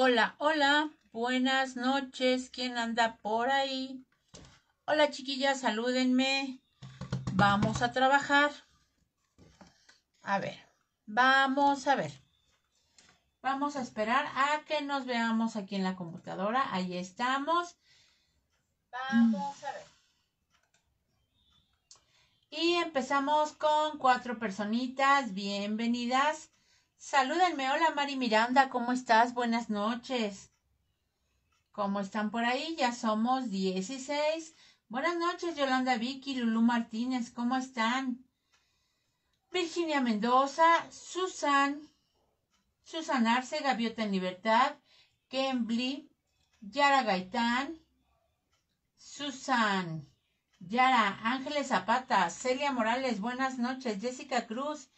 Hola, hola, buenas noches. ¿Quién anda por ahí? Hola chiquillas, salúdenme. Vamos a trabajar. A ver, vamos a ver. Vamos a esperar a que nos veamos aquí en la computadora. Ahí estamos. Vamos a ver. Y empezamos con cuatro personitas. Bienvenidas. Salúdenme, hola Mari Miranda, ¿cómo estás? Buenas noches. ¿Cómo están por ahí? Ya somos 16. Buenas noches, Yolanda Vicky, Lulú Martínez, ¿cómo están? Virginia Mendoza, Susan, Susan Arce, Gaviota en Libertad, Kembly, Yara Gaitán, Susan, Yara, Ángeles Zapata, Celia Morales, buenas noches, Jessica Cruz,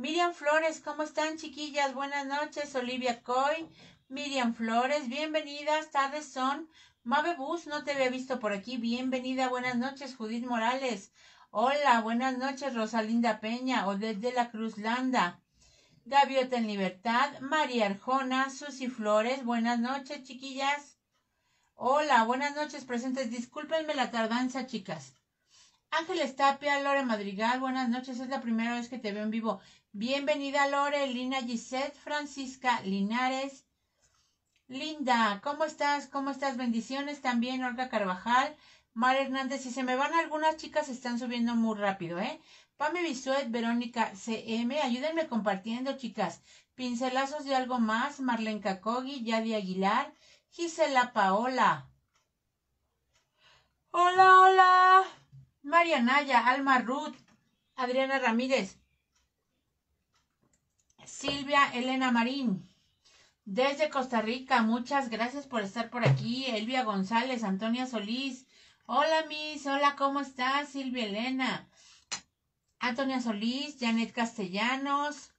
Miriam Flores, ¿cómo están chiquillas? Buenas noches, Olivia Coy, Miriam Flores, bienvenidas, tardes son. Mabe Bus, no te había visto por aquí, bienvenida, buenas noches, Judith Morales. Hola, buenas noches, Rosalinda Peña, Odette de la Cruz Landa. Gaviota en Libertad, María Arjona, Susi Flores, buenas noches, chiquillas. Hola, buenas noches, presentes. Discúlpenme la tardanza, chicas. Ángeles Tapia, Lore Madrigal, buenas noches. Es la primera vez que te veo en vivo. Bienvenida Lore, Lina Gisette, Francisca Linares. Linda, ¿cómo estás? ¿Cómo estás? Bendiciones también, Olga Carvajal, Mar Hernández. Si se me van algunas chicas, están subiendo muy rápido, ¿eh? Pame Bisuet, Verónica CM, ayúdenme compartiendo, chicas. Pincelazos de algo más, Marlene Cacogi, Yadi Aguilar, Gisela Paola. Hola, hola. Marianaya, Alma Ruth, Adriana Ramírez. Silvia Elena Marín. Desde Costa Rica, muchas gracias por estar por aquí. Elvia González, Antonia Solís. Hola, Miss. Hola, ¿cómo estás, Silvia Elena? Antonia Solís, Janet Castellanos.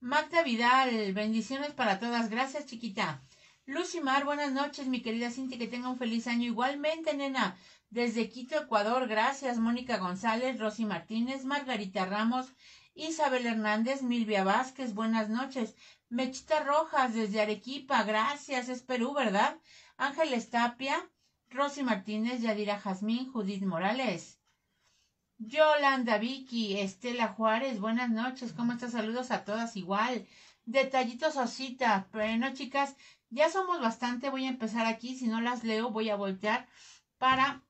Magda Vidal, bendiciones para todas. Gracias, chiquita. Lucy Mar, buenas noches, mi querida Cinti, que tenga un feliz año. Igualmente, nena, desde Quito, Ecuador, gracias. Mónica González, Rosy Martínez, Margarita Ramos, Isabel Hernández, Milvia Vázquez, buenas noches. Mechita Rojas, desde Arequipa, gracias, es Perú, ¿verdad? Ángeles Tapia, Rosy Martínez, Yadira Jazmín, Judith Morales. Yolanda Vicky, Estela Juárez, buenas noches, ¿cómo estás? Saludos a todas igual. Detallitos Osita, pero no chicas, ya somos bastante, voy a empezar aquí, si no las leo voy a voltear para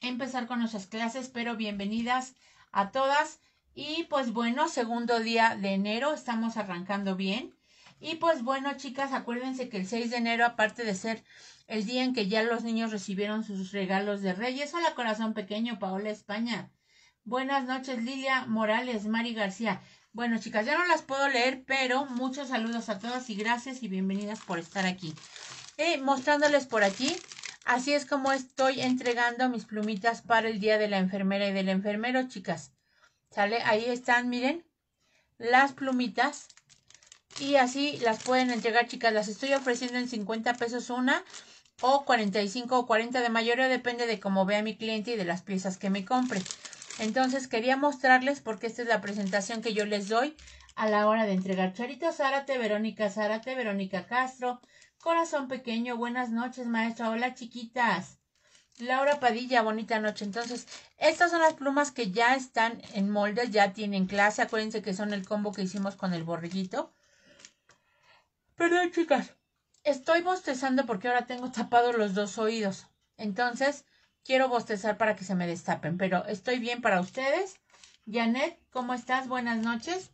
empezar con nuestras clases, pero bienvenidas a todas. Y pues bueno, segundo día de enero, estamos arrancando bien. Y pues bueno, chicas, acuérdense que el 6 de enero, aparte de ser el día en que ya los niños recibieron sus regalos de Reyes, hola corazón pequeño, Paola España. Buenas noches, Lilia Morales, Mari García. Bueno, chicas, ya no las puedo leer, pero muchos saludos a todas y gracias y bienvenidas por estar aquí. y eh, mostrándoles por aquí, así es como estoy entregando mis plumitas para el Día de la Enfermera y del Enfermero, chicas. Ahí están, miren, las plumitas. Y así las pueden entregar, chicas. Las estoy ofreciendo en 50 pesos una o 45 o 40 de mayoría. Depende de cómo vea mi cliente y de las piezas que me compre. Entonces quería mostrarles porque esta es la presentación que yo les doy a la hora de entregar. Charito Zárate, Verónica Zárate, Verónica Castro. Corazón pequeño, buenas noches maestra. Hola chiquitas. Laura Padilla, bonita noche. Entonces, estas son las plumas que ya están en moldes, ya tienen clase. Acuérdense que son el combo que hicimos con el borrillito. Pero, chicas. Estoy bostezando porque ahora tengo tapados los dos oídos. Entonces, quiero bostezar para que se me destapen. Pero estoy bien para ustedes. Janet, ¿cómo estás? Buenas noches.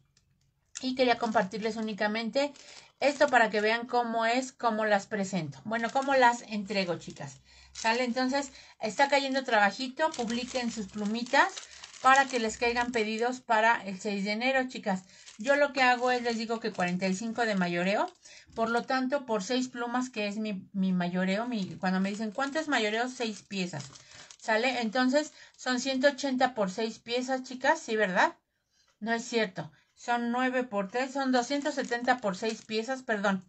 Y quería compartirles únicamente esto para que vean cómo es, cómo las presento. Bueno, cómo las entrego, chicas. ¿Sale? Entonces, está cayendo trabajito. Publiquen sus plumitas para que les caigan pedidos para el 6 de enero, chicas. Yo lo que hago es, les digo que 45 de mayoreo. Por lo tanto, por 6 plumas, que es mi, mayoreo, mi, cuando me dicen, ¿cuánto es mayoreo? 6 piezas. ¿Sale? Entonces, son 180 por 6 piezas, chicas. ¿Sí, verdad? No es cierto. Son 9 por 3, son 270 por 6 piezas, perdón.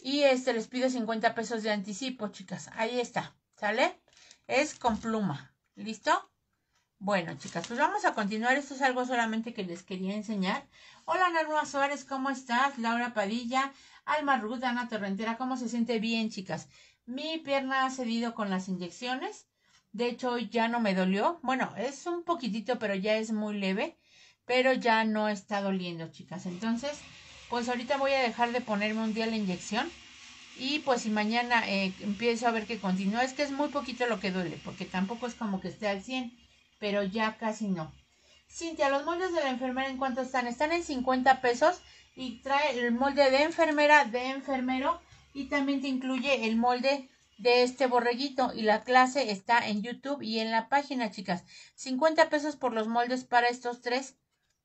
Y este les pido 50 pesos de anticipo, chicas. Ahí está, ¿sale? Es con pluma, ¿listo? Bueno, chicas, pues vamos a continuar. Esto es algo solamente que les quería enseñar. Hola, Norma Suárez, ¿cómo estás? Laura Padilla, Alma Ruth, Ana Torrentera, ¿cómo se siente bien, chicas? Mi pierna ha cedido con las inyecciones. De hecho, ya no me dolió. Bueno, es un poquitito, pero ya es muy leve pero ya no está doliendo, chicas. Entonces, pues ahorita voy a dejar de ponerme un día la inyección. Y pues si mañana eh, empiezo a ver que continúa, es que es muy poquito lo que duele, porque tampoco es como que esté al 100, pero ya casi no. Cintia, los moldes de la enfermera, ¿en cuánto están? Están en 50 pesos y trae el molde de enfermera, de enfermero y también te incluye el molde de este borreguito y la clase está en YouTube y en la página, chicas. 50 pesos por los moldes para estos tres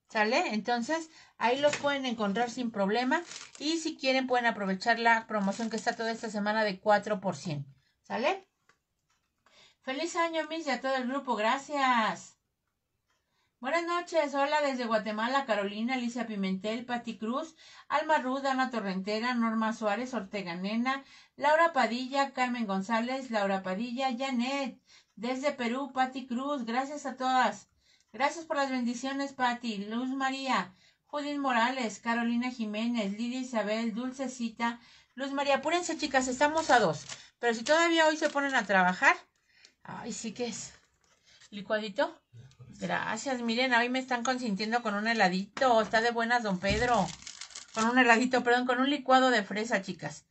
¿Sale? Entonces, ahí los pueden encontrar sin problema. Y si quieren, pueden aprovechar la promoción que está toda esta semana de 4%. ¿Sale? Feliz año, Miss, y a todo el grupo. Gracias. Buenas noches. Hola desde Guatemala, Carolina, Alicia Pimentel, Pati Cruz, Alma Ruda, Ana Torrentera, Norma Suárez, Ortega Nena, Laura Padilla, Carmen González, Laura Padilla, Janet. Desde Perú, Pati Cruz. Gracias a todas. Gracias por las bendiciones, Patti, Luz María, Judith Morales, Carolina Jiménez, Lidia Isabel, Dulcecita. Luz María, apúrense, chicas, estamos a dos. Pero si todavía hoy se ponen a trabajar, ay, sí que es. ¿Licuadito? Gracias, miren, hoy me están consintiendo con un heladito. Está de buenas, don Pedro. Con un heladito, perdón, con un licuado de fresa, chicas.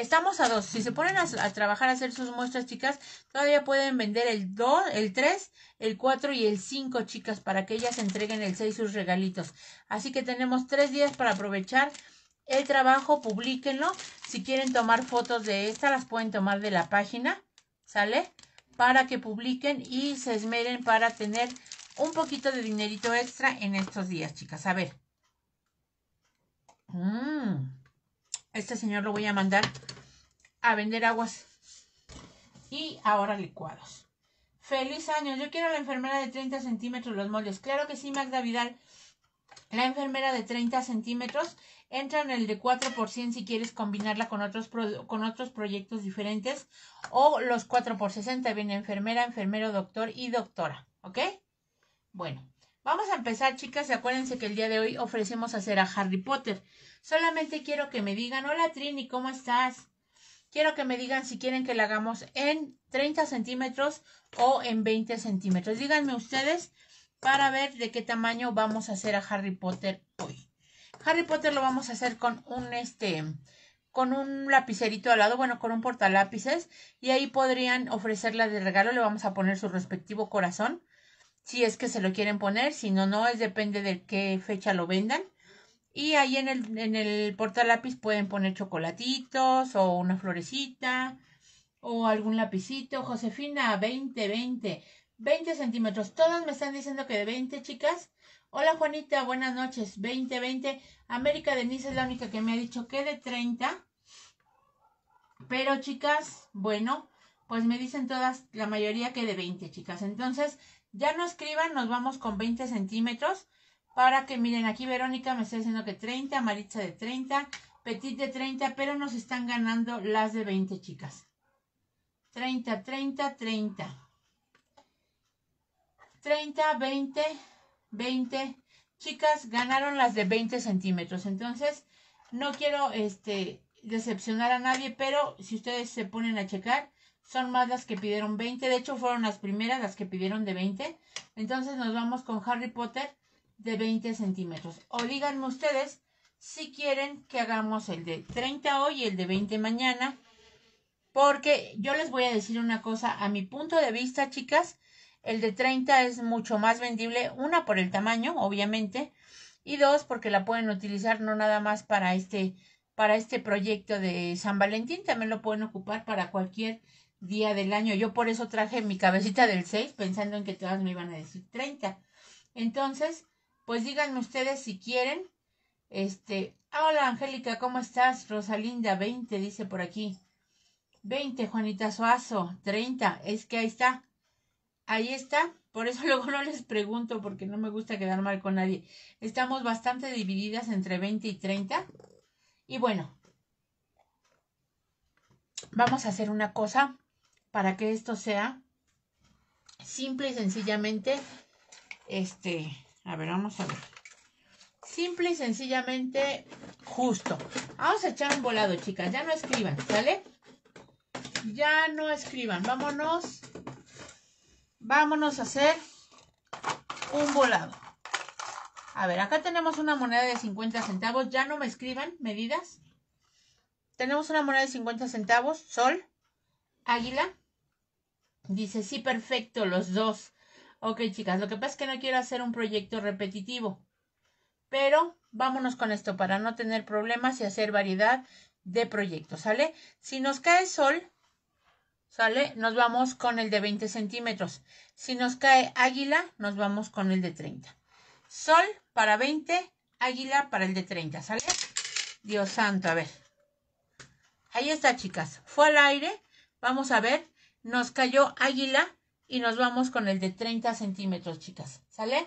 Estamos a dos. Si se ponen a, trabajar a hacer sus muestras, chicas, todavía pueden vender el 2, el 3, el 4 y el 5, chicas, para que ellas entreguen el 6 sus regalitos. Así que tenemos tres días para aprovechar el trabajo, publíquenlo. Si quieren tomar fotos de esta, las pueden tomar de la página, ¿sale? Para que publiquen y se esmeren para tener un poquito de dinerito extra en estos días, chicas. A ver. Mmm este señor lo voy a mandar a vender aguas y ahora licuados. Feliz año. Yo quiero la enfermera de 30 centímetros los moldes. Claro que sí, Magda Vidal. La enfermera de 30 centímetros entra en el de 4% si quieres combinarla con otros, con otros proyectos diferentes. O los 4 por 60. Viene enfermera, enfermero, doctor y doctora. ¿Ok? Bueno. Vamos a empezar, chicas. Acuérdense que el día de hoy ofrecemos hacer a Harry Potter. Solamente quiero que me digan, hola Trini, ¿cómo estás? Quiero que me digan si quieren que la hagamos en 30 centímetros o en 20 centímetros. Díganme ustedes para ver de qué tamaño vamos a hacer a Harry Potter hoy. Harry Potter lo vamos a hacer con un este con un lapicerito al lado, bueno, con un portalápices y ahí podrían ofrecerla de regalo, le vamos a poner su respectivo corazón si es que se lo quieren poner, si no, no, es depende de qué fecha lo vendan. Y ahí en el, en el pueden poner chocolatitos o una florecita o algún lapicito. Josefina, 20, 20, 20 centímetros. Todas me están diciendo que de 20, chicas. Hola Juanita, buenas noches. 20, 20. América Denise es la única que me ha dicho que de 30. Pero chicas, bueno, pues me dicen todas, la mayoría que de 20, chicas. Entonces, ya no escriban, nos vamos con 20 centímetros para que miren aquí Verónica me está diciendo que 30, Maritza de 30, Petit de 30, pero nos están ganando las de 20 chicas. 30, 30, 30. 30, 20, 20. Chicas, ganaron las de 20 centímetros. Entonces, no quiero este, decepcionar a nadie, pero si ustedes se ponen a checar, son más las que pidieron 20. De hecho, fueron las primeras las que pidieron de 20. Entonces nos vamos con Harry Potter de 20 centímetros. O díganme ustedes si quieren que hagamos el de 30 hoy y el de 20 mañana. Porque yo les voy a decir una cosa, a mi punto de vista, chicas, el de 30 es mucho más vendible, una por el tamaño, obviamente, y dos porque la pueden utilizar no nada más para este para este proyecto de San Valentín, también lo pueden ocupar para cualquier día del año. Yo por eso traje mi cabecita del 6 pensando en que todas me iban a decir 30. Entonces, pues díganme ustedes si quieren. Este, hola Angélica, ¿cómo estás? Rosalinda, 20 dice por aquí. 20, Juanita Soazo, 30. Es que ahí está. Ahí está. Por eso luego no les pregunto porque no me gusta quedar mal con nadie. Estamos bastante divididas entre 20 y 30. Y bueno, vamos a hacer una cosa para que esto sea simple y sencillamente, este, a ver, vamos a ver. Simple y sencillamente justo. Vamos a echar un volado, chicas. Ya no escriban, ¿sale? Ya no escriban. Vámonos. Vámonos a hacer un volado. A ver, acá tenemos una moneda de 50 centavos. Ya no me escriban medidas. Tenemos una moneda de 50 centavos, sol, águila, Dice, sí, perfecto, los dos. Ok, chicas, lo que pasa es que no quiero hacer un proyecto repetitivo. Pero vámonos con esto para no tener problemas y hacer variedad de proyectos, ¿sale? Si nos cae sol, ¿sale? Nos vamos con el de 20 centímetros. Si nos cae águila, nos vamos con el de 30. Sol para 20, águila para el de 30, ¿sale? Dios santo, a ver. Ahí está, chicas. Fue al aire. Vamos a ver nos cayó águila y nos vamos con el de 30 centímetros, chicas. ¿Sale?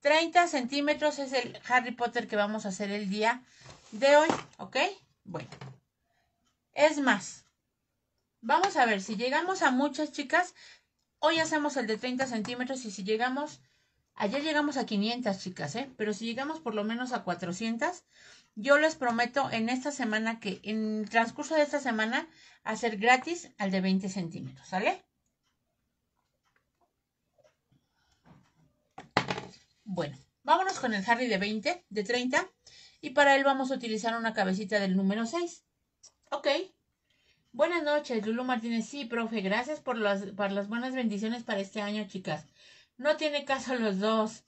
30 centímetros es el Harry Potter que vamos a hacer el día de hoy, ¿ok? Bueno, es más, vamos a ver, si llegamos a muchas chicas, hoy hacemos el de 30 centímetros y si llegamos, ayer llegamos a 500 chicas, ¿eh? Pero si llegamos por lo menos a 400, yo les prometo en esta semana que, en el transcurso de esta semana, hacer gratis al de 20 centímetros, ¿sale? Bueno, vámonos con el Harry de 20, de 30, y para él vamos a utilizar una cabecita del número 6. Ok. Buenas noches, Lulu Martínez. Sí, profe, gracias por las, por las buenas bendiciones para este año, chicas. No tiene caso los dos.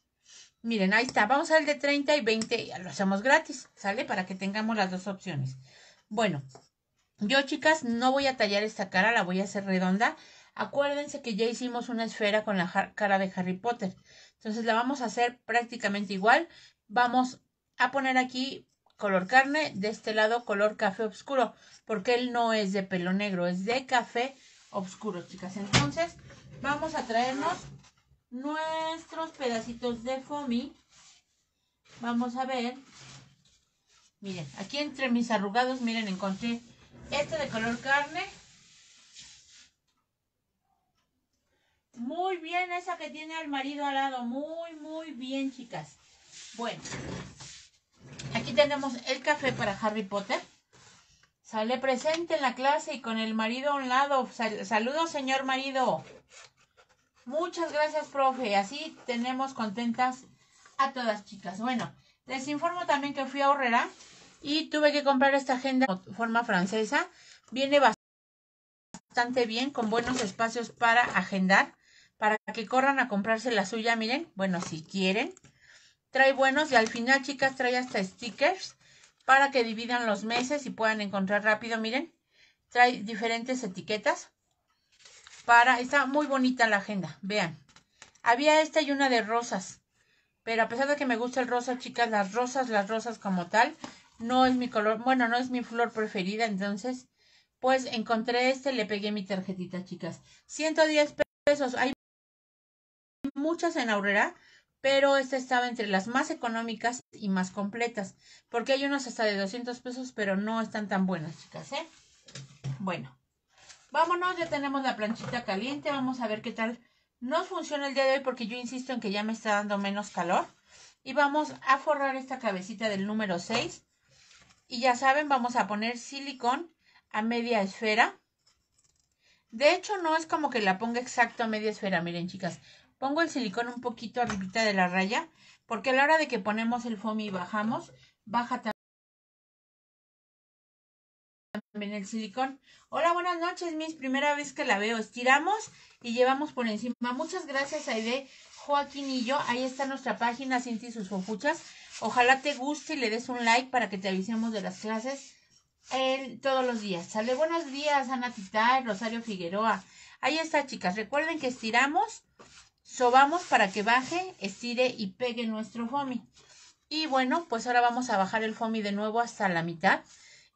Miren, ahí está. Vamos al de 30 y 20. Lo hacemos gratis, ¿sale? Para que tengamos las dos opciones. Bueno, yo, chicas, no voy a tallar esta cara, la voy a hacer redonda. Acuérdense que ya hicimos una esfera con la cara de Harry Potter. Entonces la vamos a hacer prácticamente igual. Vamos a poner aquí color carne, de este lado color café oscuro, porque él no es de pelo negro, es de café oscuro, chicas. Entonces vamos a traernos nuestros pedacitos de foamy. Vamos a ver. Miren, aquí entre mis arrugados, miren, encontré este de color carne. Muy bien esa que tiene al marido al lado. Muy, muy bien, chicas. Bueno, aquí tenemos el café para Harry Potter. Sale presente en la clase y con el marido a un lado. saludo saludos, señor marido. Muchas gracias, profe. Así tenemos contentas a todas chicas. Bueno, les informo también que fui a Horrera y tuve que comprar esta agenda de forma francesa. Viene bastante bien, con buenos espacios para agendar, para que corran a comprarse la suya, miren. Bueno, si quieren. Trae buenos y al final, chicas, trae hasta stickers para que dividan los meses y puedan encontrar rápido, miren. Trae diferentes etiquetas para, está muy bonita la agenda, vean. Había esta y una de rosas, pero a pesar de que me gusta el rosa, chicas, las rosas, las rosas como tal, no es mi color, bueno, no es mi flor preferida, entonces, pues encontré este, le pegué mi tarjetita, chicas. 110 pesos, hay muchas en Aurera, pero esta estaba entre las más económicas y más completas, porque hay unas hasta de 200 pesos, pero no están tan buenas, chicas, ¿eh? Bueno. Vámonos, ya tenemos la planchita caliente. Vamos a ver qué tal nos funciona el día de hoy porque yo insisto en que ya me está dando menos calor. Y vamos a forrar esta cabecita del número 6. Y ya saben, vamos a poner silicón a media esfera. De hecho, no es como que la ponga exacto a media esfera. Miren, chicas, pongo el silicón un poquito arribita de la raya porque a la hora de que ponemos el foamy y bajamos, baja también también el silicón. Hola, buenas noches, mis. Primera vez que la veo. Estiramos y llevamos por encima. Muchas gracias, Aide, Joaquín y yo. Ahí está nuestra página, Cinti y sus fofuchas. Ojalá te guste y le des un like para que te avisemos de las clases todos los días. Sale buenos días, Ana Tita, Rosario Figueroa. Ahí está, chicas. Recuerden que estiramos, sobamos para que baje, estire y pegue nuestro foamy. Y bueno, pues ahora vamos a bajar el foamy de nuevo hasta la mitad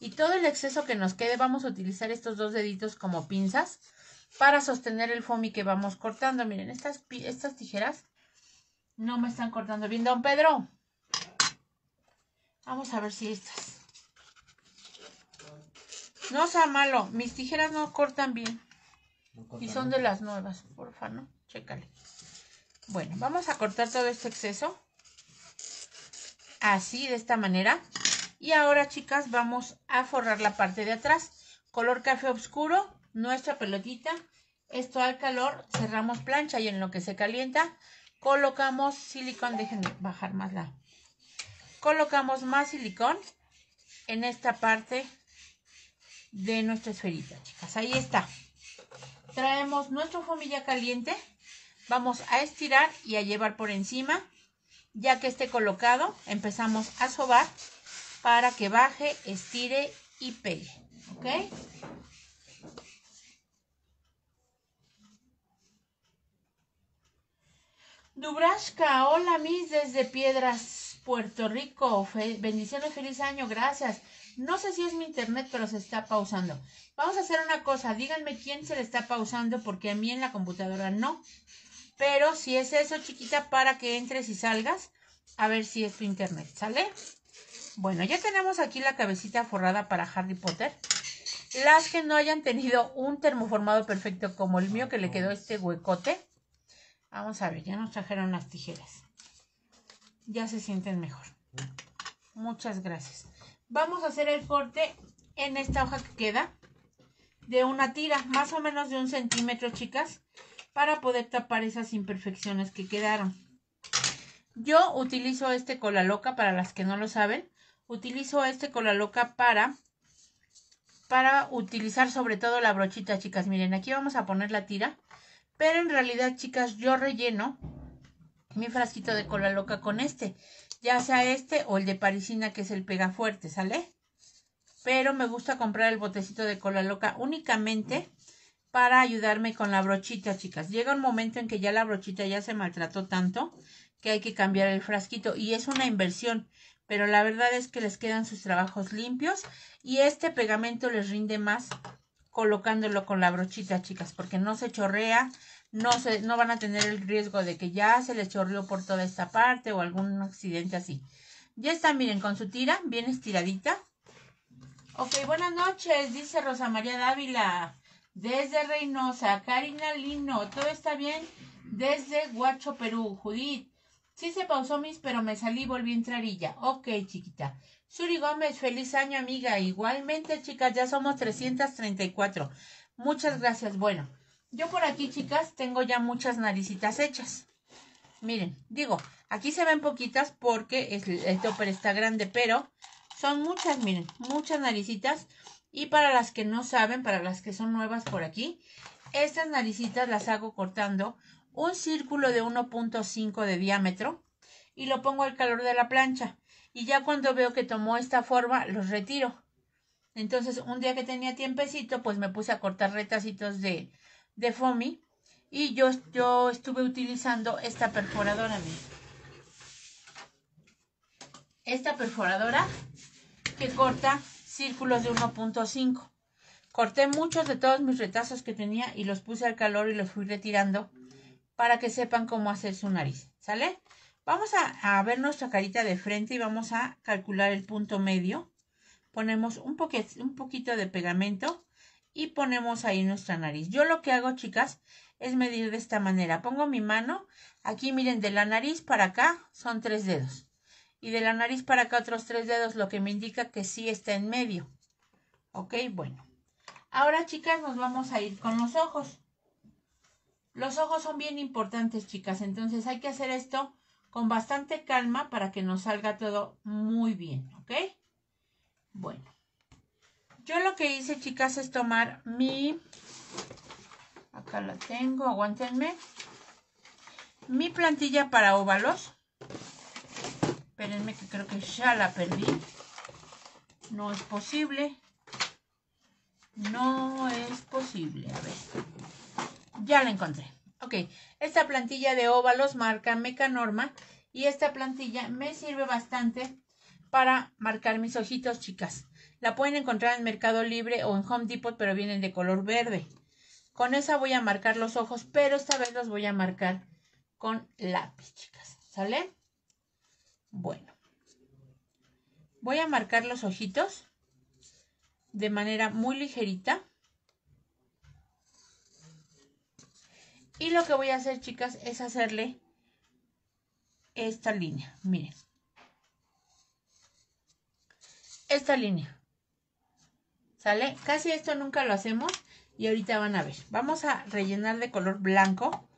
y todo el exceso que nos quede vamos a utilizar estos dos deditos como pinzas para sostener el foamy que vamos cortando. Miren, estas, estas tijeras no me están cortando bien, don Pedro. Vamos a ver si estas. No sea malo, mis tijeras no cortan bien. y son de las nuevas, porfa, ¿no? Chécale. Bueno, vamos a cortar todo este exceso. Así, de esta manera. Y ahora, chicas, vamos a forrar la parte de atrás. Color café oscuro, nuestra pelotita. Esto al calor, cerramos plancha y en lo que se calienta, colocamos silicón. Déjenme bajar más la... Colocamos más silicón en esta parte de nuestra esferita, chicas. Ahí está. Traemos nuestro fomilla caliente. Vamos a estirar y a llevar por encima. Ya que esté colocado, empezamos a sobar para que baje, estire y pegue. ¿Ok? Dubrashka, hola mis desde Piedras, Puerto Rico. bendiciones, feliz año, gracias. No sé si es mi internet, pero se está pausando. Vamos a hacer una cosa, díganme quién se le está pausando porque a mí en la computadora no. Pero si es eso, chiquita, para que entres y salgas, a ver si es tu internet, ¿sale? Bueno, ya tenemos aquí la cabecita forrada para Harry Potter. Las que no hayan tenido un termoformado perfecto como el mío que le quedó este huecote. Vamos a ver, ya nos trajeron las tijeras. Ya se sienten mejor. Muchas gracias. Vamos a hacer el corte en esta hoja que queda de una tira, más o menos de un centímetro, chicas, para poder tapar esas imperfecciones que quedaron. Yo utilizo este cola loca para las que no lo saben. Utilizo este cola loca para, para utilizar sobre todo la brochita, chicas. Miren, aquí vamos a poner la tira. Pero en realidad, chicas, yo relleno mi frasquito de cola loca con este. Ya sea este o el de parisina, que es el pega fuerte, ¿sale? Pero me gusta comprar el botecito de cola loca únicamente para ayudarme con la brochita, chicas. Llega un momento en que ya la brochita ya se maltrató tanto que hay que cambiar el frasquito. Y es una inversión pero la verdad es que les quedan sus trabajos limpios y este pegamento les rinde más colocándolo con la brochita, chicas, porque no se chorrea, no, se, no van a tener el riesgo de que ya se les chorreó por toda esta parte o algún accidente así. Ya está, miren, con su tira, bien estiradita. Ok, buenas noches, dice Rosa María Dávila, desde Reynosa, Karina Lino, todo está bien, desde Guacho, Perú, Judith. Sí se pausó, mis, pero me salí y volví a entrar y ya. Ok, chiquita. Suri Gómez, feliz año, amiga. Igualmente, chicas, ya somos 334. Muchas gracias. Bueno, yo por aquí, chicas, tengo ya muchas naricitas hechas. Miren, digo, aquí se ven poquitas porque el topper está grande, pero son muchas, miren, muchas naricitas. Y para las que no saben, para las que son nuevas por aquí, estas naricitas las hago cortando un círculo de 1.5 de diámetro y lo pongo al calor de la plancha. Y ya cuando veo que tomó esta forma, los retiro. Entonces, un día que tenía tiempecito, pues me puse a cortar retacitos de, de foamy. Y yo, yo estuve utilizando esta perforadora, Esta perforadora que corta círculos de 1.5. Corté muchos de todos mis retazos que tenía y los puse al calor y los fui retirando para que sepan cómo hacer su nariz, ¿sale? Vamos a, ver nuestra carita de frente y vamos a calcular el punto medio. Ponemos un, un poquito de pegamento y ponemos ahí nuestra nariz. Yo lo que hago, chicas, es medir de esta manera. Pongo mi mano, aquí miren, de la nariz para acá son tres dedos. Y de la nariz para acá otros tres dedos, lo que me indica que sí está en medio. Ok, bueno. Ahora, chicas, nos vamos a ir con los ojos. Los ojos son bien importantes, chicas, entonces hay que hacer esto con bastante calma para que nos salga todo muy bien, ¿ok? Bueno, yo lo que hice, chicas, es tomar mi, acá la tengo, aguántenme, mi plantilla para óvalos. Espérenme que creo que ya la perdí. No es posible. No es posible. A ver. Ya la encontré. Ok, esta plantilla de óvalos marca Mecanorma y esta plantilla me sirve bastante para marcar mis ojitos, chicas. La pueden encontrar en Mercado Libre o en Home Depot, pero vienen de color verde. Con esa voy a marcar los ojos, pero esta vez los voy a marcar con lápiz, chicas. ¿Sale? Bueno. Voy a marcar los ojitos de manera muy ligerita. Y lo que voy a hacer, chicas, es hacerle esta línea. Miren. Esta línea. ¿Sale? Casi esto nunca lo hacemos y ahorita van a ver. Vamos a rellenar de color blanco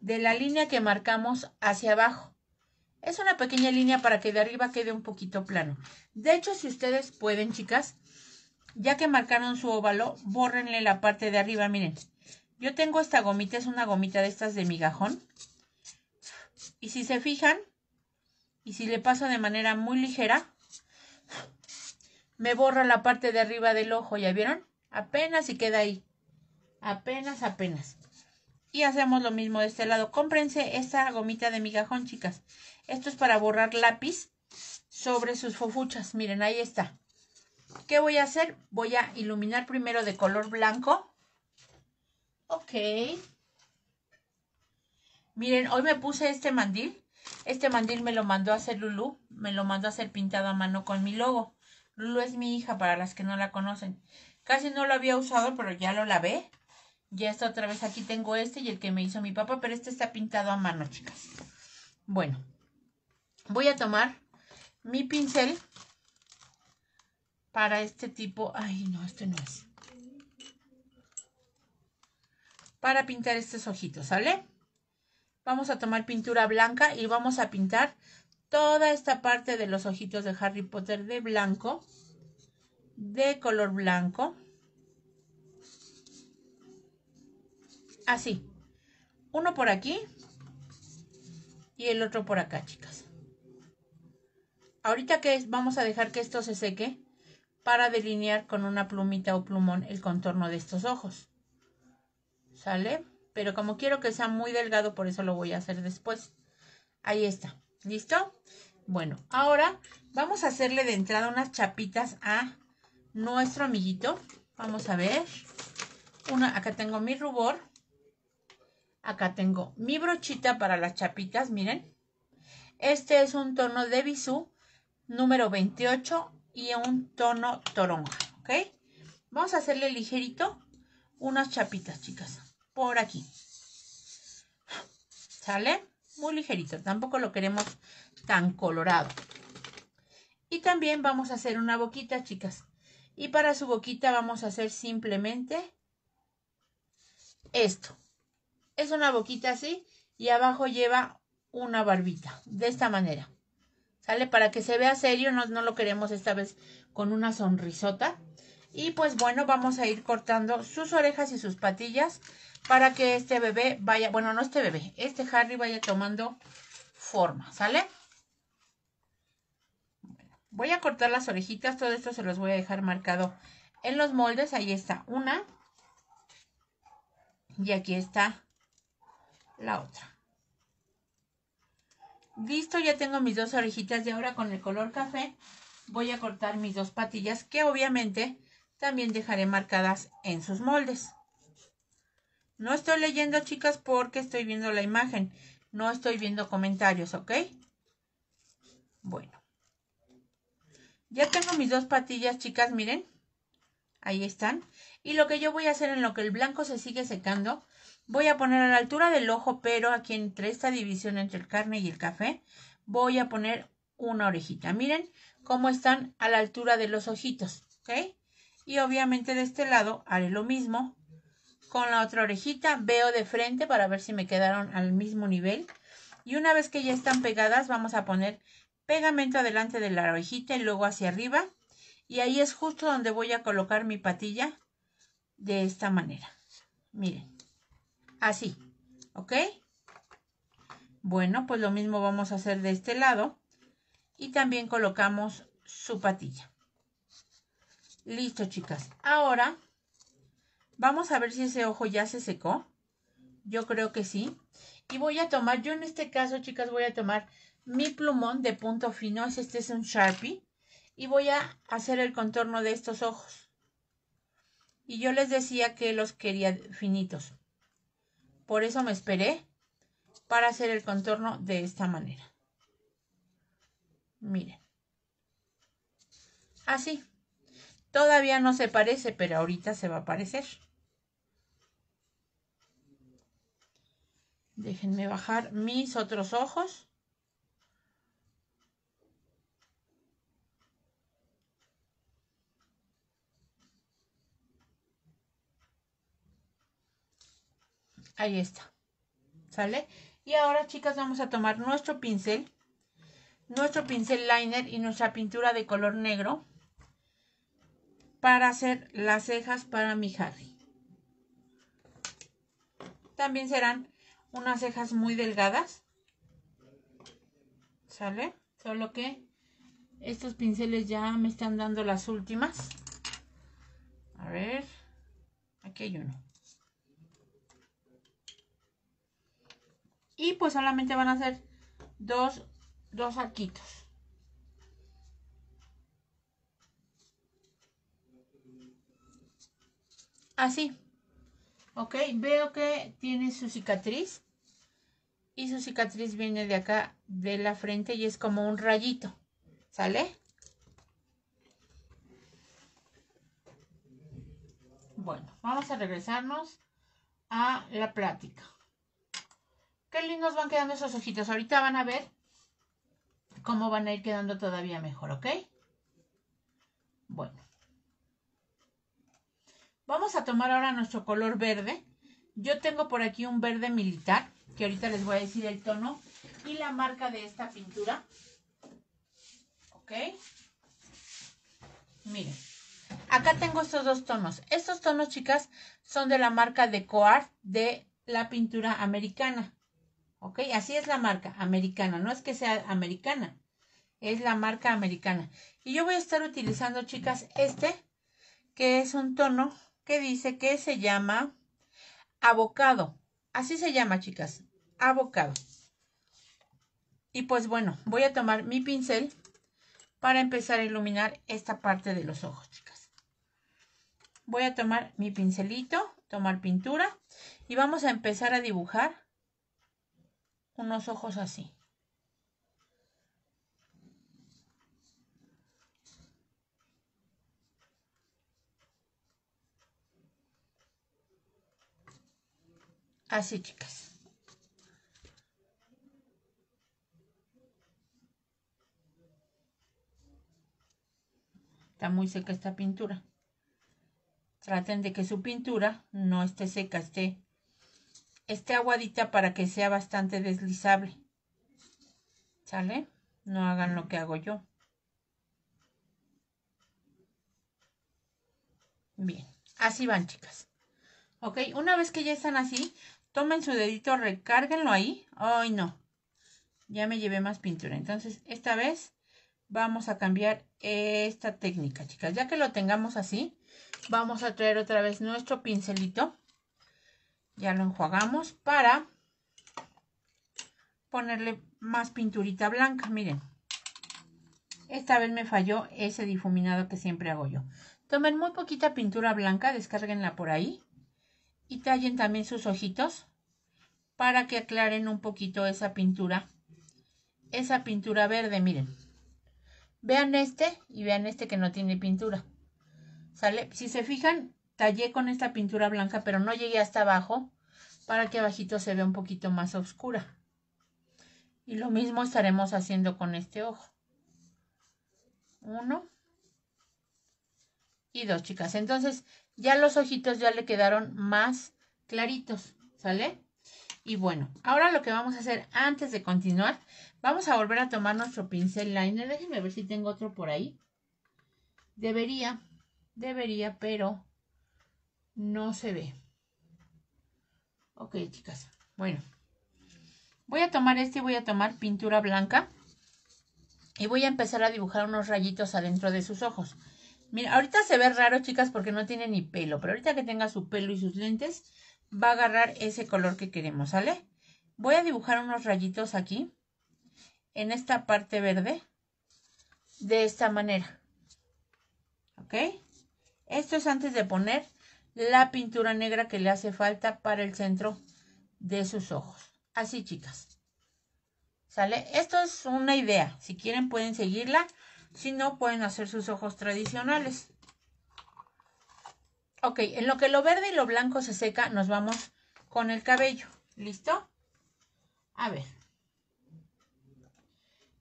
de la línea que marcamos hacia abajo. Es una pequeña línea para que de arriba quede un poquito plano. De hecho, si ustedes pueden, chicas, ya que marcaron su óvalo, bórrenle la parte de arriba, miren. Yo tengo esta gomita, es una gomita de estas de migajón. Y si se fijan, y si le paso de manera muy ligera, me borra la parte de arriba del ojo, ¿ya vieron? Apenas y queda ahí. Apenas, apenas. Y hacemos lo mismo de este lado. Cómprense esta gomita de migajón, chicas. Esto es para borrar lápiz sobre sus fofuchas. Miren, ahí está. ¿Qué voy a hacer? Voy a iluminar primero de color blanco Ok. Miren, hoy me puse este mandil. Este mandil me lo mandó a hacer Lulu. Me lo mandó a hacer pintado a mano con mi logo. Lulu es mi hija, para las que no la conocen. Casi no lo había usado, pero ya lo lavé. Ya está otra vez. Aquí tengo este y el que me hizo mi papá, pero este está pintado a mano, chicas. Bueno, voy a tomar mi pincel para este tipo. Ay, no, este no es. para pintar estos ojitos, ¿sale? Vamos a tomar pintura blanca y vamos a pintar toda esta parte de los ojitos de Harry Potter de blanco, de color blanco. Así. Uno por aquí y el otro por acá, chicas. Ahorita que vamos a dejar que esto se seque para delinear con una plumita o plumón el contorno de estos ojos. ¿sale? Pero como quiero que sea muy delgado, por eso lo voy a hacer después. Ahí está, ¿listo? Bueno, ahora vamos a hacerle de entrada unas chapitas a nuestro amiguito. Vamos a ver. Una, acá tengo mi rubor. Acá tengo mi brochita para las chapitas, miren. Este es un tono de bisú número 28 y un tono toronja, ¿ok? Vamos a hacerle ligerito unas chapitas, chicas por aquí. ¿Sale? Muy ligerito, tampoco lo queremos tan colorado. Y también vamos a hacer una boquita, chicas. Y para su boquita vamos a hacer simplemente esto. Es una boquita así y abajo lleva una barbita, de esta manera. ¿Sale? Para que se vea serio, no, no lo queremos esta vez con una sonrisota. Y pues bueno, vamos a ir cortando sus orejas y sus patillas para que este bebé vaya, bueno, no este bebé, este Harry vaya tomando forma, ¿sale? Voy a cortar las orejitas, todo esto se los voy a dejar marcado en los moldes, ahí está una y aquí está la otra. Listo, ya tengo mis dos orejitas y ahora con el color café voy a cortar mis dos patillas que obviamente también dejaré marcadas en sus moldes. No estoy leyendo, chicas, porque estoy viendo la imagen. No estoy viendo comentarios, ¿ok? Bueno. Ya tengo mis dos patillas, chicas, miren. Ahí están. Y lo que yo voy a hacer en lo que el blanco se sigue secando, voy a poner a la altura del ojo, pero aquí entre esta división entre el carne y el café, voy a poner una orejita. Miren cómo están a la altura de los ojitos, ¿ok? Y obviamente de este lado haré lo mismo con la otra orejita veo de frente para ver si me quedaron al mismo nivel. Y una vez que ya están pegadas, vamos a poner pegamento adelante de la orejita y luego hacia arriba. Y ahí es justo donde voy a colocar mi patilla de esta manera. Miren, así, ¿ok? Bueno, pues lo mismo vamos a hacer de este lado. Y también colocamos su patilla. Listo, chicas. Ahora Vamos a ver si ese ojo ya se secó. Yo creo que sí. Y voy a tomar, yo en este caso, chicas, voy a tomar mi plumón de punto fino. Este es un Sharpie. Y voy a hacer el contorno de estos ojos. Y yo les decía que los quería finitos. Por eso me esperé para hacer el contorno de esta manera. Miren. Así. Todavía no se parece, pero ahorita se va a parecer. Déjenme bajar mis otros ojos. Ahí está. ¿Sale? Y ahora, chicas, vamos a tomar nuestro pincel, nuestro pincel liner y nuestra pintura de color negro para hacer las cejas para mi Harry. También serán unas cejas muy delgadas. ¿Sale? Solo que estos pinceles ya me están dando las últimas. A ver. Aquí hay uno. Y pues solamente van a ser dos, dos arquitos. Así. Ok, veo que tiene su cicatriz y su cicatriz viene de acá, de la frente y es como un rayito, ¿sale? Bueno, vamos a regresarnos a la plática. Qué lindos van quedando esos ojitos. Ahorita van a ver cómo van a ir quedando todavía mejor, ¿ok? Bueno. Vamos a tomar ahora nuestro color verde. Yo tengo por aquí un verde militar que ahorita les voy a decir el tono y la marca de esta pintura. ¿Ok? Miren, acá tengo estos dos tonos. Estos tonos, chicas, son de la marca de Coart de la pintura americana. ¿Ok? Así es la marca americana. No es que sea americana. Es la marca americana. Y yo voy a estar utilizando, chicas, este, que es un tono que dice que se llama abocado. Así se llama, chicas abocado. Y pues bueno, voy a tomar mi pincel para empezar a iluminar esta parte de los ojos, chicas. Voy a tomar mi pincelito, tomar pintura y vamos a empezar a dibujar unos ojos así. Así, chicas. Está muy seca esta pintura. Traten de que su pintura no esté seca, esté, esté aguadita para que sea bastante deslizable. ¿Sale? No hagan lo que hago yo. Bien, así van chicas. Ok, una vez que ya están así, tomen su dedito, recárguenlo ahí. Ay, no. Ya me llevé más pintura. Entonces, esta vez vamos a cambiar esta técnica, chicas. Ya que lo tengamos así, vamos a traer otra vez nuestro pincelito. Ya lo enjuagamos para ponerle más pinturita blanca. Miren, esta vez me falló ese difuminado que siempre hago yo. Tomen muy poquita pintura blanca, descárguenla por ahí. Y tallen también sus ojitos para que aclaren un poquito esa pintura. Esa pintura verde, miren. Vean este y vean este que no tiene pintura. ¿Sale? Si se fijan, tallé con esta pintura blanca, pero no llegué hasta abajo para que abajito se vea un poquito más oscura. Y lo mismo estaremos haciendo con este ojo. Uno y dos, chicas. Entonces, ya los ojitos ya le quedaron más claritos, ¿sale? Y bueno, ahora lo que vamos a hacer antes de continuar Vamos a volver a tomar nuestro pincel liner. Déjenme ver si tengo otro por ahí. Debería, debería, pero no se ve. Ok, chicas. Bueno. Voy a tomar este, y voy a tomar pintura blanca. Y voy a empezar a dibujar unos rayitos adentro de sus ojos. Mira, ahorita se ve raro, chicas, porque no tiene ni pelo. Pero ahorita que tenga su pelo y sus lentes, va a agarrar ese color que queremos, ¿sale? Voy a dibujar unos rayitos aquí en esta parte verde de esta manera. ¿Ok? Esto es antes de poner la pintura negra que le hace falta para el centro de sus ojos. Así, chicas. ¿Sale? Esto es una idea. Si quieren pueden seguirla. Si no, pueden hacer sus ojos tradicionales. Ok, en lo que lo verde y lo blanco se seca, nos vamos con el cabello. ¿Listo? A ver.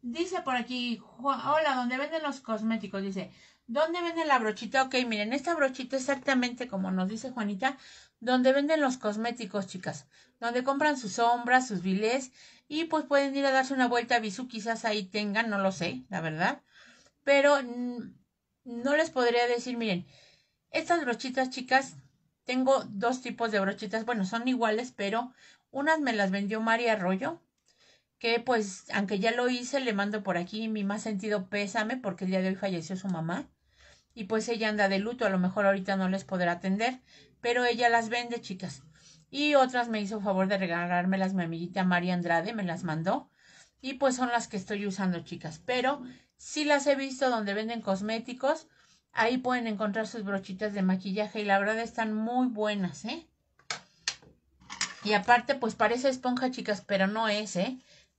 Dice por aquí, hola, donde venden los cosméticos? Dice, ¿dónde venden la brochita? Ok, miren, esta brochita exactamente como nos dice Juanita, donde venden los cosméticos, chicas. Donde compran sus sombras, sus vilés y pues pueden ir a darse una vuelta a Bisú, quizás ahí tengan, no lo sé, la verdad. Pero no les podría decir, miren, estas brochitas, chicas, tengo dos tipos de brochitas, bueno, son iguales, pero unas me las vendió María Arroyo, que pues aunque ya lo hice, le mando por aquí mi más sentido pésame porque el día de hoy falleció su mamá y pues ella anda de luto, a lo mejor ahorita no les podrá atender, pero ella las vende, chicas. Y otras me hizo favor de regalármelas mi amiguita María Andrade, me las mandó. Y pues son las que estoy usando, chicas. Pero si las he visto donde venden cosméticos. Ahí pueden encontrar sus brochitas de maquillaje y la verdad están muy buenas, ¿eh? Y aparte, pues parece esponja, chicas, pero no es, ¿eh?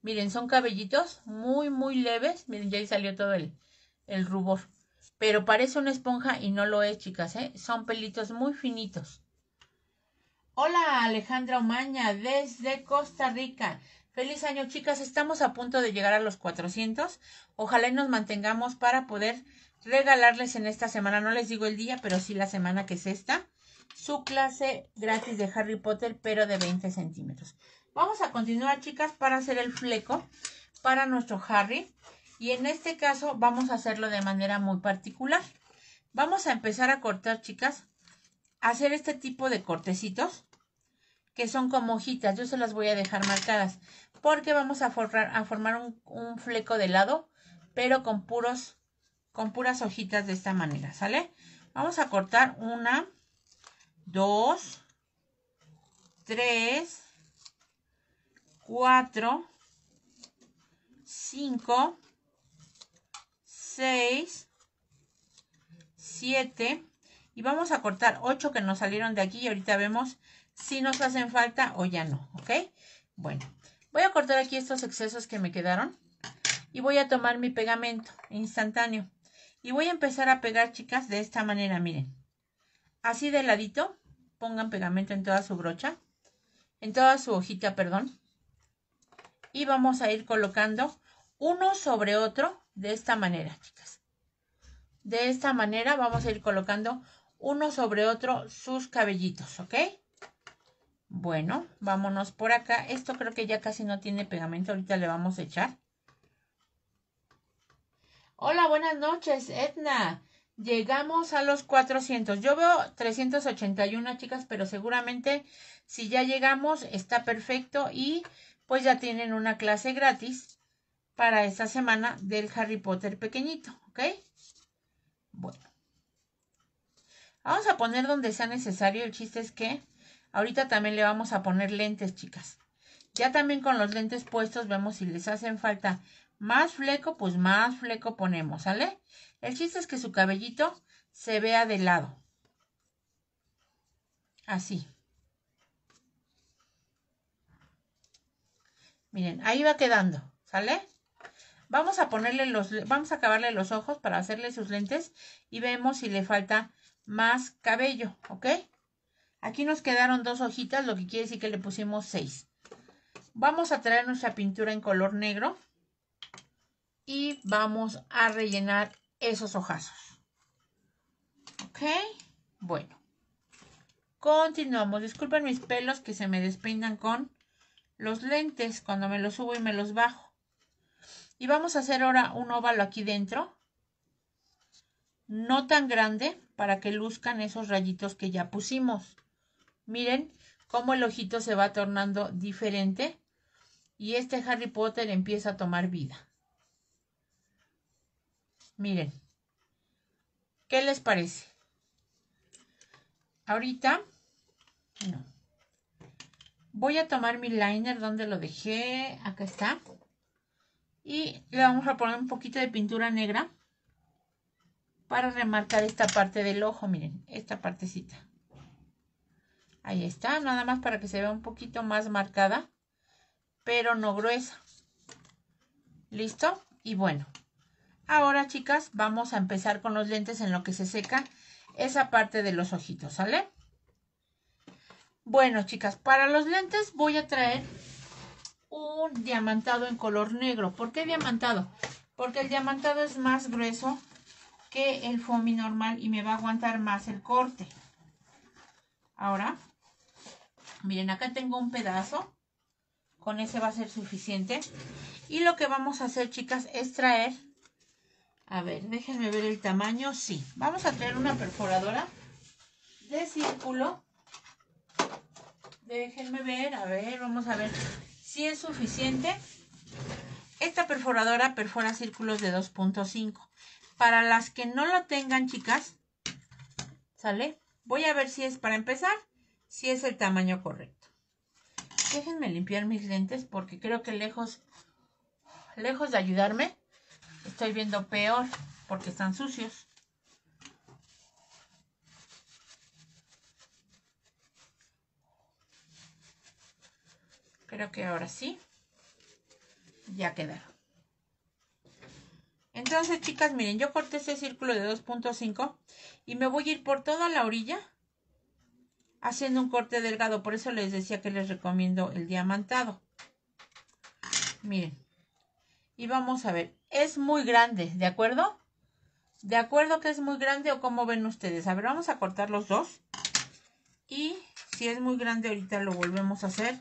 Miren, son cabellitos muy, muy leves. Miren, ya ahí salió todo el, el rubor. Pero parece una esponja y no lo es, chicas, ¿eh? Son pelitos muy finitos. Hola, Alejandra Omaña, desde Costa Rica. Feliz año, chicas. Estamos a punto de llegar a los 400. Ojalá y nos mantengamos para poder regalarles en esta semana, no les digo el día, pero sí la semana que es esta, su clase gratis de Harry Potter, pero de 20 centímetros. Vamos a continuar, chicas, para hacer el fleco para nuestro Harry. Y en este caso vamos a hacerlo de manera muy particular. Vamos a empezar a cortar, chicas, hacer este tipo de cortecitos que son como hojitas. Yo se las voy a dejar marcadas porque vamos a, a formar un, fleco de lado, pero con puros, con puras hojitas de esta manera, ¿sale? Vamos a cortar una, dos, tres, 4, 5, 6, 7 y vamos a cortar 8 que nos salieron de aquí y ahorita vemos si nos hacen falta o ya no, ¿ok? Bueno, voy a cortar aquí estos excesos que me quedaron y voy a tomar mi pegamento instantáneo y voy a empezar a pegar, chicas, de esta manera, miren. Así de ladito, pongan pegamento en toda su brocha, en toda su hojita, perdón y vamos a ir colocando uno sobre otro de esta manera, chicas. De esta manera vamos a ir colocando uno sobre otro sus cabellitos, ¿ok? Bueno, vámonos por acá. Esto creo que ya casi no tiene pegamento, ahorita le vamos a echar. Hola, buenas noches, Edna. Llegamos a los 400. Yo veo 381, chicas, pero seguramente si ya llegamos está perfecto y pues ya tienen una clase gratis para esta semana del Harry Potter pequeñito, ¿ok? Bueno. Vamos a poner donde sea necesario. El chiste es que ahorita también le vamos a poner lentes, chicas. Ya también con los lentes puestos vemos si les hacen falta más fleco, pues más fleco ponemos, ¿sale? El chiste es que su cabellito se vea de lado. Así. Miren, ahí va quedando, ¿sale? Vamos a ponerle los, vamos a acabarle los ojos para hacerle sus lentes y vemos si le falta más cabello, ¿ok? Aquí nos quedaron dos hojitas, lo que quiere decir que le pusimos seis. Vamos a traer nuestra pintura en color negro y vamos a rellenar esos ojazos. ¿Ok? Bueno. Continuamos. Disculpen mis pelos que se me despeinan con los lentes cuando me los subo y me los bajo. Y vamos a hacer ahora un óvalo aquí dentro, no tan grande para que luzcan esos rayitos que ya pusimos. Miren cómo el ojito se va tornando diferente y este Harry Potter empieza a tomar vida. Miren, ¿qué les parece? Ahorita, no. Voy a tomar mi liner donde lo dejé. Acá está. Y le vamos a poner un poquito de pintura negra para remarcar esta parte del ojo. Miren, esta partecita. Ahí está, nada más para que se vea un poquito más marcada, pero no gruesa. ¿Listo? Y bueno, ahora chicas, vamos a empezar con los lentes en lo que se seca esa parte de los ojitos, ¿sale? Bueno, chicas, para los lentes voy a traer un diamantado en color negro. ¿Por qué diamantado? Porque el diamantado es más grueso que el foamy normal y me va a aguantar más el corte. Ahora, miren, acá tengo un pedazo. Con ese va a ser suficiente. Y lo que vamos a hacer, chicas, es traer... A ver, déjenme ver el tamaño. Sí, vamos a traer una perforadora de círculo Déjenme ver, a ver, vamos a ver si es suficiente. Esta perforadora perfora círculos de 2.5. Para las que no lo tengan, chicas, ¿sale? Voy a ver si es, para empezar, si es el tamaño correcto. Déjenme limpiar mis lentes porque creo que lejos, lejos de ayudarme, estoy viendo peor porque están sucios. Creo que ahora sí. Ya quedaron. Entonces, chicas, miren, yo corté este círculo de 2.5 y me voy a ir por toda la orilla haciendo un corte delgado. Por eso les decía que les recomiendo el diamantado. Miren. Y vamos a ver. Es muy grande, ¿de acuerdo? ¿De acuerdo que es muy grande o cómo ven ustedes? A ver, vamos a cortar los dos. Y si es muy grande ahorita lo volvemos a hacer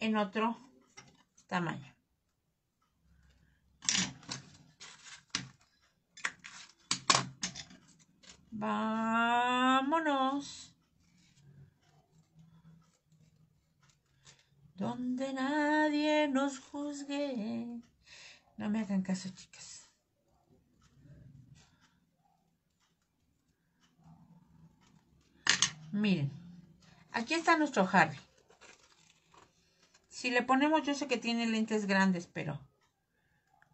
en otro tamaño. Vámonos. Donde nadie nos juzgue. No me hagan caso, chicas. Miren, aquí está nuestro Harry. Si le ponemos, yo sé que tiene lentes grandes, pero...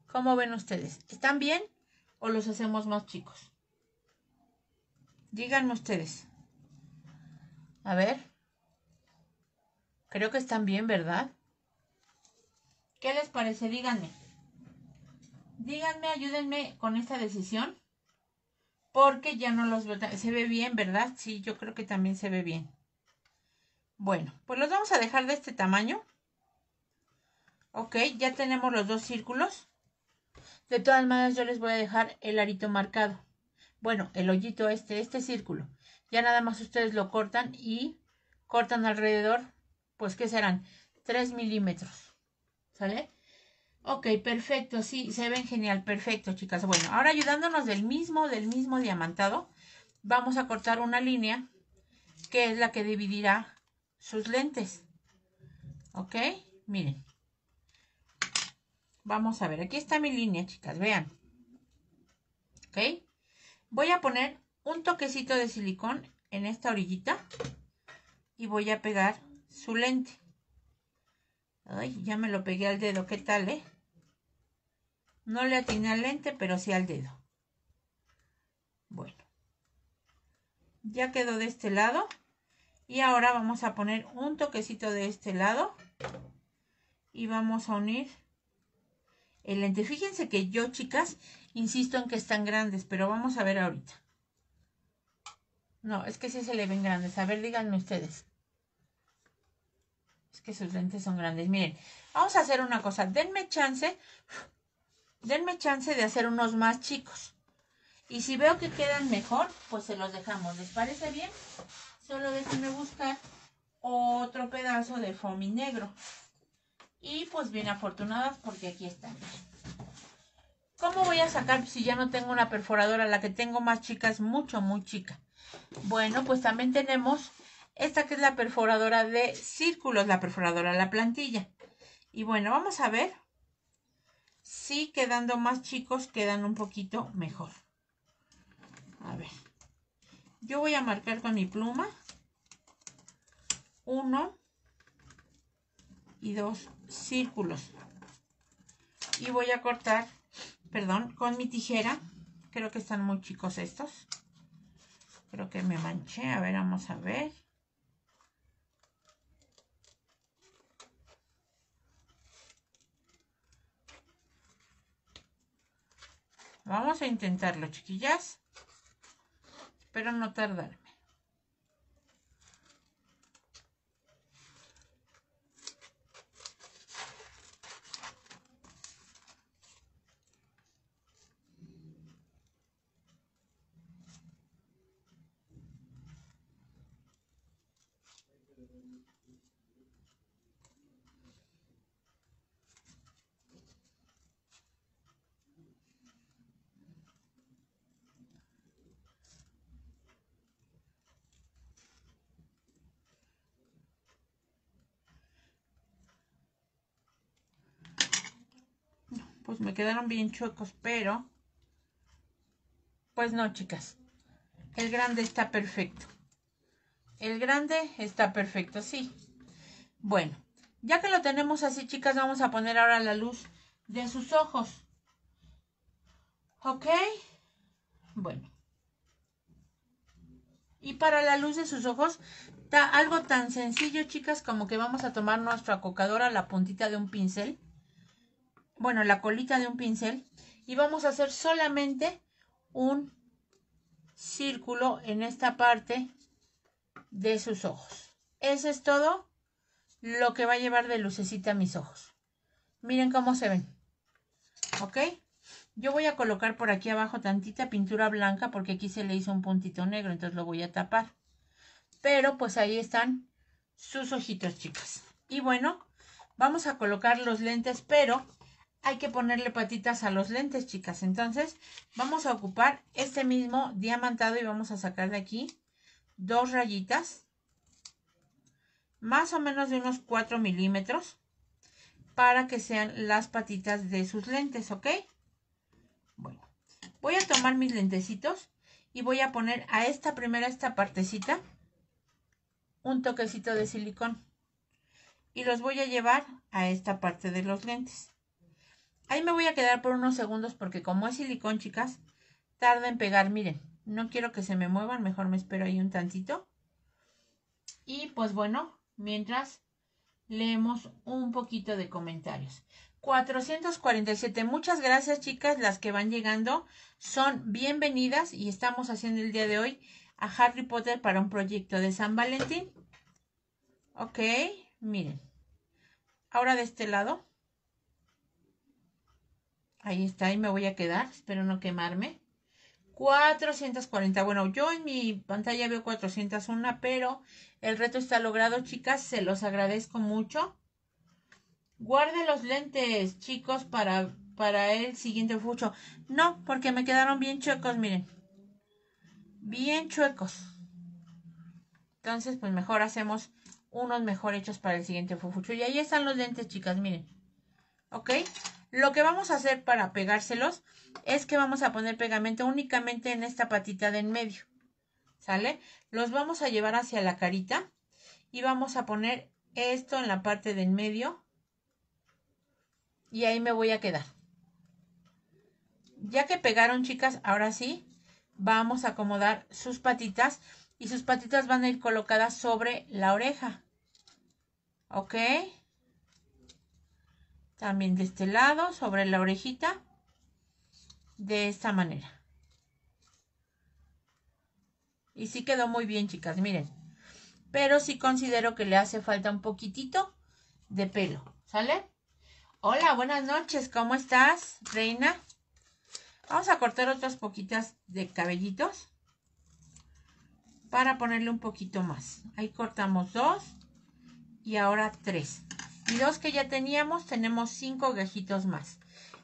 ¿Cómo ven ustedes? ¿Están bien o los hacemos más chicos? Díganme ustedes. A ver. Creo que están bien, ¿verdad? ¿Qué les parece? Díganme. Díganme, ayúdenme con esta decisión. Porque ya no los Se ve bien, ¿verdad? Sí, yo creo que también se ve bien. Bueno, pues los vamos a dejar de este tamaño. Ok, ya tenemos los dos círculos. De todas maneras yo les voy a dejar el arito marcado. Bueno, el hoyito este, este círculo. Ya nada más ustedes lo cortan y cortan alrededor, pues ¿qué serán? 3 milímetros. ¿Sale? Ok, perfecto, sí, se ven genial, perfecto chicas. Bueno, ahora ayudándonos del mismo, del mismo diamantado, vamos a cortar una línea que es la que dividirá sus lentes. Ok, miren. Vamos a ver, aquí está mi línea, chicas, vean. ¿Ok? Voy a poner un toquecito de silicón en esta orillita y voy a pegar su lente. Ay, ya me lo pegué al dedo, ¿qué tal, eh? No le atiné al lente, pero sí al dedo. Bueno. Ya quedó de este lado. Y ahora vamos a poner un toquecito de este lado. Y vamos a unir el lente. Fíjense que yo, chicas, insisto en que están grandes, pero vamos a ver ahorita. No, es que sí se le ven grandes. A ver, díganme ustedes. Es que sus lentes son grandes. Miren, vamos a hacer una cosa. Denme chance, denme chance de hacer unos más chicos. Y si veo que quedan mejor, pues se los dejamos. ¿Les parece bien? Solo déjenme buscar otro pedazo de foamy negro. Y pues bien afortunadas porque aquí están. ¿Cómo voy a sacar si ya no tengo una perforadora? La que tengo más chica es mucho, muy chica. Bueno, pues también tenemos esta que es la perforadora de círculos, la perforadora de la plantilla. Y bueno, vamos a ver si quedando más chicos quedan un poquito mejor. A ver. Yo voy a marcar con mi pluma. 1, y dos círculos. Y voy a cortar, perdón, con mi tijera. Creo que están muy chicos estos. Creo que me manché. A ver, vamos a ver. Vamos a intentarlo, chiquillas. Pero no tardar. quedaron bien chuecos, pero pues no, chicas. El grande está perfecto. El grande está perfecto, sí. Bueno, ya que lo tenemos así, chicas, vamos a poner ahora la luz de sus ojos. ¿Ok? Bueno. Y para la luz de sus ojos, está algo tan sencillo, chicas, como que vamos a tomar nuestra cocadora, la puntita de un pincel bueno, la colita de un pincel y vamos a hacer solamente un círculo en esta parte de sus ojos. Eso es todo lo que va a llevar de lucecita a mis ojos. Miren cómo se ven. ¿Ok? Yo voy a colocar por aquí abajo tantita pintura blanca porque aquí se le hizo un puntito negro, entonces lo voy a tapar. Pero pues ahí están sus ojitos, chicas. Y bueno, vamos a colocar los lentes, pero hay que ponerle patitas a los lentes, chicas. Entonces, vamos a ocupar este mismo diamantado y vamos a sacar de aquí dos rayitas. Más o menos de unos 4 milímetros. Para que sean las patitas de sus lentes, ¿ok? Bueno, voy a tomar mis lentecitos y voy a poner a esta primera, esta partecita, un toquecito de silicón. Y los voy a llevar a esta parte de los lentes. Ahí me voy a quedar por unos segundos porque como es silicón, chicas, tarda en pegar. Miren, no quiero que se me muevan, mejor me espero ahí un tantito. Y pues bueno, mientras leemos un poquito de comentarios. 447. Muchas gracias, chicas. Las que van llegando son bienvenidas y estamos haciendo el día de hoy a Harry Potter para un proyecto de San Valentín. Ok, miren. Ahora de este lado. Ahí está, ahí me voy a quedar, espero no quemarme. 440, bueno, yo en mi pantalla veo 401, pero el reto está logrado, chicas, se los agradezco mucho. Guarde los lentes, chicos, para, para el siguiente fucho. No, porque me quedaron bien chuecos, miren. Bien chuecos. Entonces, pues mejor hacemos unos mejor hechos para el siguiente fufucho. Y ahí están los lentes, chicas, miren. ¿Ok? Lo que vamos a hacer para pegárselos es que vamos a poner pegamento únicamente en esta patita de en medio. ¿Sale? Los vamos a llevar hacia la carita y vamos a poner esto en la parte de en medio. Y ahí me voy a quedar. Ya que pegaron, chicas, ahora sí, vamos a acomodar sus patitas y sus patitas van a ir colocadas sobre la oreja. ¿Ok? También de este lado, sobre la orejita. De esta manera. Y sí quedó muy bien, chicas, miren. Pero sí considero que le hace falta un poquitito de pelo, ¿sale? Hola, buenas noches, ¿cómo estás, reina? Vamos a cortar otras poquitas de cabellitos para ponerle un poquito más. Ahí cortamos dos y ahora tres y dos que ya teníamos, tenemos cinco gajitos más.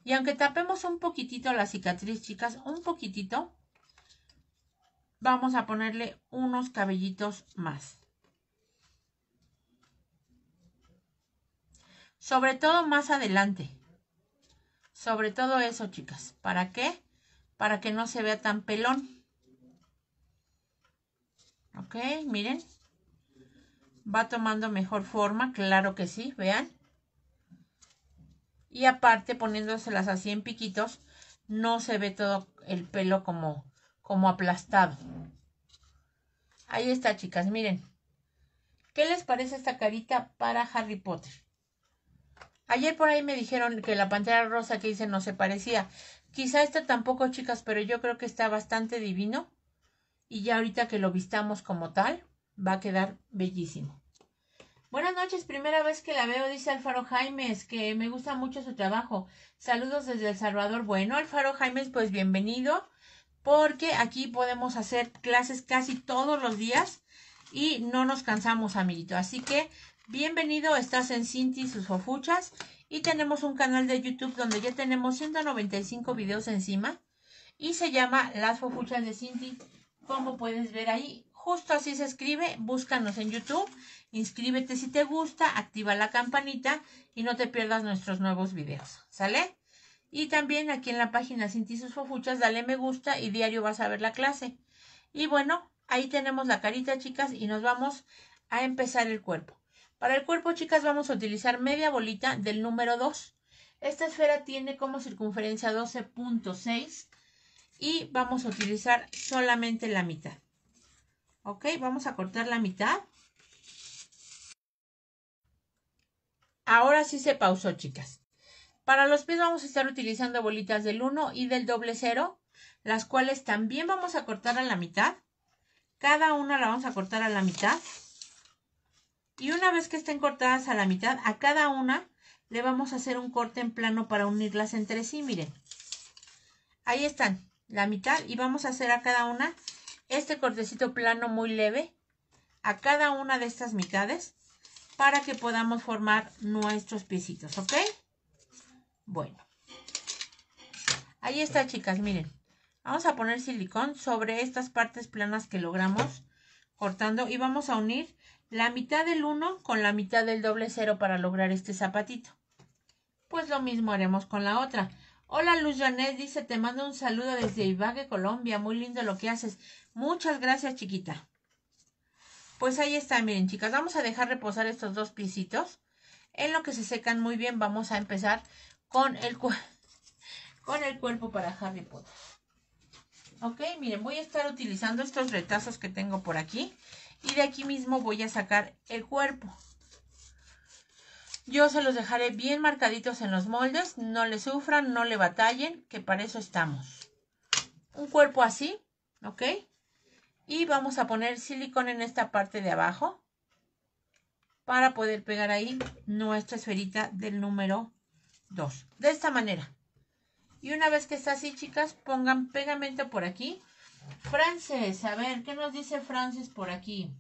Y aunque tapemos un poquitito la cicatriz, chicas, un poquitito, vamos a ponerle unos cabellitos más. Sobre todo más adelante. Sobre todo eso, chicas. ¿Para qué? Para que no se vea tan pelón. ¿Ok? Miren va tomando mejor forma, claro que sí, vean. Y aparte poniéndoselas así en piquitos, no se ve todo el pelo como, como aplastado. Ahí está, chicas, miren. ¿Qué les parece esta carita para Harry Potter? Ayer por ahí me dijeron que la pantera rosa que hice no se parecía. Quizá esta tampoco, chicas, pero yo creo que está bastante divino. Y ya ahorita que lo vistamos como tal, va a quedar bellísimo. Buenas noches, primera vez que la veo, dice Alfaro Jaimes, que me gusta mucho su trabajo. Saludos desde El Salvador. Bueno, Alfaro Jaimes, pues bienvenido, porque aquí podemos hacer clases casi todos los días y no nos cansamos, amiguito. Así que bienvenido, estás en Cinti sus fofuchas y tenemos un canal de YouTube donde ya tenemos 195 videos encima y se llama Las fofuchas de Cinti. Como puedes ver ahí, Justo así se escribe, búscanos en YouTube, inscríbete si te gusta, activa la campanita y no te pierdas nuestros nuevos videos, ¿sale? Y también aquí en la página Cinti sus fofuchas, dale me gusta y diario vas a ver la clase. Y bueno, ahí tenemos la carita, chicas, y nos vamos a empezar el cuerpo. Para el cuerpo, chicas, vamos a utilizar media bolita del número 2. Esta esfera tiene como circunferencia 12.6 y vamos a utilizar solamente la mitad. Ok, vamos a cortar la mitad. Ahora sí se pausó, chicas. Para los pies vamos a estar utilizando bolitas del 1 y del doble cero, las cuales también vamos a cortar a la mitad. Cada una la vamos a cortar a la mitad. Y una vez que estén cortadas a la mitad, a cada una le vamos a hacer un corte en plano para unirlas entre sí, miren. Ahí están, la mitad, y vamos a hacer a cada una este cortecito plano muy leve a cada una de estas mitades para que podamos formar nuestros piecitos, ¿ok? Bueno. Ahí está, chicas, miren. Vamos a poner silicón sobre estas partes planas que logramos cortando y vamos a unir la mitad del 1 con la mitad del doble cero para lograr este zapatito. Pues lo mismo haremos con la otra. Hola Luz Janet, dice, te mando un saludo desde Ibague, Colombia. Muy lindo lo que haces. Muchas gracias, chiquita. Pues ahí está, miren, chicas. Vamos a dejar reposar estos dos piecitos. En lo que se secan muy bien, vamos a empezar con el, con el cuerpo para Harry Potter. Ok, miren, voy a estar utilizando estos retazos que tengo por aquí. Y de aquí mismo voy a sacar el cuerpo. Yo se los dejaré bien marcaditos en los moldes. No le sufran, no le batallen, que para eso estamos. Un cuerpo así, ¿ok? y vamos a poner silicón en esta parte de abajo para poder pegar ahí nuestra esferita del número 2 de esta manera y una vez que está así chicas pongan pegamento por aquí Frances, a ver, ¿qué nos dice Frances por aquí?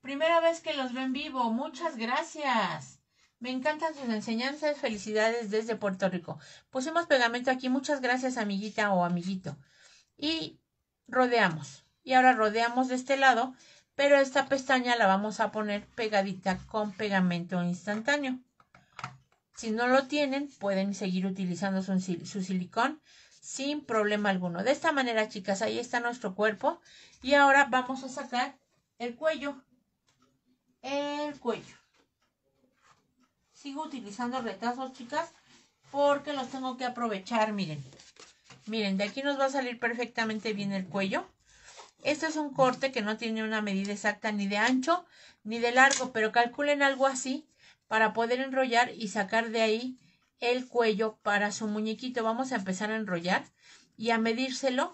Primera vez que los ven vivo, muchas gracias. Me encantan sus enseñanzas, felicidades desde Puerto Rico. Pusimos pegamento aquí, muchas gracias amiguita o amiguito. Y rodeamos y ahora rodeamos de este lado, pero esta pestaña la vamos a poner pegadita con pegamento instantáneo. Si no lo tienen, pueden seguir utilizando su, silicón sin problema alguno. De esta manera, chicas, ahí está nuestro cuerpo. Y ahora vamos a sacar el cuello. El cuello. Sigo utilizando retazos, chicas, porque los tengo que aprovechar, miren. Miren, de aquí nos va a salir perfectamente bien el cuello. Este es un corte que no tiene una medida exacta ni de ancho ni de largo, pero calculen algo así para poder enrollar y sacar de ahí el cuello para su muñequito. Vamos a empezar a enrollar y a medírselo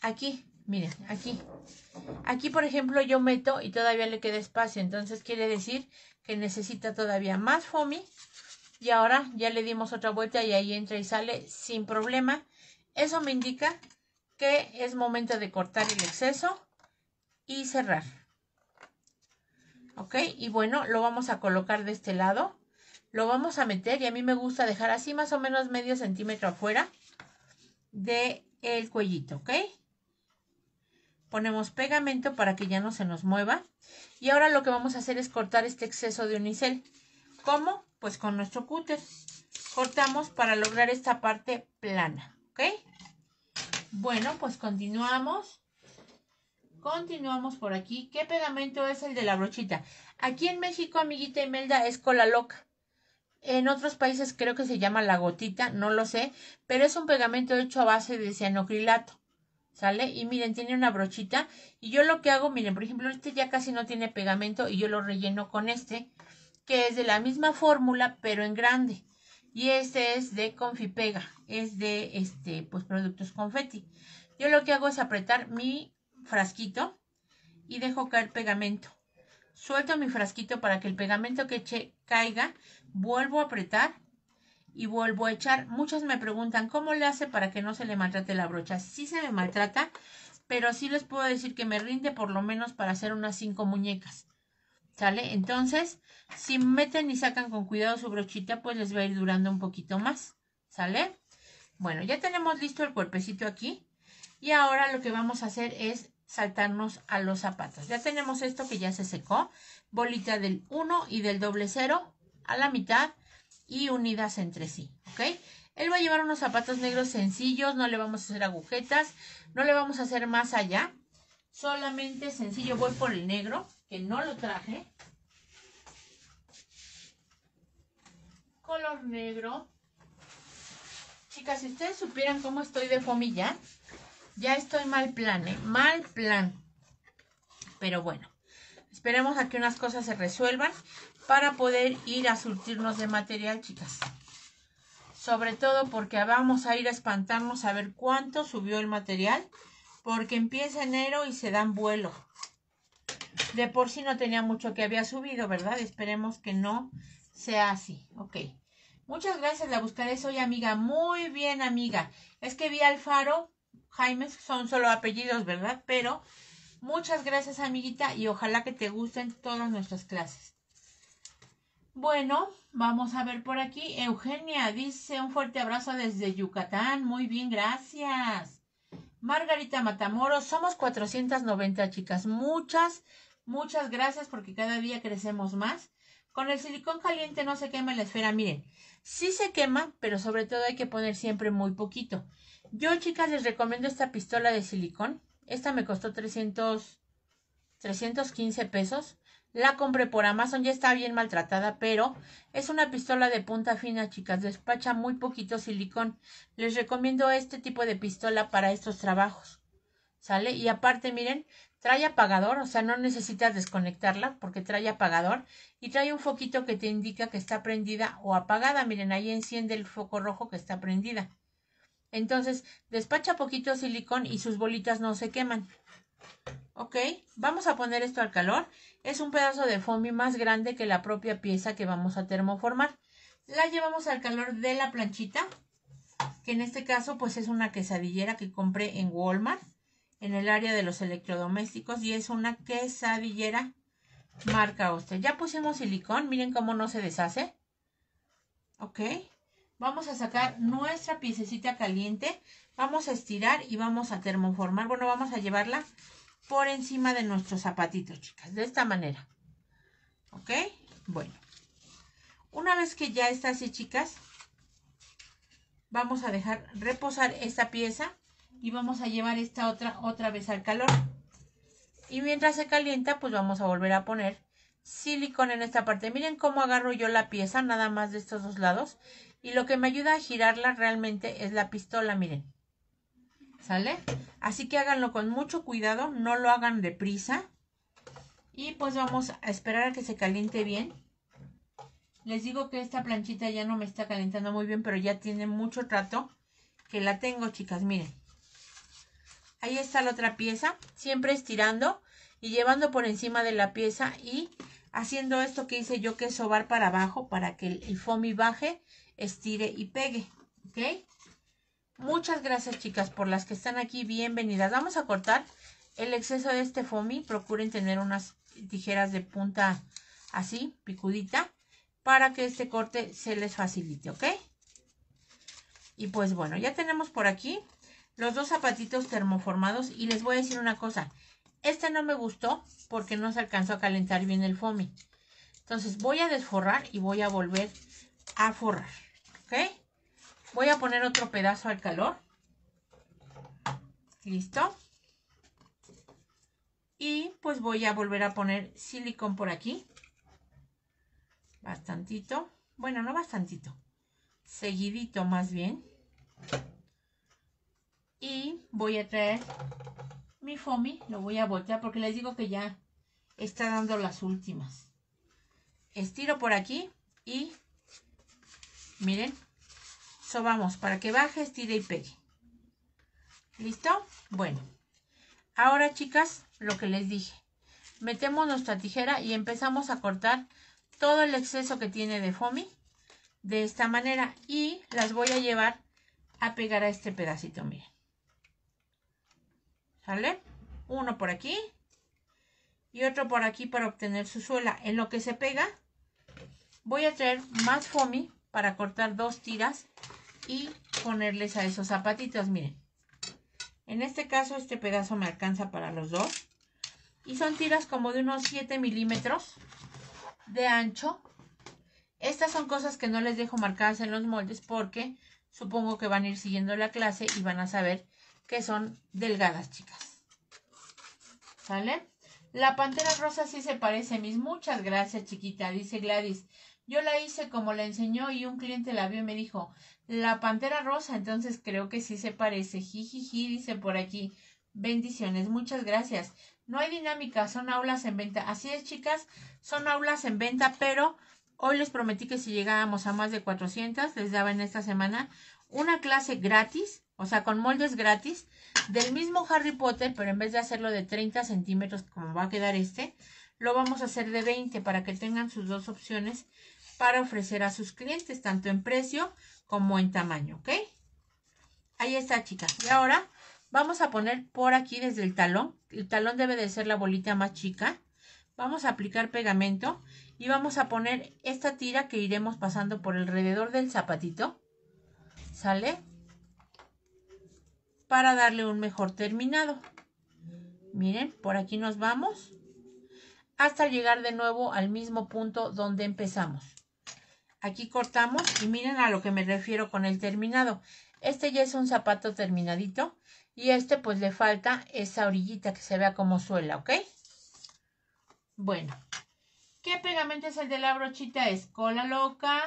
aquí. Miren, aquí. Aquí, por ejemplo, yo meto y todavía le queda espacio. Entonces quiere decir que necesita todavía más foamy. Y ahora ya le dimos otra vuelta y ahí entra y sale sin problema. Eso me indica que es momento de cortar el exceso y cerrar. ¿Ok? Y bueno, lo vamos a colocar de este lado. Lo vamos a meter y a mí me gusta dejar así más o menos medio centímetro afuera del el cuellito, ¿ok? Ponemos pegamento para que ya no se nos mueva. Y ahora lo que vamos a hacer es cortar este exceso de unicel. ¿Cómo? Pues con nuestro cúter. Cortamos para lograr esta parte plana, ¿ok? Bueno, pues continuamos. Continuamos por aquí. ¿Qué pegamento es el de la brochita? Aquí en México, amiguita Imelda, es cola loca. En otros países creo que se llama la gotita, no lo sé, pero es un pegamento hecho a base de cianocrilato. ¿Sale? Y miren, tiene una brochita. Y yo lo que hago, miren, por ejemplo, este ya casi no tiene pegamento y yo lo relleno con este, que es de la misma fórmula, pero en grande. Y este es de Confipega, es de este, pues, productos confeti. Yo lo que hago es apretar mi frasquito y dejo caer pegamento. Suelto mi frasquito para que el pegamento que eche caiga, vuelvo a apretar y vuelvo a echar. Muchas me preguntan cómo le hace para que no se le maltrate la brocha. Sí se me maltrata, pero sí les puedo decir que me rinde por lo menos para hacer unas cinco muñecas. ¿Sale? Entonces, si meten y sacan con cuidado su brochita, pues les va a ir durando un poquito más. ¿Sale? Bueno, ya tenemos listo el cuerpecito aquí. Y ahora lo que vamos a hacer es saltarnos a los zapatos. Ya tenemos esto que ya se secó. Bolita del 1 y del doble 0 a la mitad y unidas entre sí. ¿Ok? Él va a llevar unos zapatos negros sencillos. No le vamos a hacer agujetas. No le vamos a hacer más allá. Solamente sencillo voy por el negro que no lo traje. Color negro. Chicas, si ustedes supieran cómo estoy de fomilla, ya estoy mal plan, ¿eh? Mal plan. Pero bueno, esperemos a que unas cosas se resuelvan para poder ir a surtirnos de material, chicas. Sobre todo porque vamos a ir a espantarnos a ver cuánto subió el material, porque empieza enero y se dan vuelo de por sí no tenía mucho que había subido, ¿verdad? Esperemos que no sea así. Ok. Muchas gracias, la buscaré. Soy amiga. Muy bien, amiga. Es que vi al faro, Jaime, son solo apellidos, ¿verdad? Pero muchas gracias, amiguita, y ojalá que te gusten todas nuestras clases. Bueno, vamos a ver por aquí. Eugenia dice un fuerte abrazo desde Yucatán. Muy bien, gracias. Margarita Matamoros, somos 490 chicas. Muchas, muchas gracias porque cada día crecemos más. Con el silicón caliente no se quema la esfera. Miren, sí se quema, pero sobre todo hay que poner siempre muy poquito. Yo, chicas, les recomiendo esta pistola de silicón. Esta me costó 300, 315 pesos. La compré por Amazon, ya está bien maltratada, pero es una pistola de punta fina, chicas. Despacha muy poquito silicón. Les recomiendo este tipo de pistola para estos trabajos. ¿Sale? Y aparte, miren, trae apagador, o sea, no necesitas desconectarla porque trae apagador y trae un foquito que te indica que está prendida o apagada. Miren, ahí enciende el foco rojo que está prendida. Entonces, despacha poquito silicón y sus bolitas no se queman. Ok, vamos a poner esto al calor. Es un pedazo de foamy más grande que la propia pieza que vamos a termoformar. La llevamos al calor de la planchita, que en este caso pues es una quesadillera que compré en Walmart, en el área de los electrodomésticos, y es una quesadillera marca Oster. Ya pusimos silicón, miren cómo no se deshace. Ok, vamos a sacar nuestra piececita caliente. Vamos a estirar y vamos a termoformar. Bueno, vamos a llevarla por encima de nuestros zapatitos, chicas. De esta manera. ¿Ok? Bueno. Una vez que ya está así, chicas, vamos a dejar reposar esta pieza y vamos a llevar esta otra otra vez al calor. Y mientras se calienta, pues vamos a volver a poner silicón en esta parte. Miren cómo agarro yo la pieza, nada más de estos dos lados. Y lo que me ayuda a girarla realmente es la pistola, miren. ¿Sale? Así que háganlo con mucho cuidado, no lo hagan deprisa. Y pues vamos a esperar a que se caliente bien. Les digo que esta planchita ya no me está calentando muy bien, pero ya tiene mucho trato que la tengo, chicas. Miren. Ahí está la otra pieza, siempre estirando y llevando por encima de la pieza y haciendo esto que hice yo, que es sobar para abajo para que el foamy baje, estire y pegue. ¿Ok? Muchas gracias, chicas, por las que están aquí. Bienvenidas. Vamos a cortar el exceso de este foamy. Procuren tener unas tijeras de punta así, picudita, para que este corte se les facilite, ¿ok? Y pues bueno, ya tenemos por aquí los dos zapatitos termoformados. Y les voy a decir una cosa. Este no me gustó porque no se alcanzó a calentar bien el foamy. Entonces voy a desforrar y voy a volver a forrar, ¿ok? Voy a poner otro pedazo al calor. Listo. Y pues voy a volver a poner silicón por aquí. Bastantito. Bueno, no bastantito. Seguidito más bien. Y voy a traer mi foamy. Lo voy a voltear porque les digo que ya está dando las últimas. Estiro por aquí y miren, Sobamos vamos, para que baje, estire y pegue. ¿Listo? Bueno. Ahora, chicas, lo que les dije. Metemos nuestra tijera y empezamos a cortar todo el exceso que tiene de foamy de esta manera. Y las voy a llevar a pegar a este pedacito, miren. ¿Sale? Uno por aquí y otro por aquí para obtener su suela. En lo que se pega, voy a traer más foamy para cortar dos tiras y ponerles a esos zapatitos, miren. En este caso este pedazo me alcanza para los dos. Y son tiras como de unos 7 milímetros de ancho. Estas son cosas que no les dejo marcadas en los moldes porque supongo que van a ir siguiendo la clase y van a saber que son delgadas, chicas. ¿Sale? La pantera rosa sí se parece a mis. Muchas gracias, chiquita, dice Gladys. Yo la hice como la enseñó y un cliente la vio y me dijo, la pantera rosa, entonces creo que sí se parece. Jijiji, dice por aquí. Bendiciones, muchas gracias. No hay dinámica, son aulas en venta. Así es, chicas, son aulas en venta, pero hoy les prometí que si llegábamos a más de 400, les daba en esta semana una clase gratis, o sea, con moldes gratis, del mismo Harry Potter, pero en vez de hacerlo de 30 centímetros, como va a quedar este, lo vamos a hacer de 20 para que tengan sus dos opciones para ofrecer a sus clientes, tanto en precio como en tamaño, ¿ok? Ahí está, chicas. Y ahora vamos a poner por aquí desde el talón. El talón debe de ser la bolita más chica. Vamos a aplicar pegamento y vamos a poner esta tira que iremos pasando por alrededor del zapatito. ¿Sale? Para darle un mejor terminado. Miren, por aquí nos vamos hasta llegar de nuevo al mismo punto donde empezamos. Aquí cortamos y miren a lo que me refiero con el terminado. Este ya es un zapato terminadito y este pues le falta esa orillita que se vea como suela, ¿ok? Bueno, ¿qué pegamento es el de la brochita? Es cola loca.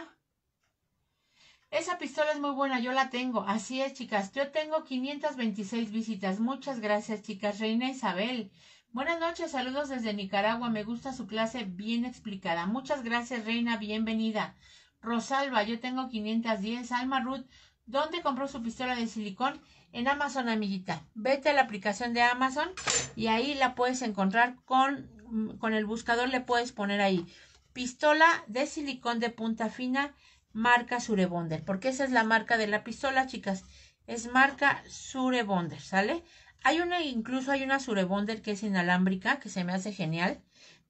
Esa pistola es muy buena, yo la tengo. Así es, chicas. Yo tengo 526 visitas. Muchas gracias, chicas. Reina Isabel. Buenas noches, saludos desde Nicaragua. Me gusta su clase bien explicada. Muchas gracias, Reina. Bienvenida. Rosalba, yo tengo 510. Alma Ruth, ¿dónde compró su pistola de silicón? En Amazon, amiguita. Vete a la aplicación de Amazon y ahí la puedes encontrar con, con el buscador. Le puedes poner ahí pistola de silicón de punta fina, marca Surebonder. Porque esa es la marca de la pistola, chicas. Es marca Surebonder, ¿sale? Hay una, incluso hay una Surebonder que es inalámbrica, que se me hace genial.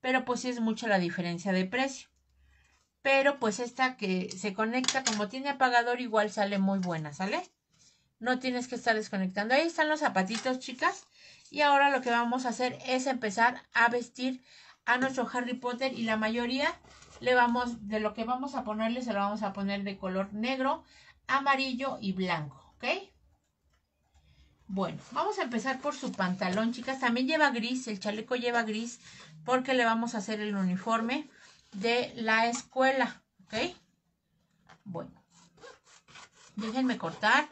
Pero pues sí es mucha la diferencia de precio. Pero pues esta que se conecta, como tiene apagador, igual sale muy buena, ¿sale? No tienes que estar desconectando. Ahí están los zapatitos, chicas. Y ahora lo que vamos a hacer es empezar a vestir a nuestro Harry Potter y la mayoría le vamos, de lo que vamos a ponerle, se lo vamos a poner de color negro, amarillo y blanco, ¿ok? Bueno, vamos a empezar por su pantalón, chicas. También lleva gris, el chaleco lleva gris porque le vamos a hacer el uniforme de la escuela, ¿ok? Bueno, déjenme cortar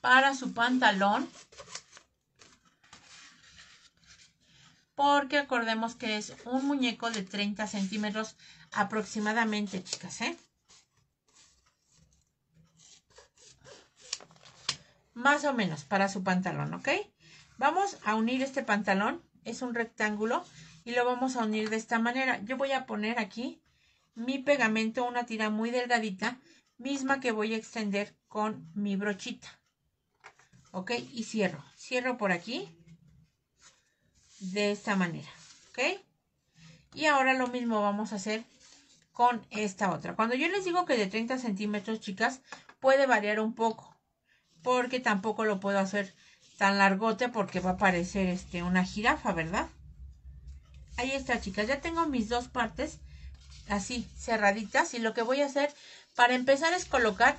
para su pantalón. Porque acordemos que es un muñeco de 30 centímetros aproximadamente, chicas, ¿eh? Más o menos para su pantalón, ¿ok? Vamos a unir este pantalón. Es un rectángulo y lo vamos a unir de esta manera. Yo voy a poner aquí mi pegamento, una tira muy delgadita, misma que voy a extender con mi brochita. ¿Ok? Y cierro. Cierro por aquí de esta manera. ¿Ok? Y ahora lo mismo vamos a hacer con esta otra. Cuando yo les digo que de 30 centímetros, chicas, puede variar un poco. Porque tampoco lo puedo hacer tan largote porque va a parecer este, una jirafa, ¿verdad? Ahí está, chicas. Ya tengo mis dos partes así, cerraditas. Y lo que voy a hacer para empezar es colocar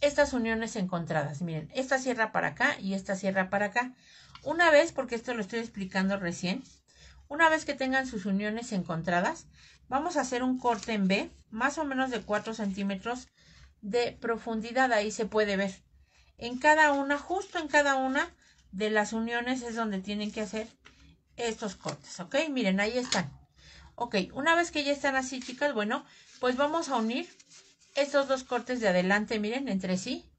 estas uniones encontradas. Miren, esta cierra para acá y esta cierra para acá. Una vez, porque esto lo estoy explicando recién, una vez que tengan sus uniones encontradas, vamos a hacer un corte en B, más o menos de 4 centímetros de profundidad. Ahí se puede ver. En cada una, justo en cada una de las uniones es donde tienen que hacer estos cortes, ¿ok? Miren, ahí están. Ok, una vez que ya están así, chicas, bueno, pues vamos a unir estos dos cortes de adelante, miren, entre sí,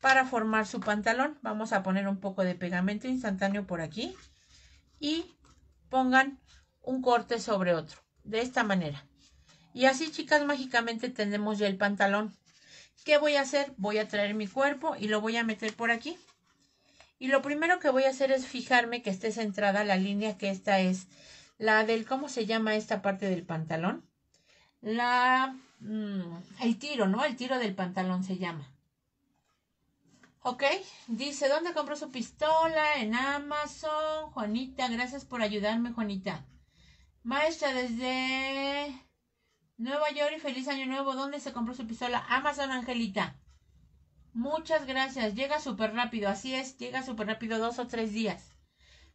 para formar su pantalón. Vamos a poner un poco de pegamento instantáneo por aquí y pongan un corte sobre otro, de esta manera. Y así, chicas, mágicamente tenemos ya el pantalón. ¿Qué voy a hacer? Voy a traer mi cuerpo y lo voy a meter por aquí. Y lo primero que voy a hacer es fijarme que esté centrada la línea que esta es. La del, ¿cómo se llama esta parte del pantalón? La, mm, el tiro, ¿no? El tiro del pantalón se llama. Ok, dice, ¿dónde compró su pistola? En Amazon. Juanita, gracias por ayudarme, Juanita. Maestra, desde Nueva York y feliz año nuevo. ¿Dónde se compró su pistola? Amazon, Angelita. Muchas gracias. Llega súper rápido. Así es, llega súper rápido dos o tres días.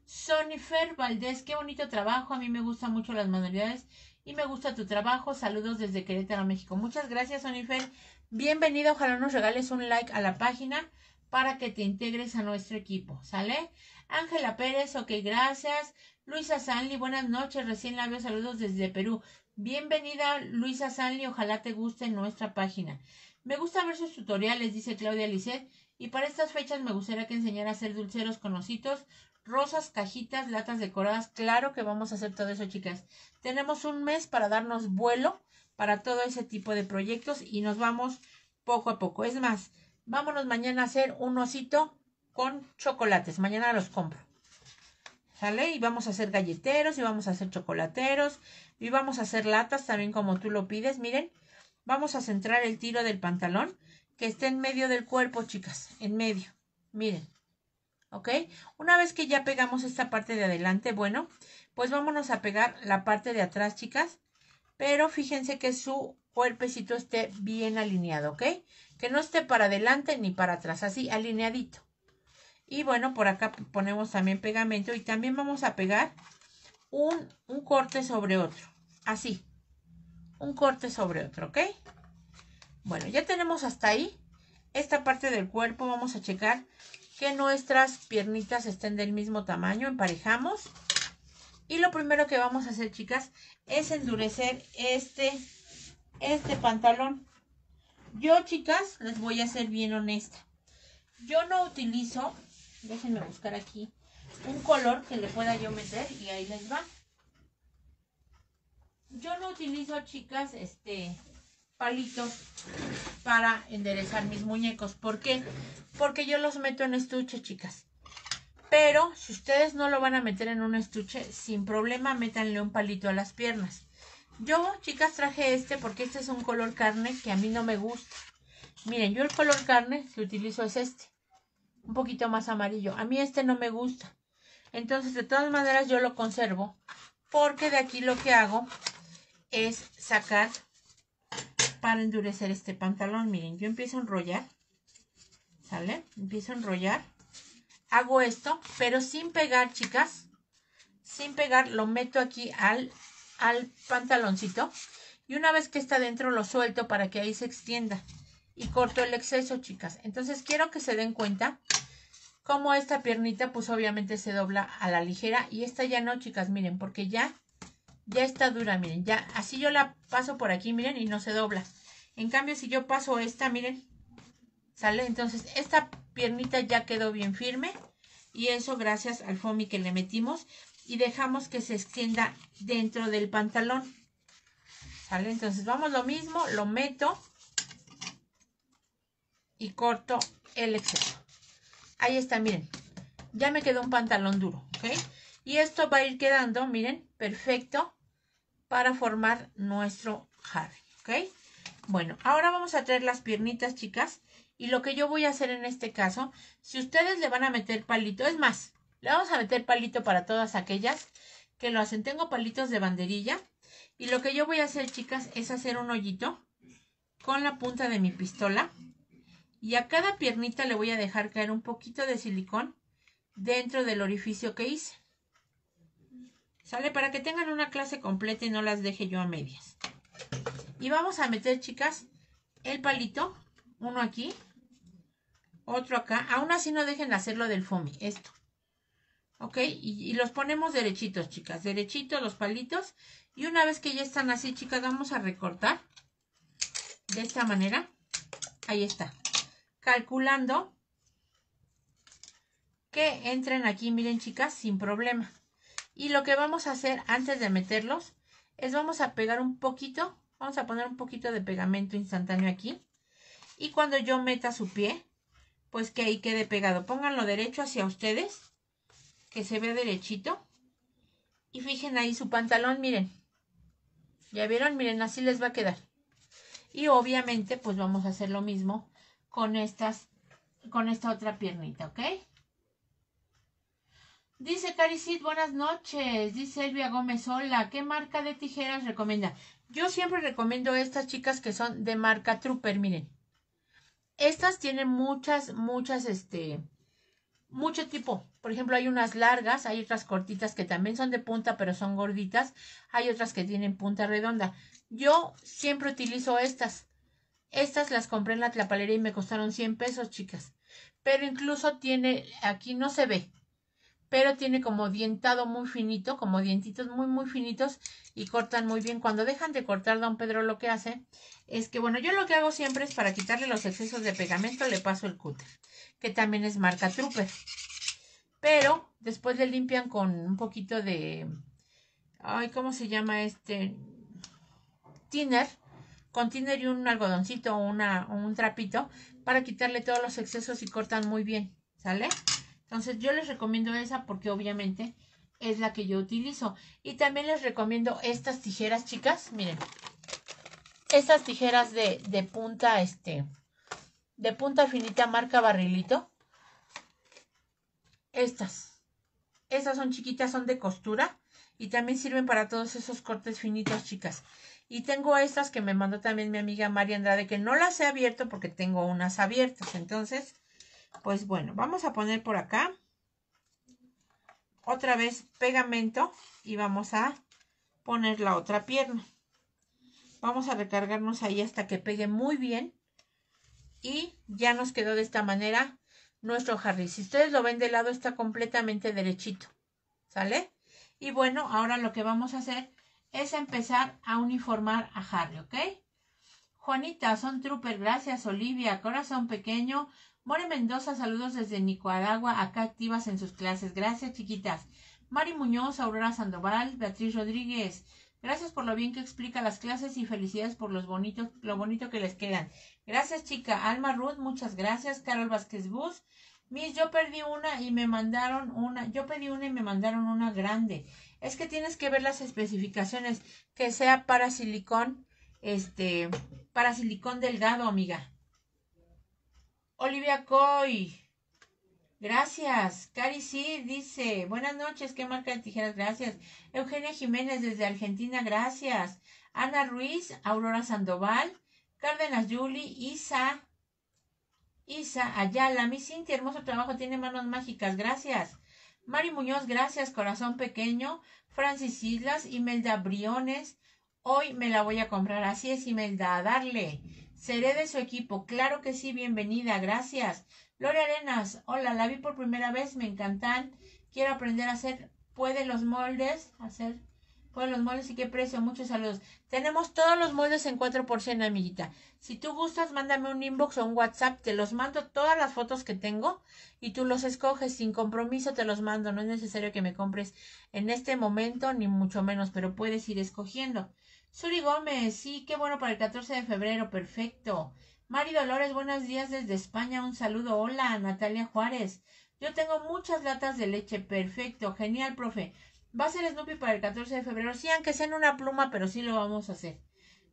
Sonifer Valdés, qué bonito trabajo. A mí me gustan mucho las manualidades y me gusta tu trabajo. Saludos desde Querétaro, México. Muchas gracias, Sonifer. Bienvenida. Ojalá nos regales un like a la página para que te integres a nuestro equipo. ¿Sale? Ángela Pérez, ok, gracias. Luisa Sanli, buenas noches. Recién la veo. Saludos desde Perú. Bienvenida, Luisa Sanli. Ojalá te guste nuestra página. Me gusta ver sus tutoriales, dice Claudia Lisset, y para estas fechas me gustaría que enseñara a hacer dulceros con ositos, rosas, cajitas, latas decoradas. Claro que vamos a hacer todo eso, chicas. Tenemos un mes para darnos vuelo para todo ese tipo de proyectos y nos vamos poco a poco. Es más, vámonos mañana a hacer un osito con chocolates. Mañana los compro. ¿Sale? Y vamos a hacer galleteros y vamos a hacer chocolateros y vamos a hacer latas también como tú lo pides. Miren, Vamos a centrar el tiro del pantalón que esté en medio del cuerpo, chicas, en medio. Miren, ¿ok? Una vez que ya pegamos esta parte de adelante, bueno, pues vámonos a pegar la parte de atrás, chicas. Pero fíjense que su cuerpecito esté bien alineado, ¿ok? Que no esté para adelante ni para atrás, así alineadito. Y bueno, por acá ponemos también pegamento y también vamos a pegar un, un corte sobre otro, así un corte sobre otro, ¿ok? Bueno, ya tenemos hasta ahí esta parte del cuerpo. Vamos a checar que nuestras piernitas estén del mismo tamaño. Emparejamos. Y lo primero que vamos a hacer, chicas, es endurecer este, este pantalón. Yo, chicas, les voy a ser bien honesta. Yo no utilizo, déjenme buscar aquí, un color que le pueda yo meter y ahí les va yo no utilizo, chicas, este palitos para enderezar mis muñecos. ¿Por qué? Porque yo los meto en estuche, chicas. Pero si ustedes no lo van a meter en un estuche, sin problema métanle un palito a las piernas. Yo, chicas, traje este porque este es un color carne que a mí no me gusta. Miren, yo el color carne que utilizo es este. Un poquito más amarillo. A mí este no me gusta. Entonces, de todas maneras, yo lo conservo. Porque de aquí lo que hago es sacar para endurecer este pantalón. Miren, yo empiezo a enrollar, ¿sale? Empiezo a enrollar. Hago esto, pero sin pegar, chicas. Sin pegar, lo meto aquí al, al pantaloncito. Y una vez que está dentro, lo suelto para que ahí se extienda. Y corto el exceso, chicas. Entonces, quiero que se den cuenta cómo esta piernita, pues obviamente se dobla a la ligera. Y esta ya no, chicas, miren, porque ya ya está dura, miren, ya así yo la paso por aquí, miren, y no se dobla. En cambio, si yo paso esta, miren, sale, entonces esta piernita ya quedó bien firme y eso gracias al foamy que le metimos y dejamos que se extienda dentro del pantalón. ¿Sale? Entonces vamos lo mismo, lo meto y corto el exceso. Ahí está, miren. Ya me quedó un pantalón duro, ¿ok? Y esto va a ir quedando, miren, perfecto para formar nuestro jardín, ¿ok? Bueno, ahora vamos a traer las piernitas, chicas. Y lo que yo voy a hacer en este caso, si ustedes le van a meter palito, es más, le vamos a meter palito para todas aquellas que lo hacen. Tengo palitos de banderilla. Y lo que yo voy a hacer, chicas, es hacer un hoyito con la punta de mi pistola. Y a cada piernita le voy a dejar caer un poquito de silicón dentro del orificio que hice. Sale para que tengan una clase completa y no las deje yo a medias. Y vamos a meter, chicas, el palito. Uno aquí. Otro acá. Aún así no dejen hacerlo del foamy. Esto. ¿Ok? Y, y los ponemos derechitos, chicas. Derechitos los palitos. Y una vez que ya están así, chicas, vamos a recortar. De esta manera. Ahí está. Calculando que entren aquí, miren chicas, sin problema. Y lo que vamos a hacer antes de meterlos es vamos a pegar un poquito, vamos a poner un poquito de pegamento instantáneo aquí. Y cuando yo meta su pie, pues que ahí quede pegado. Pónganlo derecho hacia ustedes, que se vea derechito. Y fijen ahí su pantalón, miren. ¿Ya vieron? Miren, así les va a quedar. Y obviamente, pues vamos a hacer lo mismo con estas, con esta otra piernita, ¿ok? Dice Caricid, buenas noches. Dice Elvia Gómez, hola. ¿Qué marca de tijeras recomienda? Yo siempre recomiendo estas chicas que son de marca Trooper, miren. Estas tienen muchas, muchas, este, mucho tipo. Por ejemplo, hay unas largas, hay otras cortitas que también son de punta, pero son gorditas. Hay otras que tienen punta redonda. Yo siempre utilizo estas. Estas las compré en la tlapalera y me costaron 100 pesos, chicas. Pero incluso tiene, aquí no se ve, pero tiene como dientado muy finito, como dientitos muy, muy finitos y cortan muy bien. Cuando dejan de cortar, don Pedro lo que hace es que, bueno, yo lo que hago siempre es para quitarle los excesos de pegamento, le paso el cúter, que también es marca Trooper. Pero después le limpian con un poquito de, ay, ¿cómo se llama este? Tiner, con tiner y un algodoncito o un trapito para quitarle todos los excesos y cortan muy bien, ¿sale? Entonces yo les recomiendo esa porque obviamente es la que yo utilizo. Y también les recomiendo estas tijeras, chicas. Miren, estas tijeras de, de punta, este, de punta finita marca barrilito. Estas. Estas son chiquitas, son de costura. Y también sirven para todos esos cortes finitos, chicas. Y tengo estas que me mandó también mi amiga María Andrade, que no las he abierto porque tengo unas abiertas. Entonces, pues bueno, vamos a poner por acá otra vez pegamento y vamos a poner la otra pierna. Vamos a recargarnos ahí hasta que pegue muy bien. Y ya nos quedó de esta manera nuestro Harry. Si ustedes lo ven de lado está completamente derechito. ¿Sale? Y bueno, ahora lo que vamos a hacer es empezar a uniformar a Harry, ¿ok? Juanita, son trooper, gracias, Olivia, corazón pequeño, More Mendoza, saludos desde Nicaragua, acá activas en sus clases. Gracias, chiquitas. Mari Muñoz, Aurora Sandoval, Beatriz Rodríguez. Gracias por lo bien que explica las clases y felicidades por los bonitos, lo bonito que les quedan. Gracias, chica. Alma Ruth, muchas gracias. Carol Vázquez Bus. Miss, yo perdí una y me mandaron una. Yo pedí una y me mandaron una grande. Es que tienes que ver las especificaciones. Que sea para silicón, este, para silicón delgado, amiga. Olivia Coy. Gracias. Cari sí, dice, buenas noches, qué marca de tijeras, gracias. Eugenia Jiménez desde Argentina, gracias. Ana Ruiz, Aurora Sandoval, Cárdenas Yuli, Isa, Isa Ayala, mi Cinti, hermoso trabajo, tiene manos mágicas, gracias. Mari Muñoz, gracias, corazón pequeño. Francis Islas, Imelda Briones, hoy me la voy a comprar, así es, Imelda, a darle. Seré de su equipo. Claro que sí, bienvenida, gracias. Gloria Arenas, hola, la vi por primera vez, me encantan. Quiero aprender a hacer, puede los moldes, hacer, puede los moldes y qué precio. Muchos saludos. Tenemos todos los moldes en 4%, amiguita. Si tú gustas, mándame un inbox o un WhatsApp, te los mando todas las fotos que tengo y tú los escoges sin compromiso, te los mando. No es necesario que me compres en este momento, ni mucho menos, pero puedes ir escogiendo. Suri Gómez, sí, qué bueno para el 14 de febrero, perfecto. Mari Dolores, buenos días desde España, un saludo. Hola, Natalia Juárez. Yo tengo muchas latas de leche, perfecto, genial, profe. Va a ser Snoopy para el 14 de febrero, sí, aunque sea en una pluma, pero sí lo vamos a hacer.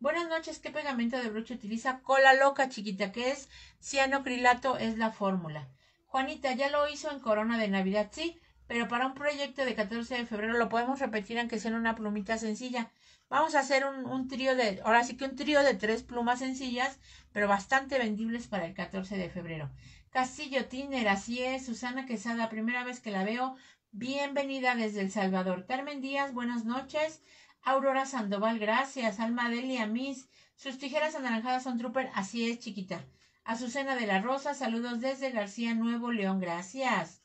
Buenas noches, ¿qué pegamento de broche utiliza? Cola loca, chiquita, que es cianocrilato, es la fórmula. Juanita, ya lo hizo en Corona de Navidad, sí, pero para un proyecto de 14 de febrero lo podemos repetir aunque sea en una plumita sencilla. Vamos a hacer un, trío de, ahora sí que un trío de tres plumas sencillas, pero bastante vendibles para el 14 de febrero. Castillo Tiner, así es, Susana Quesada, primera vez que la veo. Bienvenida desde El Salvador. Carmen Díaz, buenas noches. Aurora Sandoval, gracias. Alma Delia Miss, sus tijeras anaranjadas son trooper, así es, chiquita. Azucena de la Rosa, saludos desde García Nuevo León, gracias.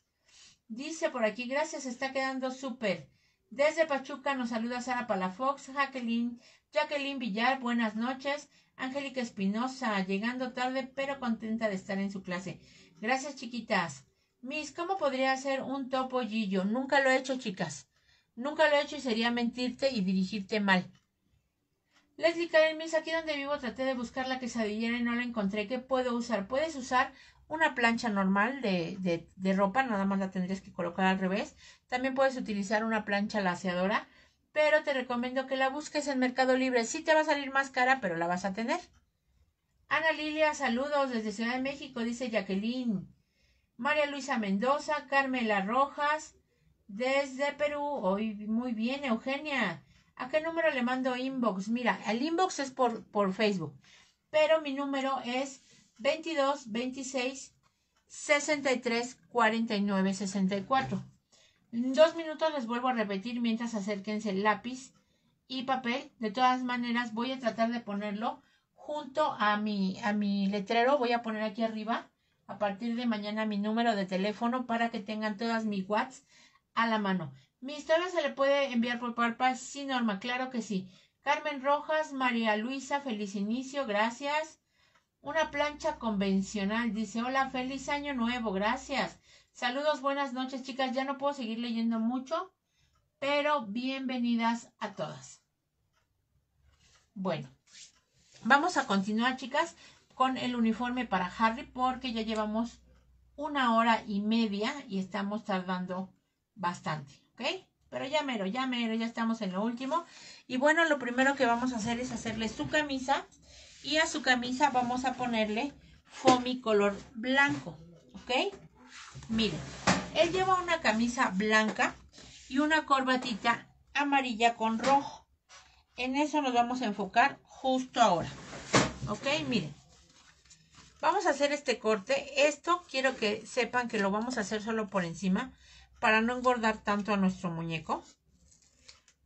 Dice por aquí, gracias, está quedando súper. Desde Pachuca nos saluda Sara Palafox, Jacqueline, Jacqueline Villar, buenas noches. Angélica Espinosa, llegando tarde pero contenta de estar en su clase. Gracias, chiquitas. Miss, ¿cómo podría hacer un topollillo? Nunca lo he hecho, chicas. Nunca lo he hecho y sería mentirte y dirigirte mal. Leslie Karen Miss, aquí donde vivo traté de buscar la quesadillera y no la encontré. ¿Qué puedo usar? ¿Puedes usar una plancha normal de, de, ropa, nada más la tendrías que colocar al revés. También puedes utilizar una plancha laseadora, pero te recomiendo que la busques en Mercado Libre. Sí te va a salir más cara, pero la vas a tener. Ana Lilia, saludos desde Ciudad de México, dice Jacqueline. María Luisa Mendoza, Carmela Rojas, desde Perú. Hoy muy bien, Eugenia. ¿A qué número le mando inbox? Mira, el inbox es por, por Facebook, pero mi número es 22 26 63 49 64. En dos minutos les vuelvo a repetir mientras acérquense el lápiz y papel. De todas maneras voy a tratar de ponerlo junto a mi, a mi letrero. Voy a poner aquí arriba a partir de mañana mi número de teléfono para que tengan todas mis WhatsApp a la mano. Mi historia se le puede enviar por Parpa, sí, Norma, claro que sí. Carmen Rojas, María Luisa, feliz inicio, gracias. Una plancha convencional dice, hola, feliz año nuevo, gracias. Saludos, buenas noches, chicas. Ya no puedo seguir leyendo mucho, pero bienvenidas a todas. Bueno, vamos a continuar, chicas, con el uniforme para Harry porque ya llevamos una hora y media y estamos tardando bastante, ¿ok? Pero ya mero, ya mero, ya estamos en lo último. Y bueno, lo primero que vamos a hacer es hacerle su camisa y a su camisa vamos a ponerle foamy color blanco, ¿ok? Miren, él lleva una camisa blanca y una corbatita amarilla con rojo. En eso nos vamos a enfocar justo ahora, ¿ok? Miren, vamos a hacer este corte. Esto quiero que sepan que lo vamos a hacer solo por encima para no engordar tanto a nuestro muñeco.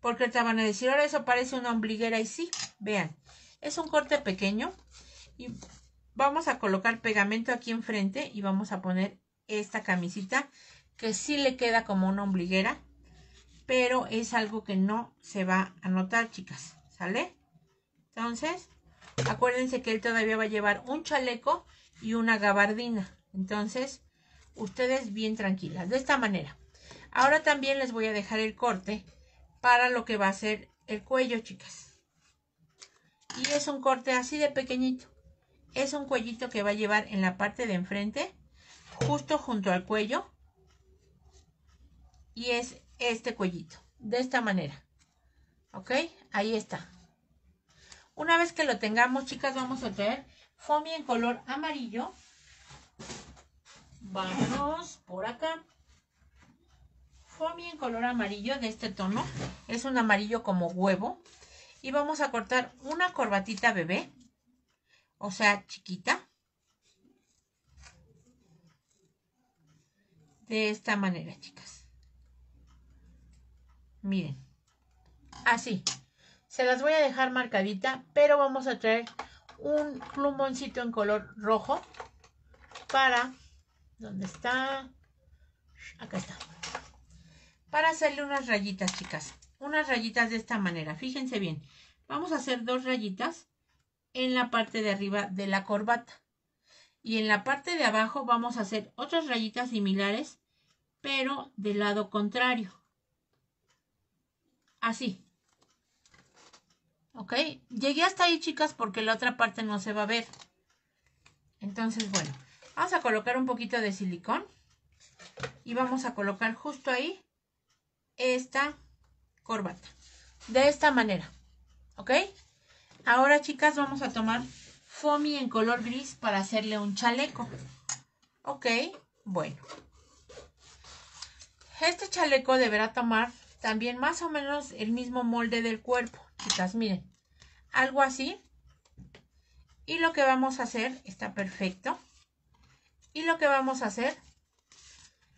Porque te van a decir, ahora eso parece una ombliguera y sí, vean. Es un corte pequeño y vamos a colocar pegamento aquí enfrente y vamos a poner esta camisita que sí le queda como una ombliguera, pero es algo que no se va a notar, chicas, ¿sale? Entonces, acuérdense que él todavía va a llevar un chaleco y una gabardina. Entonces, ustedes bien tranquilas, de esta manera. Ahora también les voy a dejar el corte para lo que va a ser el cuello, chicas y es un corte así de pequeñito. Es un cuellito que va a llevar en la parte de enfrente, justo junto al cuello. Y es este cuellito, de esta manera. ¿Ok? Ahí está. Una vez que lo tengamos, chicas, vamos a traer foamy en color amarillo. Vámonos por acá. Foamy en color amarillo de este tono. Es un amarillo como huevo y vamos a cortar una corbatita bebé, o sea, chiquita. De esta manera, chicas. Miren, así. Se las voy a dejar marcadita, pero vamos a traer un plumoncito en color rojo para... ¿Dónde está? Acá está. Para hacerle unas rayitas, chicas unas rayitas de esta manera. Fíjense bien. Vamos a hacer dos rayitas en la parte de arriba de la corbata. Y en la parte de abajo vamos a hacer otras rayitas similares, pero del lado contrario. Así. ¿Ok? Llegué hasta ahí, chicas, porque la otra parte no se va a ver. Entonces, bueno, vamos a colocar un poquito de silicón. Y vamos a colocar justo ahí esta corbata. De esta manera. ¿Ok? Ahora, chicas, vamos a tomar foamy en color gris para hacerle un chaleco. Ok, bueno. Este chaleco deberá tomar también más o menos el mismo molde del cuerpo. Chicas, miren. Algo así. Y lo que vamos a hacer, está perfecto. Y lo que vamos a hacer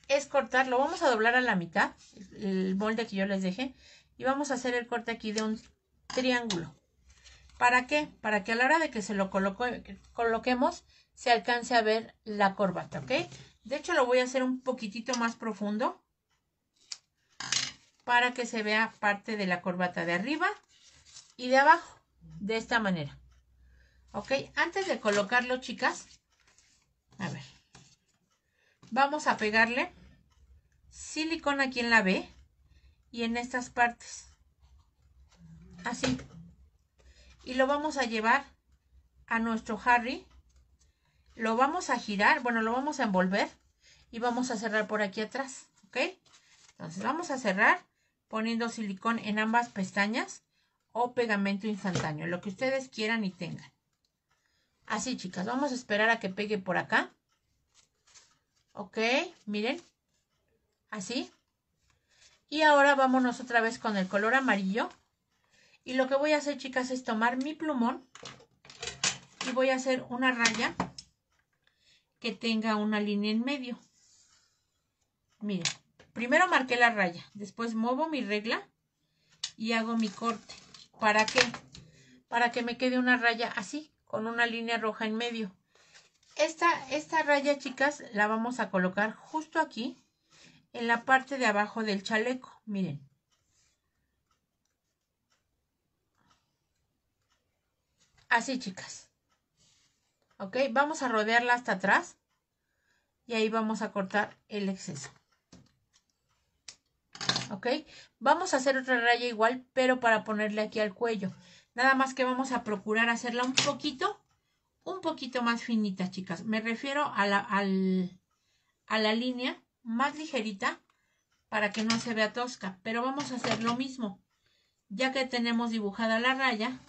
es cortarlo. Vamos a doblar a la mitad el molde que yo les dejé y vamos a hacer el corte aquí de un triángulo. ¿Para qué? Para que a la hora de que se lo coloquemos se alcance a ver la corbata, ¿ok? De hecho lo voy a hacer un poquitito más profundo para que se vea parte de la corbata de arriba y de abajo, de esta manera. ¿Ok? Antes de colocarlo, chicas, a ver, vamos a pegarle silicona aquí en la B y en estas partes. Así. Y lo vamos a llevar a nuestro Harry. Lo vamos a girar, bueno, lo vamos a envolver y vamos a cerrar por aquí atrás, ¿ok? Entonces vamos a cerrar poniendo silicón en ambas pestañas o pegamento instantáneo, lo que ustedes quieran y tengan. Así, chicas, vamos a esperar a que pegue por acá. Ok, miren, así. Y ahora vámonos otra vez con el color amarillo. Y lo que voy a hacer, chicas, es tomar mi plumón y voy a hacer una raya que tenga una línea en medio. Miren, primero marqué la raya, después muevo mi regla y hago mi corte. ¿Para qué? Para que me quede una raya así, con una línea roja en medio. Esta, esta raya, chicas, la vamos a colocar justo aquí en la parte de abajo del chaleco. Miren. Así, chicas. ¿Ok? Vamos a rodearla hasta atrás. Y ahí vamos a cortar el exceso. ¿Ok? Vamos a hacer otra raya igual, pero para ponerle aquí al cuello. Nada más que vamos a procurar hacerla un poquito, un poquito más finita, chicas. Me refiero a la, al, a la línea más ligerita para que no se vea tosca, pero vamos a hacer lo mismo. Ya que tenemos dibujada la raya,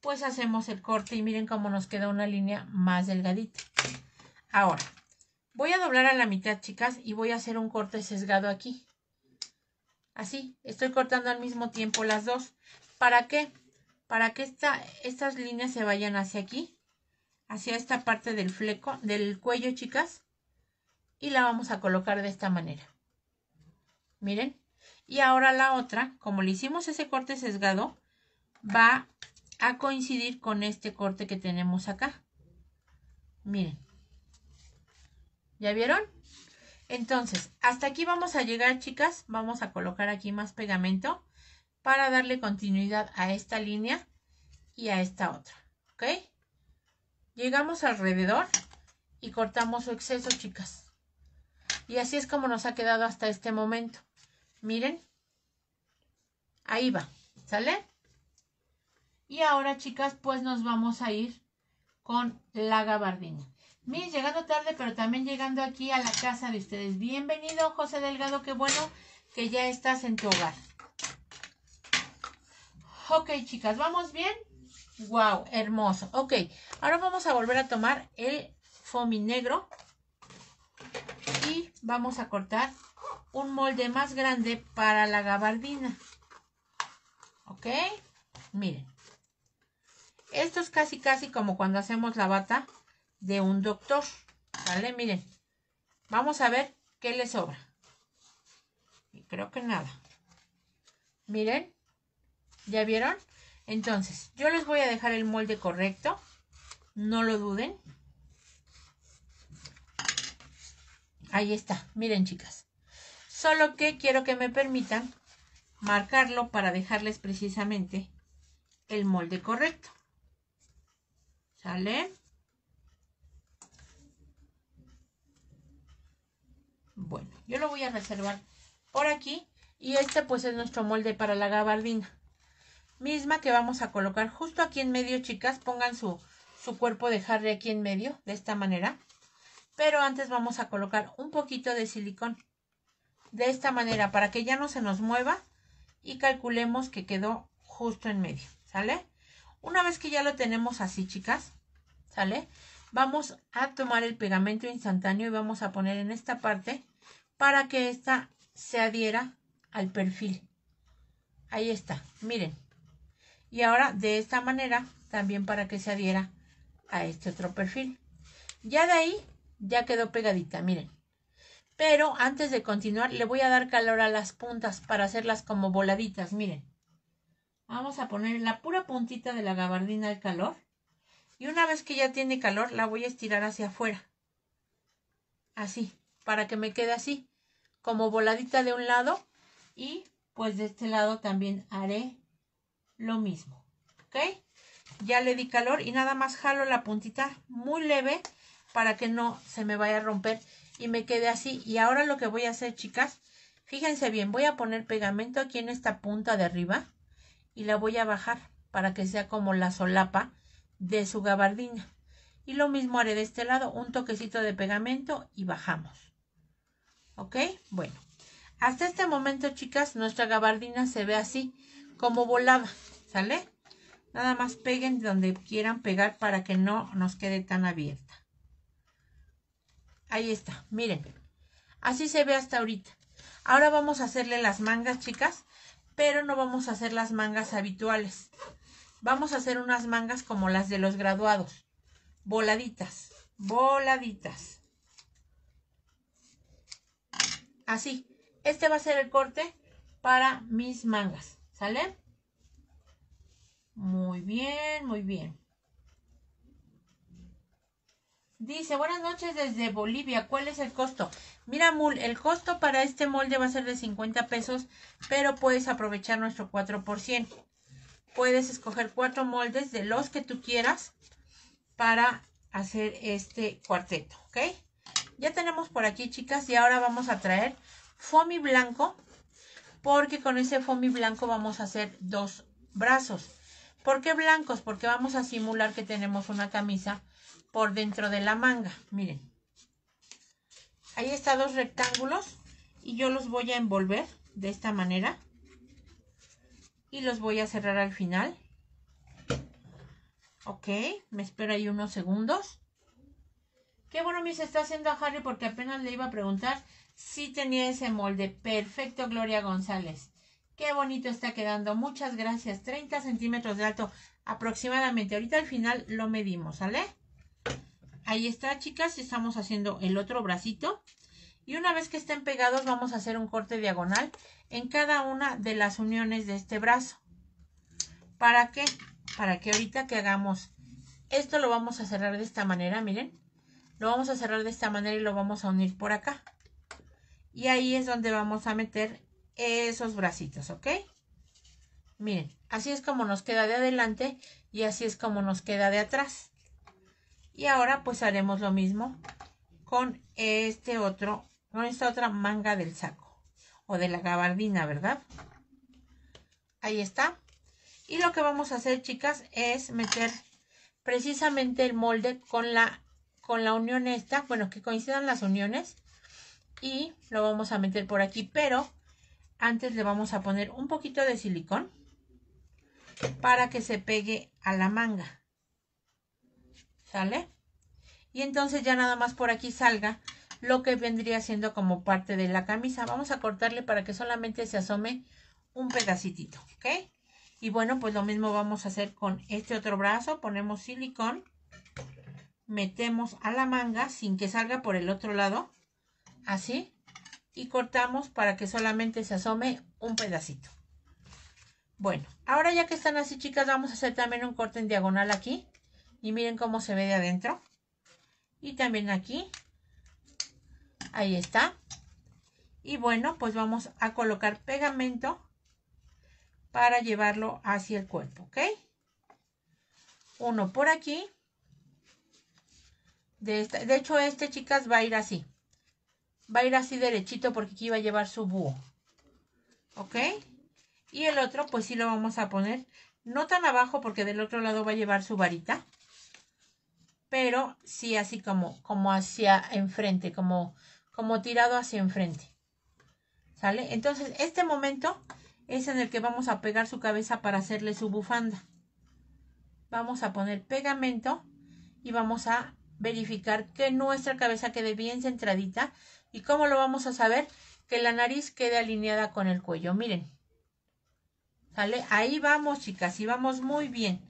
pues hacemos el corte y miren cómo nos queda una línea más delgadita. Ahora, voy a doblar a la mitad, chicas, y voy a hacer un corte sesgado aquí. Así, estoy cortando al mismo tiempo las dos. ¿Para qué? Para que esta, estas líneas se vayan hacia aquí, hacia esta parte del fleco, del cuello, chicas y la vamos a colocar de esta manera. Miren. Y ahora la otra, como le hicimos ese corte sesgado, va a coincidir con este corte que tenemos acá. Miren. ¿Ya vieron? Entonces, hasta aquí vamos a llegar, chicas. Vamos a colocar aquí más pegamento para darle continuidad a esta línea y a esta otra. ¿Ok? Llegamos alrededor y cortamos su exceso, chicas. Y así es como nos ha quedado hasta este momento. Miren, ahí va, ¿sale? Y ahora, chicas, pues nos vamos a ir con la gabardina. Miren, llegando tarde, pero también llegando aquí a la casa de ustedes. Bienvenido, José Delgado, qué bueno que ya estás en tu hogar. Ok, chicas, ¿vamos bien? Wow, hermoso. Ok, ahora vamos a volver a tomar el fomi negro vamos a cortar un molde más grande para la gabardina. ¿Ok? Miren. Esto es casi casi como cuando hacemos la bata de un doctor. ¿Vale? Miren. Vamos a ver qué le sobra. Y creo que nada. Miren. ¿Ya vieron? Entonces, yo les voy a dejar el molde correcto. No lo duden. Ahí está, miren chicas. Solo que quiero que me permitan marcarlo para dejarles precisamente el molde correcto. ¿Sale? Bueno, yo lo voy a reservar por aquí. Y este pues es nuestro molde para la gabardina. Misma que vamos a colocar justo aquí en medio, chicas. Pongan su, su cuerpo de Harry aquí en medio, de esta manera pero antes vamos a colocar un poquito de silicón de esta manera para que ya no se nos mueva y calculemos que quedó justo en medio, ¿sale? Una vez que ya lo tenemos así, chicas, ¿sale? Vamos a tomar el pegamento instantáneo y vamos a poner en esta parte para que esta se adhiera al perfil. Ahí está, miren. Y ahora de esta manera también para que se adhiera a este otro perfil. Ya de ahí ya quedó pegadita, miren. Pero antes de continuar, le voy a dar calor a las puntas para hacerlas como voladitas, miren. Vamos a poner la pura puntita de la gabardina al calor. Y una vez que ya tiene calor, la voy a estirar hacia afuera. Así, para que me quede así, como voladita de un lado. Y pues de este lado también haré lo mismo. ¿Ok? Ya le di calor y nada más jalo la puntita muy leve para que no se me vaya a romper y me quede así. Y ahora lo que voy a hacer, chicas, fíjense bien, voy a poner pegamento aquí en esta punta de arriba y la voy a bajar para que sea como la solapa de su gabardina. Y lo mismo haré de este lado, un toquecito de pegamento y bajamos. ¿Ok? Bueno, hasta este momento, chicas, nuestra gabardina se ve así, como volada, ¿sale? Nada más peguen donde quieran pegar para que no nos quede tan abierta. Ahí está, miren. Así se ve hasta ahorita. Ahora vamos a hacerle las mangas, chicas, pero no vamos a hacer las mangas habituales. Vamos a hacer unas mangas como las de los graduados. Voladitas, voladitas. Así. Este va a ser el corte para mis mangas. ¿Sale? Muy bien, muy bien. Dice, buenas noches desde Bolivia, ¿cuál es el costo? Mira, Mul, el costo para este molde va a ser de 50 pesos, pero puedes aprovechar nuestro 4%. Puedes escoger cuatro moldes de los que tú quieras para hacer este cuarteto, ¿ok? Ya tenemos por aquí, chicas, y ahora vamos a traer foamy blanco, porque con ese foamy blanco vamos a hacer dos brazos. ¿Por qué blancos? Porque vamos a simular que tenemos una camisa por dentro de la manga. Miren. Ahí están dos rectángulos y yo los voy a envolver de esta manera. Y los voy a cerrar al final. Ok, me espero ahí unos segundos. Qué bueno me se está haciendo a Harry porque apenas le iba a preguntar si tenía ese molde. Perfecto, Gloria González. Qué bonito está quedando. Muchas gracias. 30 centímetros de alto aproximadamente. Ahorita al final lo medimos, ¿sale? Ahí está, chicas. Estamos haciendo el otro bracito. Y una vez que estén pegados, vamos a hacer un corte diagonal en cada una de las uniones de este brazo. ¿Para qué? Para que ahorita que hagamos esto lo vamos a cerrar de esta manera, miren. Lo vamos a cerrar de esta manera y lo vamos a unir por acá. Y ahí es donde vamos a meter esos bracitos, ¿ok? Miren, así es como nos queda de adelante y así es como nos queda de atrás. Y ahora pues haremos lo mismo con este otro, con esta otra manga del saco o de la gabardina, ¿verdad? Ahí está. Y lo que vamos a hacer, chicas, es meter precisamente el molde con la, con la unión esta, bueno, que coincidan las uniones. Y lo vamos a meter por aquí, pero antes le vamos a poner un poquito de silicón para que se pegue a la manga. ¿Sale? Y entonces ya nada más por aquí salga lo que vendría siendo como parte de la camisa. Vamos a cortarle para que solamente se asome un pedacito. ¿ok? Y bueno, pues lo mismo vamos a hacer con este otro brazo. Ponemos silicón, metemos a la manga sin que salga por el otro lado, así, y cortamos para que solamente se asome un pedacito. Bueno, ahora ya que están así, chicas, vamos a hacer también un corte en diagonal aquí y miren cómo se ve de adentro. Y también aquí. Ahí está. Y bueno, pues vamos a colocar pegamento para llevarlo hacia el cuerpo, ¿ok? Uno por aquí. De, de hecho, este, chicas, va a ir así. Va a ir así derechito porque aquí va a llevar su búho. ¿Ok? Y el otro, pues sí lo vamos a poner no tan abajo porque del otro lado va a llevar su varita pero sí así como, como hacia enfrente, como, como tirado hacia enfrente. ¿Sale? Entonces, este momento es en el que vamos a pegar su cabeza para hacerle su bufanda. Vamos a poner pegamento y vamos a verificar que nuestra cabeza quede bien centradita. ¿Y cómo lo vamos a saber? Que la nariz quede alineada con el cuello. Miren. ¿Sale? Ahí vamos, chicas, y vamos muy bien.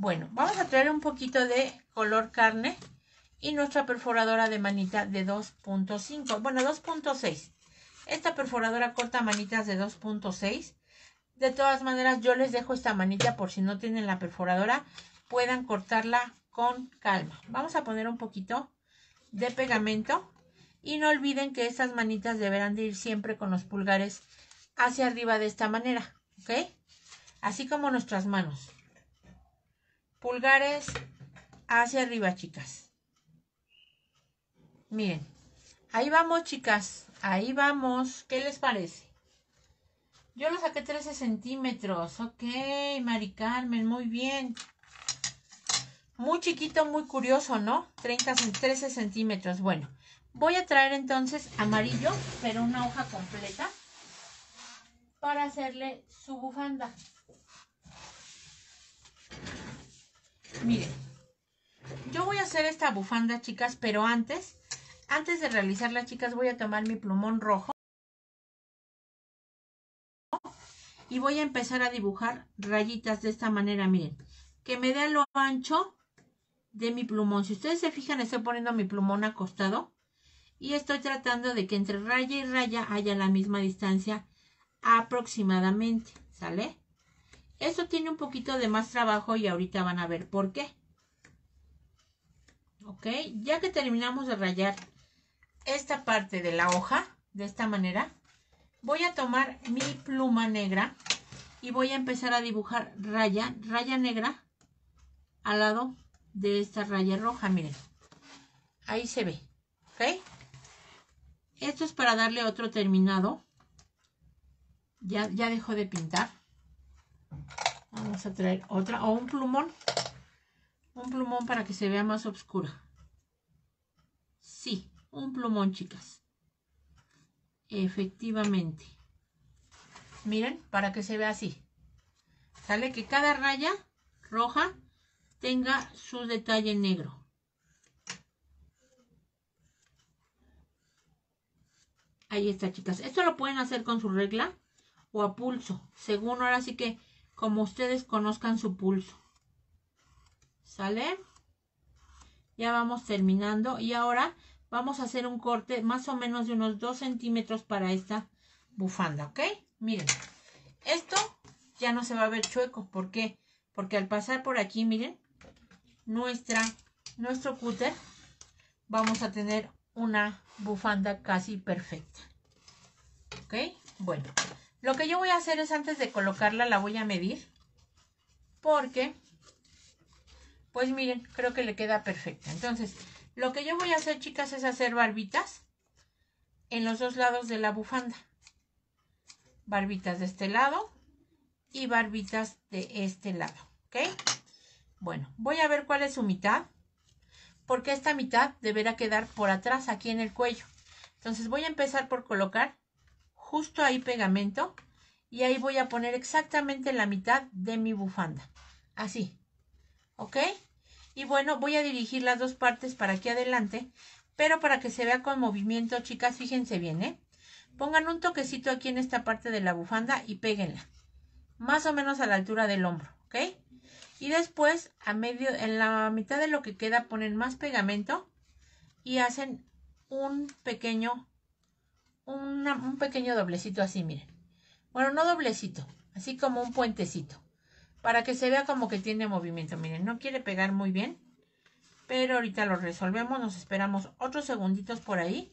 Bueno, vamos a traer un poquito de color carne y nuestra perforadora de manita de 2.5, bueno 2.6. Esta perforadora corta manitas de 2.6. De todas maneras, yo les dejo esta manita por si no tienen la perforadora, puedan cortarla con calma. Vamos a poner un poquito de pegamento y no olviden que estas manitas deberán de ir siempre con los pulgares hacia arriba de esta manera, ¿ok? Así como nuestras manos. Pulgares hacia arriba, chicas. Miren, ahí vamos, chicas. Ahí vamos. ¿Qué les parece? Yo lo saqué 13 centímetros. Ok, Mari Carmen, muy bien. Muy chiquito, muy curioso, ¿no? 30, 13 centímetros. Bueno, voy a traer entonces amarillo, pero una hoja completa, para hacerle su bufanda. Miren, yo voy a hacer esta bufanda, chicas, pero antes, antes de realizarla, chicas, voy a tomar mi plumón rojo y voy a empezar a dibujar rayitas de esta manera, miren, que me dé lo ancho de mi plumón. Si ustedes se fijan, estoy poniendo mi plumón acostado y estoy tratando de que entre raya y raya haya la misma distancia aproximadamente, ¿sale? Esto tiene un poquito de más trabajo y ahorita van a ver por qué. ¿Ok? Ya que terminamos de rayar esta parte de la hoja, de esta manera, voy a tomar mi pluma negra y voy a empezar a dibujar raya, raya negra al lado de esta raya roja, miren. Ahí se ve, ¿ok? Esto es para darle otro terminado. Ya, ya dejó de pintar. Vamos a traer otra o un plumón. Un plumón para que se vea más oscura. Sí, un plumón, chicas. Efectivamente. Miren, para que se vea así. Sale que cada raya roja tenga su detalle negro. Ahí está, chicas. Esto lo pueden hacer con su regla o a pulso, según ahora sí que como ustedes conozcan su pulso. ¿Sale? Ya vamos terminando y ahora vamos a hacer un corte más o menos de unos 2 centímetros para esta bufanda, ¿ok? Miren, esto ya no se va a ver chueco, ¿por qué? Porque al pasar por aquí, miren, nuestra, nuestro cúter vamos a tener una bufanda casi perfecta, ¿ok? Bueno, lo que yo voy a hacer es antes de colocarla la voy a medir porque, pues miren, creo que le queda perfecta. Entonces, lo que yo voy a hacer, chicas, es hacer barbitas en los dos lados de la bufanda. Barbitas de este lado y barbitas de este lado, ¿ok? Bueno, voy a ver cuál es su mitad, porque esta mitad deberá quedar por atrás, aquí en el cuello. Entonces voy a empezar por colocar justo ahí pegamento y ahí voy a poner exactamente la mitad de mi bufanda. Así. ¿Ok? Y bueno, voy a dirigir las dos partes para aquí adelante, pero para que se vea con movimiento, chicas, fíjense bien, ¿eh? Pongan un toquecito aquí en esta parte de la bufanda y péguenla. Más o menos a la altura del hombro, ¿ok? Y después, a medio, en la mitad de lo que queda, ponen más pegamento y hacen un pequeño un pequeño doblecito así, miren. Bueno, no doblecito, así como un puentecito. Para que se vea como que tiene movimiento. Miren, no quiere pegar muy bien. Pero ahorita lo resolvemos. Nos esperamos otros segunditos por ahí.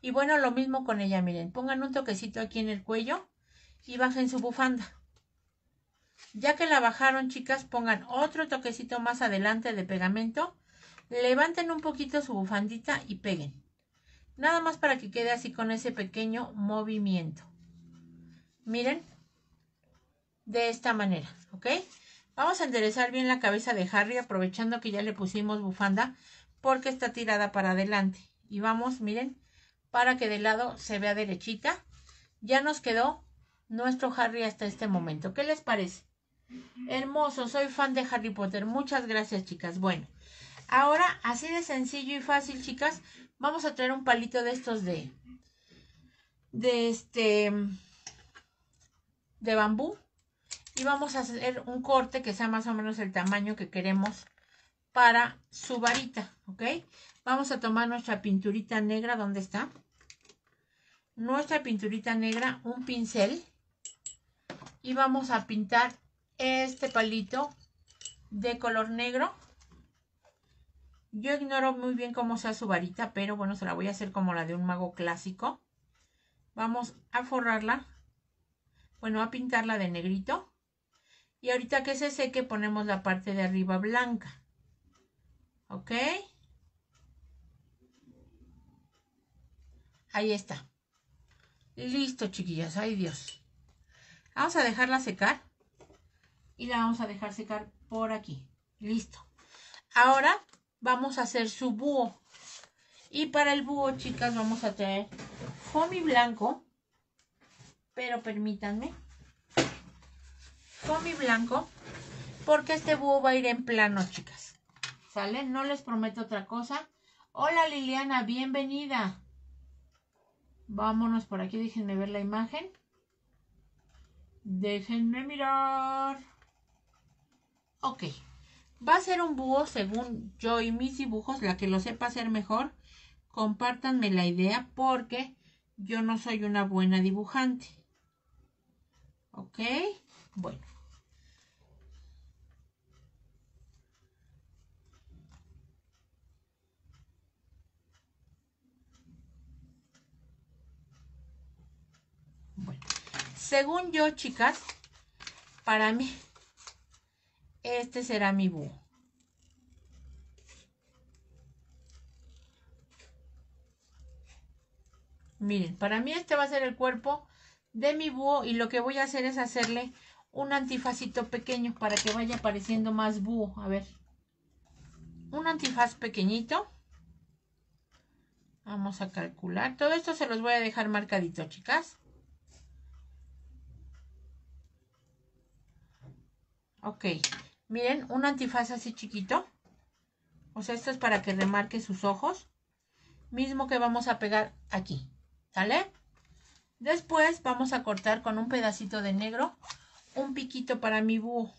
Y bueno, lo mismo con ella, miren. Pongan un toquecito aquí en el cuello y bajen su bufanda. Ya que la bajaron, chicas, pongan otro toquecito más adelante de pegamento. Levanten un poquito su bufandita y peguen. Nada más para que quede así con ese pequeño movimiento. Miren, de esta manera, ¿ok? Vamos a enderezar bien la cabeza de Harry aprovechando que ya le pusimos bufanda porque está tirada para adelante. Y vamos, miren, para que de lado se vea derechita. Ya nos quedó nuestro Harry hasta este momento. ¿Qué les parece? Hermoso, soy fan de Harry Potter. Muchas gracias, chicas. Bueno, ahora así de sencillo y fácil, chicas, Vamos a traer un palito de estos de, de este, de bambú. Y vamos a hacer un corte que sea más o menos el tamaño que queremos para su varita, ¿ok? Vamos a tomar nuestra pinturita negra, ¿dónde está? Nuestra pinturita negra, un pincel. Y vamos a pintar este palito de color negro yo ignoro muy bien cómo sea su varita, pero bueno, se la voy a hacer como la de un mago clásico. Vamos a forrarla. Bueno, a pintarla de negrito. Y ahorita que se seque ponemos la parte de arriba blanca. ¿Ok? Ahí está. Listo, chiquillas. Ay, Dios. Vamos a dejarla secar. Y la vamos a dejar secar por aquí. Listo. Ahora vamos a hacer su búho. Y para el búho, chicas, vamos a traer foamy blanco. Pero permítanme. Fomi blanco. Porque este búho va a ir en plano, chicas. ¿Sale? No les prometo otra cosa. Hola Liliana, bienvenida. Vámonos por aquí, déjenme ver la imagen. Déjenme mirar. Ok. Va a ser un búho según yo y mis dibujos, la que lo sepa hacer mejor. Compártanme la idea porque yo no soy una buena dibujante. ¿Ok? Bueno. Bueno, según yo, chicas, para mí este será mi búho. Miren, para mí este va a ser el cuerpo de mi búho y lo que voy a hacer es hacerle un antifacito pequeño para que vaya apareciendo más búho. A ver, un antifaz pequeñito. Vamos a calcular. Todo esto se los voy a dejar marcadito, chicas. Ok, Miren, un antifaz así chiquito. O sea, esto es para que remarque sus ojos. Mismo que vamos a pegar aquí. ¿Sale? Después vamos a cortar con un pedacito de negro un piquito para mi búho.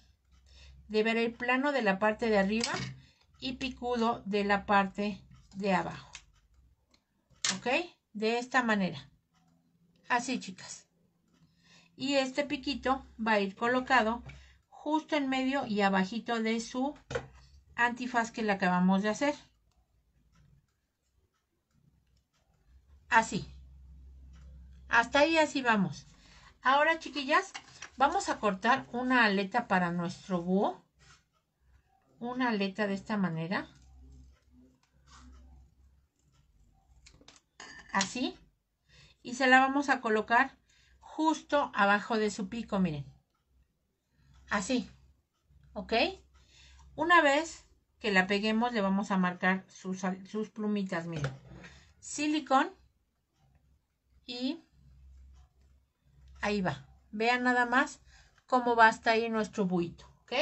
De ver el plano de la parte de arriba y picudo de la parte de abajo. ¿Ok? De esta manera. Así, chicas. Y este piquito va a ir colocado justo en medio y abajito de su antifaz que le acabamos de hacer. Así. Hasta ahí así vamos. Ahora, chiquillas, vamos a cortar una aleta para nuestro búho. Una aleta de esta manera. Así. Y se la vamos a colocar justo abajo de su pico, miren. Así. ¿Ok? Una vez que la peguemos, le vamos a marcar sus, sus plumitas. Miren. Silicón. Y ahí va. Vean nada más cómo va hasta ahí nuestro buito. ¿Ok?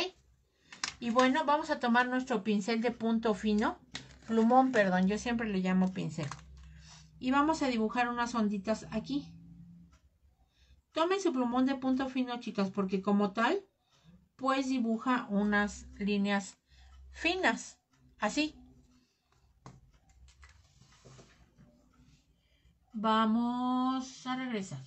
Y bueno, vamos a tomar nuestro pincel de punto fino. Plumón, perdón. Yo siempre le llamo pincel. Y vamos a dibujar unas onditas aquí. Tomen su plumón de punto fino, chicas, porque como tal pues dibuja unas líneas finas, así. Vamos a regresar.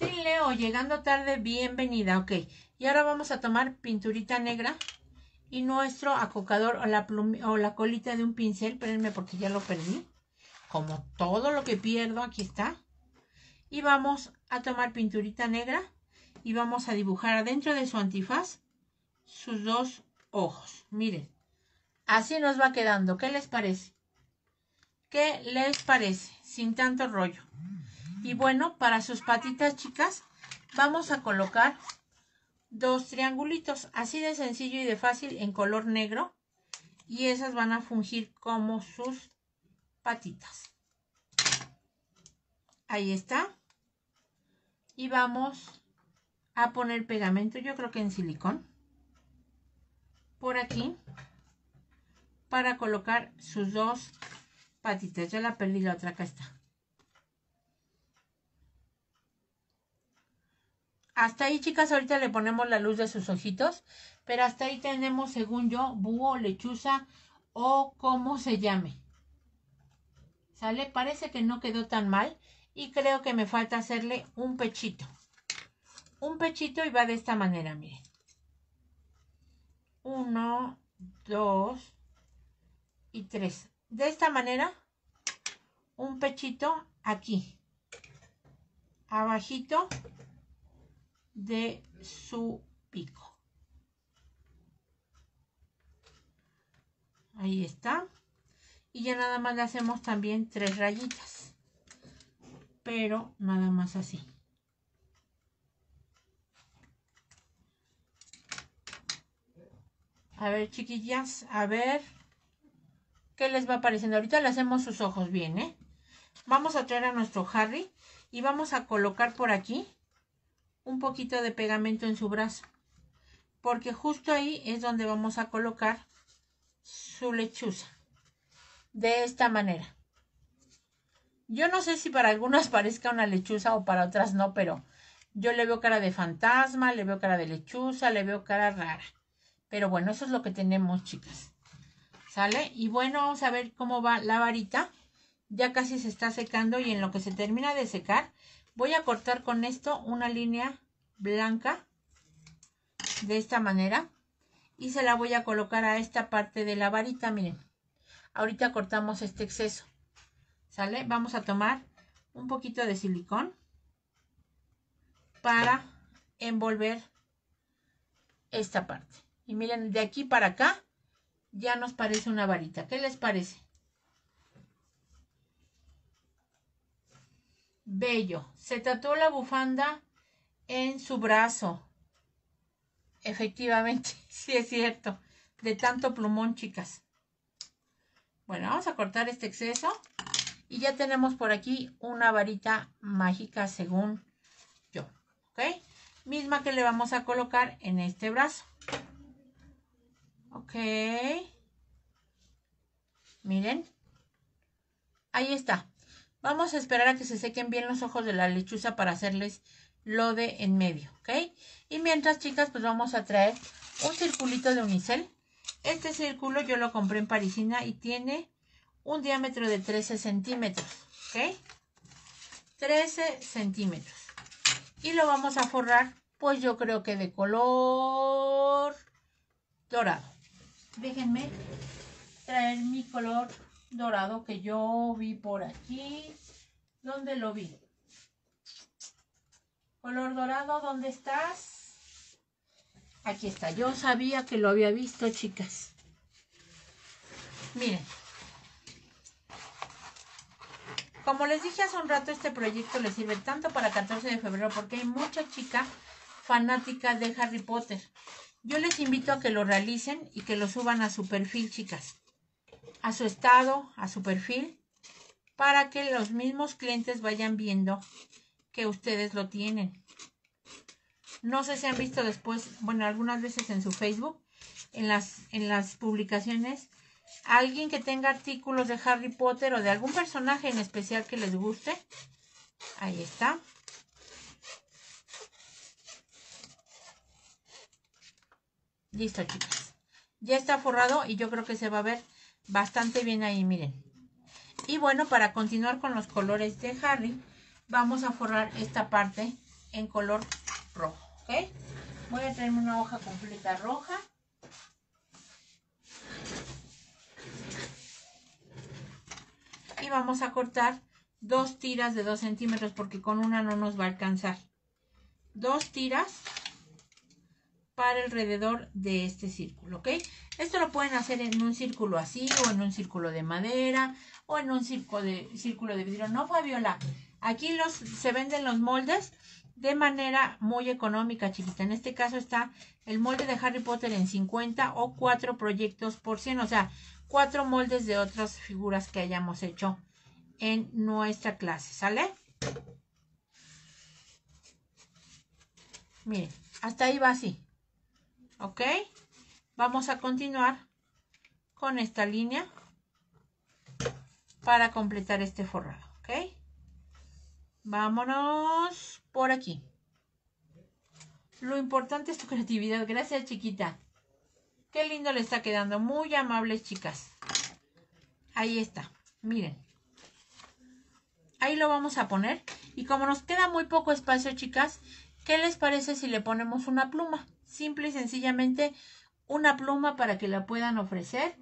Sí, Leo, llegando tarde, bienvenida. Ok, y ahora vamos a tomar pinturita negra y nuestro acocador o la, o la colita de un pincel. Espérenme porque ya lo perdí. Como todo lo que pierdo, aquí está. Y vamos a tomar pinturita negra y vamos a dibujar adentro de su antifaz sus dos ojos. Miren, así nos va quedando. ¿Qué les parece? ¿Qué les parece? Sin tanto rollo. Y bueno, para sus patitas chicas vamos a colocar dos triangulitos, así de sencillo y de fácil en color negro. Y esas van a fungir como sus patitas. Ahí está. Y vamos a poner pegamento, yo creo que en silicón, por aquí, para colocar sus dos patitas. Ya la perdí, la otra acá está. Hasta ahí, chicas, ahorita le ponemos la luz de sus ojitos, pero hasta ahí tenemos, según yo, búho, lechuza o como se llame. ¿Sale? Parece que no quedó tan mal y creo que me falta hacerle un pechito un pechito y va de esta manera, miren. Uno, dos y tres. De esta manera, un pechito aquí, abajito de su pico. Ahí está. Y ya nada más le hacemos también tres rayitas. Pero nada más así. A ver, chiquillas, a ver. ¿Qué les va apareciendo? Ahorita le hacemos sus ojos bien, ¿eh? Vamos a traer a nuestro Harry y vamos a colocar por aquí un poquito de pegamento en su brazo. Porque justo ahí es donde vamos a colocar su lechuza. De esta manera. Yo no sé si para algunas parezca una lechuza o para otras no, pero yo le veo cara de fantasma, le veo cara de lechuza, le veo cara rara. Pero bueno, eso es lo que tenemos, chicas. ¿Sale? Y bueno, vamos a ver cómo va la varita. Ya casi se está secando y en lo que se termina de secar, voy a cortar con esto una línea blanca de esta manera y se la voy a colocar a esta parte de la varita, miren. Ahorita cortamos este exceso, ¿sale? Vamos a tomar un poquito de silicón para envolver esta parte. Y miren, de aquí para acá ya nos parece una varita. ¿Qué les parece? Bello. Se tatuó la bufanda en su brazo. Efectivamente, sí es cierto. De tanto plumón, chicas. Bueno, vamos a cortar este exceso. Y ya tenemos por aquí una varita mágica según yo. ¿Ok? Misma que le vamos a colocar en este brazo. Ok. Miren. Ahí está. Vamos a esperar a que se sequen bien los ojos de la lechuza para hacerles lo de en medio, ¿ok? Y mientras, chicas, pues vamos a traer un circulito de unicel. Este círculo yo lo compré en Parisina y tiene un diámetro de 13 centímetros, ¿ok? 13 centímetros. Y lo vamos a forrar, pues yo creo que de color dorado déjenme traer mi color dorado que yo vi por aquí. ¿Dónde lo vi? Color dorado, ¿dónde estás? Aquí está. Yo sabía que lo había visto, chicas. Miren. Como les dije hace un rato, este proyecto le sirve tanto para 14 de febrero porque hay mucha chica fanática de Harry Potter. Yo les invito a que lo realicen y que lo suban a su perfil, chicas, a su estado, a su perfil, para que los mismos clientes vayan viendo que ustedes lo tienen. No sé si han visto después, bueno, algunas veces en su Facebook, en las, en las publicaciones, alguien que tenga artículos de Harry Potter o de algún personaje en especial que les guste. Ahí está. Listo, chicas. Ya está forrado y yo creo que se va a ver bastante bien ahí, miren. Y bueno, para continuar con los colores de Harry, vamos a forrar esta parte en color rojo, ¿ok? Voy a traerme una hoja completa roja. Y vamos a cortar dos tiras de dos centímetros porque con una no nos va a alcanzar. Dos tiras para alrededor de este círculo, ¿ok? Esto lo pueden hacer en un círculo así, o en un círculo de madera, o en un círculo de, círculo de vidrio. No, Fabiola, aquí los, se venden los moldes de manera muy económica, chiquita. En este caso está el molde de Harry Potter en 50 o 4 proyectos por 100, o sea, 4 moldes de otras figuras que hayamos hecho en nuestra clase, ¿sale? Miren, hasta ahí va así. ¿Ok? Vamos a continuar con esta línea para completar este forrado. ¿Ok? Vámonos por aquí. Lo importante es tu creatividad. Gracias, chiquita. Qué lindo le está quedando. Muy amables, chicas. Ahí está. Miren. Ahí lo vamos a poner. Y como nos queda muy poco espacio, chicas, ¿qué les parece si le ponemos una pluma? simple y sencillamente una pluma para que la puedan ofrecer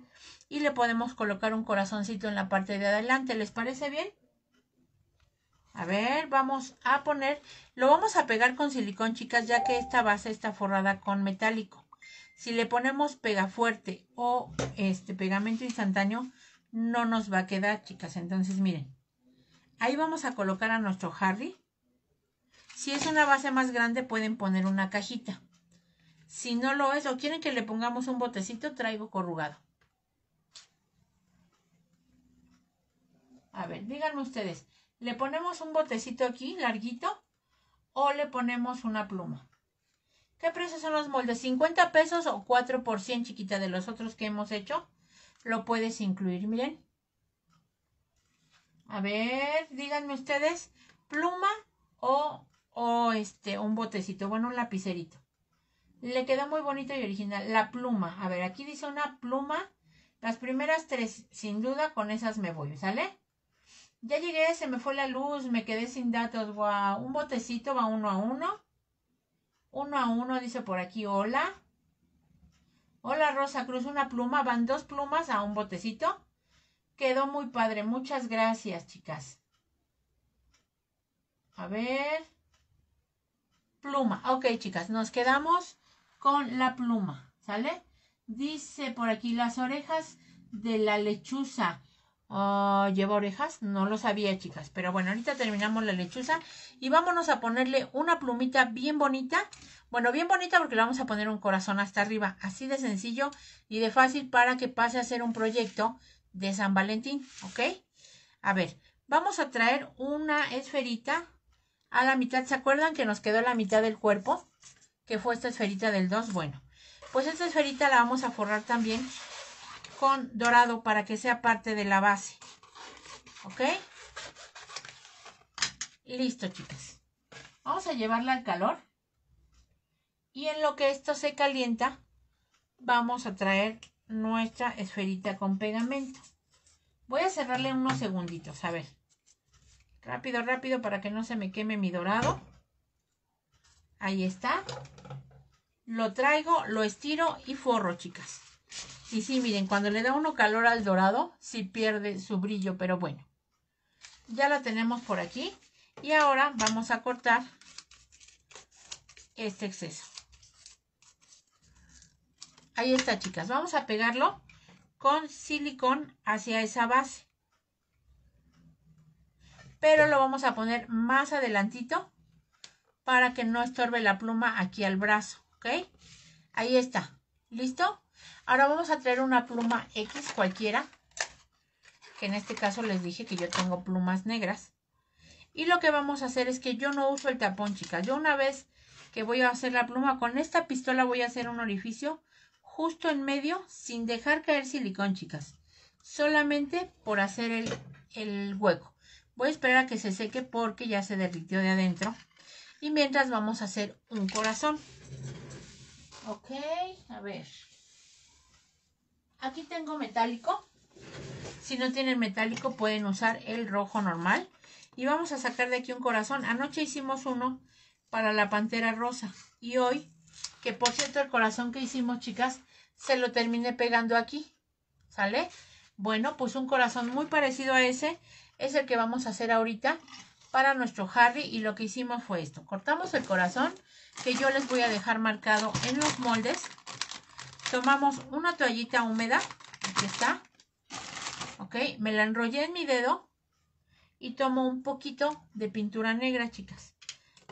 y le podemos colocar un corazoncito en la parte de adelante. ¿Les parece bien? A ver, vamos a poner, lo vamos a pegar con silicón, chicas, ya que esta base está forrada con metálico. Si le ponemos pega fuerte o este pegamento instantáneo, no nos va a quedar, chicas. Entonces, miren, ahí vamos a colocar a nuestro Harry. Si es una base más grande, pueden poner una cajita. Si no lo es o quieren que le pongamos un botecito, traigo corrugado. A ver, díganme ustedes, ¿le ponemos un botecito aquí, larguito, o le ponemos una pluma? ¿Qué precios son los moldes? ¿50 pesos o 4 por 100, chiquita, de los otros que hemos hecho? Lo puedes incluir, miren. A ver, díganme ustedes, pluma o, o este, un botecito, bueno, un lapicerito. Le quedó muy bonito y original. La pluma. A ver, aquí dice una pluma. Las primeras tres, sin duda, con esas me voy, ¿sale? Ya llegué, se me fue la luz, me quedé sin datos. Wow. Un botecito va uno a uno. Uno a uno, dice por aquí, hola. Hola Rosa Cruz, una pluma, van dos plumas a un botecito. Quedó muy padre, muchas gracias, chicas. A ver. Pluma. Ok, chicas, nos quedamos con la pluma, ¿sale? Dice por aquí las orejas de la lechuza. Ah, ¿Lleva orejas? No lo sabía, chicas. Pero bueno, ahorita terminamos la lechuza y vámonos a ponerle una plumita bien bonita. Bueno, bien bonita porque le vamos a poner un corazón hasta arriba. Así de sencillo y de fácil para que pase a ser un proyecto de San Valentín, ¿ok? A ver, vamos a traer una esferita a la mitad. ¿Se acuerdan que nos quedó la mitad del cuerpo? que fue esta esferita del 2, bueno, pues esta esferita la vamos a forrar también con dorado para que sea parte de la base. ¿Ok? Listo, chicas. Vamos a llevarla al calor. Y en lo que esto se calienta, vamos a traer nuestra esferita con pegamento. Voy a cerrarle unos segunditos, a ver. Rápido, rápido, para que no se me queme mi dorado. Ahí está. Lo traigo, lo estiro y forro, chicas. Y sí, miren, cuando le da uno calor al dorado, sí pierde su brillo, pero bueno. Ya lo tenemos por aquí. Y ahora vamos a cortar este exceso. Ahí está, chicas. Vamos a pegarlo con silicón hacia esa base. Pero lo vamos a poner más adelantito para que no estorbe la pluma aquí al brazo, ¿ok? Ahí está, ¿listo? Ahora vamos a traer una pluma X cualquiera, que en este caso les dije que yo tengo plumas negras. Y lo que vamos a hacer es que yo no uso el tapón, chicas. Yo una vez que voy a hacer la pluma, con esta pistola voy a hacer un orificio justo en medio, sin dejar caer silicón, chicas. Solamente por hacer el, el hueco. Voy a esperar a que se seque porque ya se derritió de adentro. Y mientras vamos a hacer un corazón. Ok, a ver. Aquí tengo metálico. Si no tienen metálico pueden usar el rojo normal. Y vamos a sacar de aquí un corazón. Anoche hicimos uno para la pantera rosa. Y hoy, que por cierto el corazón que hicimos, chicas, se lo terminé pegando aquí. ¿Sale? Bueno, pues un corazón muy parecido a ese es el que vamos a hacer ahorita para nuestro Harry y lo que hicimos fue esto. Cortamos el corazón que yo les voy a dejar marcado en los moldes. Tomamos una toallita húmeda, aquí está, ok, me la enrollé en mi dedo y tomo un poquito de pintura negra, chicas.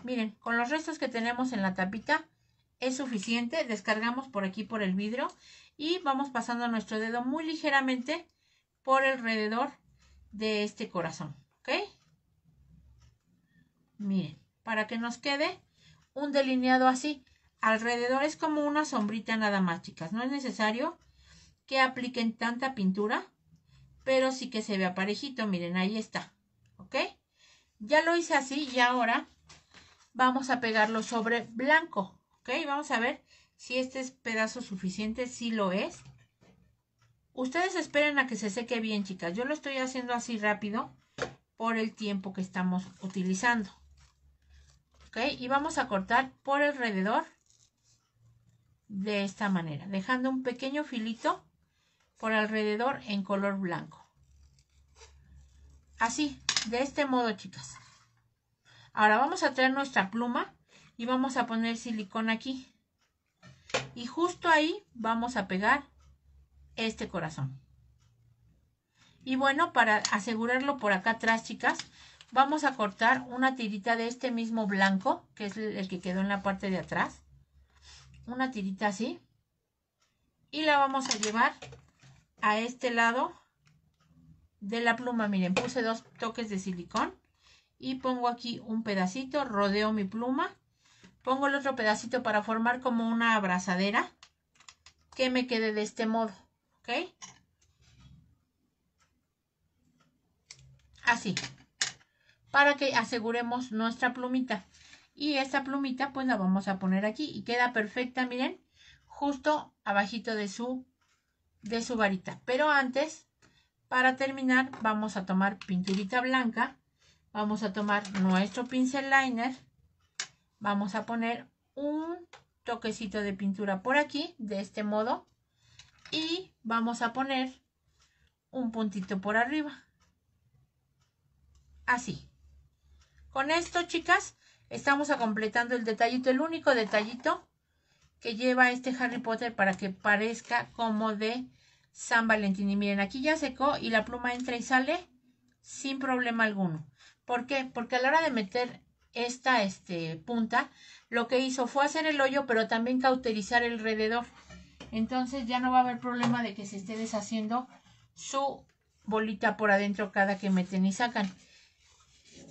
Miren, con los restos que tenemos en la tapita es suficiente, descargamos por aquí por el vidrio y vamos pasando nuestro dedo muy ligeramente por alrededor de este corazón. Miren, para que nos quede un delineado así. Alrededor es como una sombrita nada más, chicas. No es necesario que apliquen tanta pintura, pero sí que se vea parejito. Miren, ahí está. ¿Ok? Ya lo hice así y ahora vamos a pegarlo sobre blanco. ¿Ok? Vamos a ver si este es pedazo suficiente. Si sí lo es. Ustedes esperen a que se seque bien, chicas. Yo lo estoy haciendo así rápido por el tiempo que estamos utilizando. Y vamos a cortar por alrededor de esta manera, dejando un pequeño filito por alrededor en color blanco. Así, de este modo, chicas. Ahora vamos a traer nuestra pluma y vamos a poner silicón aquí. Y justo ahí vamos a pegar este corazón. Y bueno, para asegurarlo por acá atrás, chicas, vamos a cortar una tirita de este mismo blanco, que es el que quedó en la parte de atrás. Una tirita así. Y la vamos a llevar a este lado de la pluma. Miren, puse dos toques de silicón y pongo aquí un pedacito, rodeo mi pluma. Pongo el otro pedacito para formar como una abrazadera que me quede de este modo, ¿ok? Así para que aseguremos nuestra plumita. Y esta plumita pues la vamos a poner aquí y queda perfecta, miren, justo abajito de su, de su varita. Pero antes, para terminar, vamos a tomar pinturita blanca, vamos a tomar nuestro pincel liner, vamos a poner un toquecito de pintura por aquí, de este modo, y vamos a poner un puntito por arriba, así. Con esto, chicas, estamos completando el detallito, el único detallito que lleva este Harry Potter para que parezca como de San Valentín. Y miren, aquí ya secó y la pluma entra y sale sin problema alguno. ¿Por qué? Porque a la hora de meter esta este, punta, lo que hizo fue hacer el hoyo, pero también cauterizar el alrededor. Entonces ya no va a haber problema de que se esté deshaciendo su bolita por adentro cada que meten y sacan.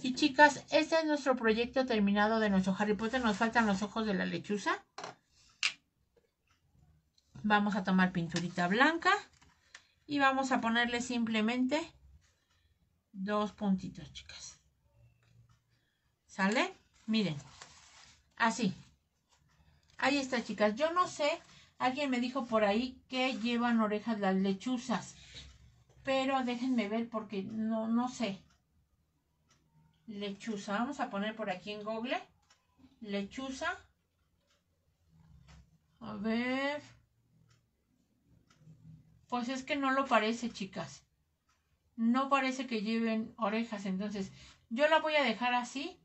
Y chicas, este es nuestro proyecto terminado de nuestro Harry Potter. Nos faltan los ojos de la lechuza. Vamos a tomar pinturita blanca. Y vamos a ponerle simplemente dos puntitos, chicas. ¿Sale? Miren. Así. Ahí está, chicas. Yo no sé. Alguien me dijo por ahí que llevan orejas las lechuzas. Pero déjenme ver porque no, no sé lechuza. Vamos a poner por aquí en Google lechuza. A ver. Pues es que no lo parece, chicas. No parece que lleven orejas, entonces yo la voy a dejar así.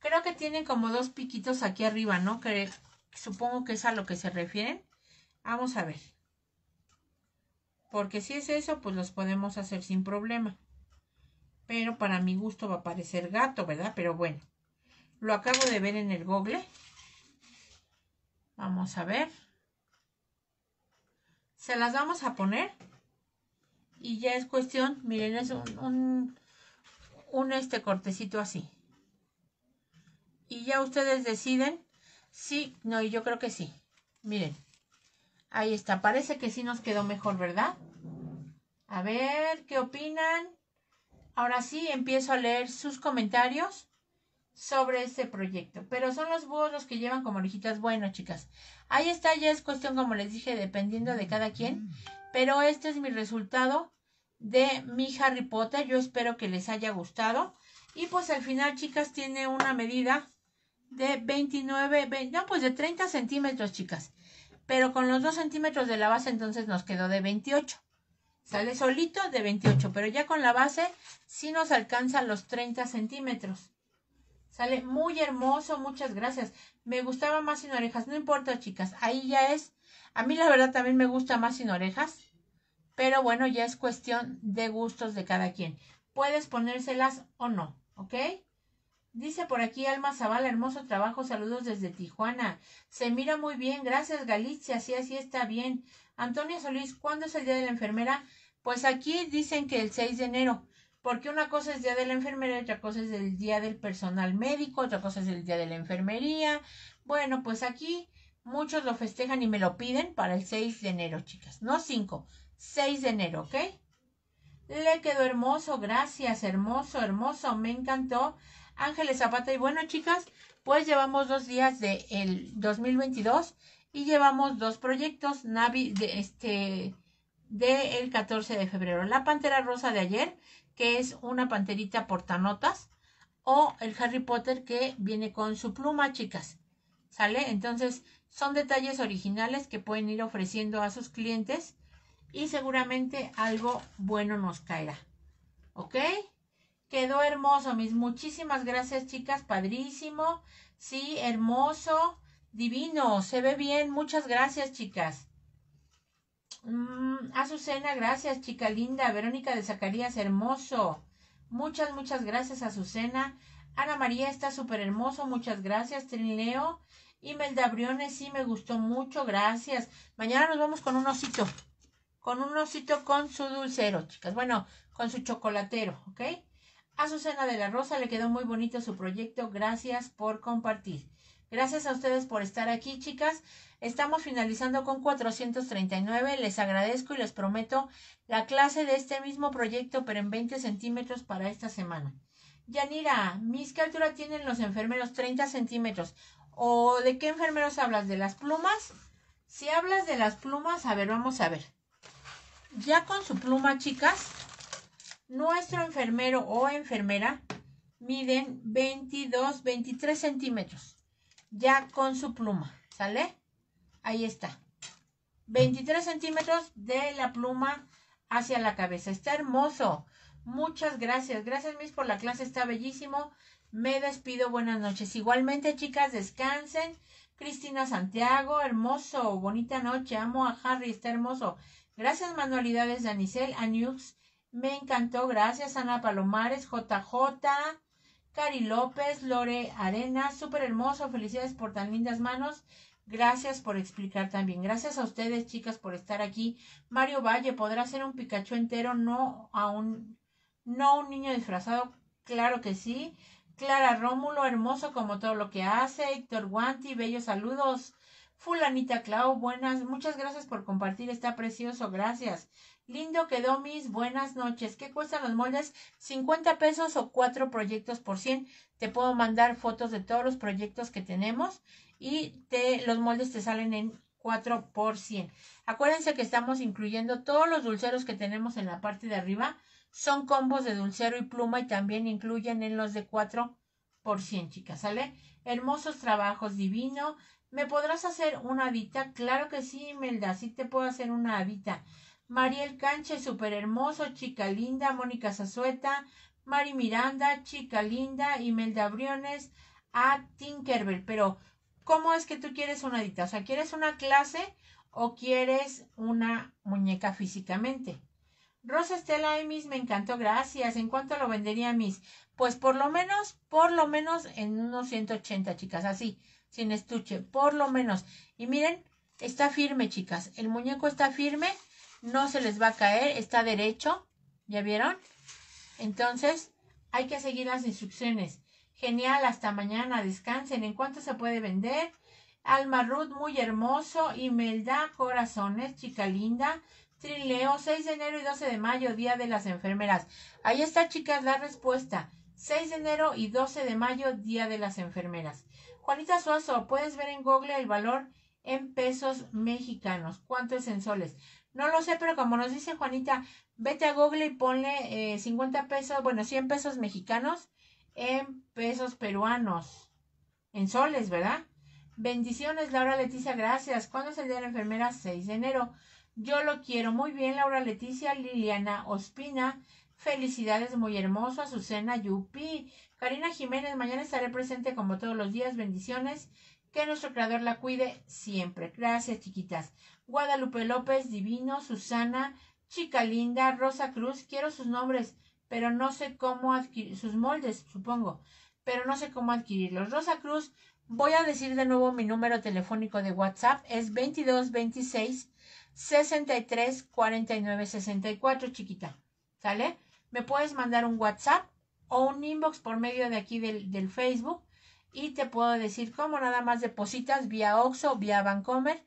Creo que tienen como dos piquitos aquí arriba, ¿no? Que supongo que es a lo que se refieren. Vamos a ver. Porque si es eso, pues los podemos hacer sin problema pero para mi gusto va a parecer gato, ¿verdad? Pero bueno, lo acabo de ver en el google. Vamos a ver. Se las vamos a poner. Y ya es cuestión, miren, es un, un, este cortecito así. Y ya ustedes deciden si, no, y yo creo que sí. Miren, ahí está, parece que sí nos quedó mejor, ¿verdad? A ver, ¿qué opinan? Ahora sí empiezo a leer sus comentarios sobre este proyecto. Pero son los búhos los que llevan como orejitas. Bueno, chicas, ahí está, ya es cuestión, como les dije, dependiendo de cada quien. Pero este es mi resultado de mi Harry Potter. Yo espero que les haya gustado. Y pues al final, chicas, tiene una medida de 29, no, pues de 30 centímetros, chicas. Pero con los 2 centímetros de la base, entonces nos quedó de 28. Sale solito de 28, pero ya con la base sí nos alcanza los 30 centímetros. Sale muy hermoso, muchas gracias. Me gustaba más sin orejas, no importa chicas, ahí ya es. A mí la verdad también me gusta más sin orejas, pero bueno, ya es cuestión de gustos de cada quien. Puedes ponérselas o no, ¿ok? Dice por aquí Alma Zavala, hermoso trabajo, saludos desde Tijuana. Se mira muy bien, gracias Galicia, sí, así está bien. Antonia Solís, ¿cuándo es el Día de la Enfermera? Pues aquí dicen que el 6 de enero, porque una cosa es Día de la Enfermera, otra cosa es el Día del Personal Médico, otra cosa es el Día de la Enfermería. Bueno, pues aquí muchos lo festejan y me lo piden para el 6 de enero, chicas. No 5, 6 de enero, ¿ok? Le quedó hermoso, gracias, hermoso, hermoso, me encantó. Ángeles Zapata. Y bueno, chicas, pues llevamos dos días del 2022 y llevamos dos proyectos Navi de este del el 14 de febrero. La pantera rosa de ayer, que es una panterita portanotas, o el Harry Potter que viene con su pluma, chicas. ¿Sale? Entonces, son detalles originales que pueden ir ofreciendo a sus clientes y seguramente algo bueno nos caerá. ¿Ok? Quedó hermoso, mis muchísimas gracias, chicas. Padrísimo. Sí, hermoso. Divino. Se ve bien. Muchas gracias, chicas. Mm, Azucena, gracias, chica linda. Verónica de Zacarías, hermoso. Muchas, muchas gracias, Azucena. Ana María está súper hermoso. Muchas gracias, Trinleo. y Briones, sí, me gustó mucho. Gracias. Mañana nos vamos con un osito. Con un osito con su dulcero, chicas. Bueno, con su chocolatero, ¿ok? A Susana de la Rosa le quedó muy bonito su proyecto. Gracias por compartir. Gracias a ustedes por estar aquí, chicas. Estamos finalizando con 439. Les agradezco y les prometo la clase de este mismo proyecto, pero en 20 centímetros para esta semana. Yanira, ¿mis qué altura tienen los enfermeros? 30 centímetros. ¿O de qué enfermeros hablas? ¿De las plumas? Si hablas de las plumas, a ver, vamos a ver. Ya con su pluma, chicas, nuestro enfermero o enfermera miden 22, 23 centímetros, ya con su pluma, ¿sale? Ahí está. 23 centímetros de la pluma hacia la cabeza. Está hermoso. Muchas gracias. Gracias, Miss, por la clase. Está bellísimo. Me despido. Buenas noches. Igualmente, chicas, descansen. Cristina Santiago, hermoso. Bonita noche. Amo a Harry. Está hermoso. Gracias, manualidades de Anicel, Aniux me encantó, gracias Ana Palomares, JJ, Cari López, Lore Arena, súper hermoso, felicidades por tan lindas manos. Gracias por explicar también. Gracias a ustedes, chicas, por estar aquí. Mario Valle, ¿podrá ser un Pikachu entero? No a un, no un niño disfrazado. Claro que sí. Clara Rómulo, hermoso como todo lo que hace. Héctor Guanti, bellos saludos. Fulanita Clau, buenas. Muchas gracias por compartir. Está precioso. Gracias. Lindo quedó mis buenas noches. ¿Qué cuestan los moldes? 50 pesos o 4 proyectos por 100. Te puedo mandar fotos de todos los proyectos que tenemos y te, los moldes te salen en 4 por 100. Acuérdense que estamos incluyendo todos los dulceros que tenemos en la parte de arriba. Son combos de dulcero y pluma y también incluyen en los de 4 por 100, chicas, ¿sale? Hermosos trabajos, divino. ¿Me podrás hacer una habita? Claro que sí, Melda, sí te puedo hacer una habita. Mariel Canche, super hermoso, chica linda, Mónica Zazueta, Mari Miranda, chica linda, Imelda Briones, a Tinkerbell. Pero, ¿cómo es que tú quieres una dita? O sea, ¿quieres una clase o quieres una muñeca físicamente? Rosa Estela Miss, me encantó, gracias. ¿En cuánto lo vendería Miss? Pues por lo menos, por lo menos en unos 180, chicas, así, sin estuche, por lo menos. Y miren, está firme, chicas, el muñeco está firme no se les va a caer, está derecho, ¿ya vieron? Entonces, hay que seguir las instrucciones. Genial, hasta mañana, descansen. ¿En cuánto se puede vender? Alma Ruth, muy hermoso. Imelda, corazones, chica linda. Trileo, 6 de enero y 12 de mayo, Día de las Enfermeras. Ahí está, chicas, la respuesta. 6 de enero y 12 de mayo, Día de las Enfermeras. Juanita Suazo, puedes ver en Google el valor en pesos mexicanos. ¿Cuánto es en soles? No lo sé, pero como nos dice Juanita, vete a Google y ponle eh, cincuenta 50 pesos, bueno, 100 pesos mexicanos en pesos peruanos, en soles, ¿verdad? Bendiciones, Laura Leticia, gracias. ¿Cuándo es el día de la enfermera? 6 de enero. Yo lo quiero muy bien, Laura Leticia, Liliana Ospina. Felicidades, muy hermoso, Azucena Yupi. Karina Jiménez, mañana estaré presente como todos los días. Bendiciones. Que nuestro creador la cuide siempre. Gracias, chiquitas. Guadalupe López, Divino, Susana, Chica Linda, Rosa Cruz, quiero sus nombres, pero no sé cómo adquirir, sus moldes, supongo, pero no sé cómo adquirirlos. Rosa Cruz, voy a decir de nuevo mi número telefónico de WhatsApp, es 2226 63 49 64, chiquita, ¿sale? Me puedes mandar un WhatsApp o un inbox por medio de aquí del, Facebook y te puedo decir cómo nada más depositas vía OXO, vía Bancomer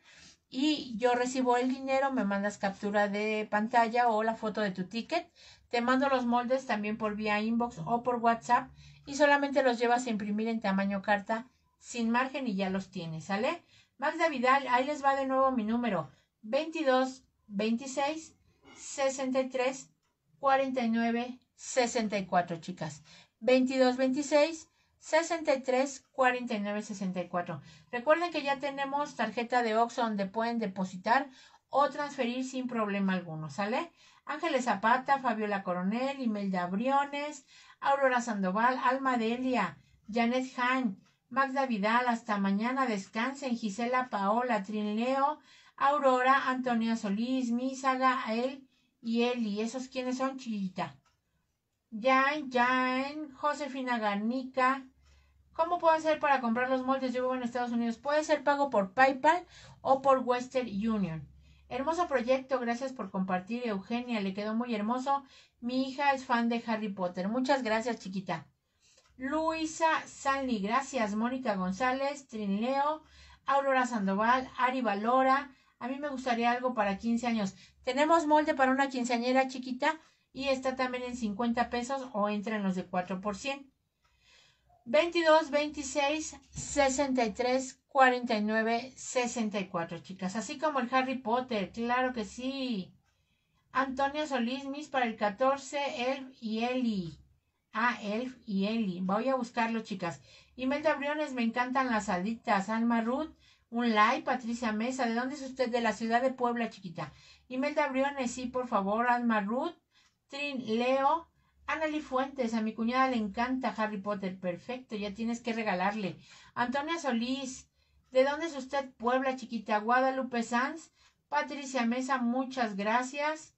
y yo recibo el dinero, me mandas captura de pantalla o la foto de tu ticket, te mando los moldes también por vía inbox o por WhatsApp y solamente los llevas a imprimir en tamaño carta sin margen y ya los tienes, ¿sale? Max Vidal, ahí les va de nuevo mi número, 22 26 63 49 64, chicas. 22 26 63 49 64. Recuerden que ya tenemos tarjeta de OXXO donde pueden depositar o transferir sin problema alguno, ¿sale? Ángeles Zapata, Fabiola Coronel, Imelda Briones, Aurora Sandoval, Alma Delia, Janet Hahn, Max Davidal, hasta mañana descansen, Gisela Paola, Trinleo, Aurora, Antonia Solís, Misaga, él y Eli. ¿Esos quiénes son, Chiquita Jan, Jan, Josefina Garnica, ¿Cómo puedo hacer para comprar los moldes? Yo vivo en Estados Unidos. Puede ser pago por PayPal o por Western Union. Hermoso proyecto, gracias por compartir, Eugenia, le quedó muy hermoso. Mi hija es fan de Harry Potter. Muchas gracias, chiquita. Luisa Sanli, gracias. Mónica González, Trinleo, Aurora Sandoval, Ari Valora. A mí me gustaría algo para 15 años. Tenemos molde para una quinceañera chiquita y está también en 50 pesos o entra en los de 4 por 22, 26, 63, 49, 64, chicas. Así como el Harry Potter, claro que sí. Antonia Solís, para el 14, Elf y Eli. Ah, Elf y Eli. Voy a buscarlo, chicas. Imelda Briones, me encantan las alitas. Alma Ruth, un like. Patricia Mesa, ¿de dónde es usted? De la ciudad de Puebla, chiquita. Imelda Briones, sí, por favor. Alma Ruth, Trin Leo, Annalie Fuentes, a mi cuñada le encanta Harry Potter. Perfecto, ya tienes que regalarle. Antonia Solís, ¿de dónde es usted? Puebla, chiquita. Guadalupe Sanz. Patricia Mesa, muchas gracias.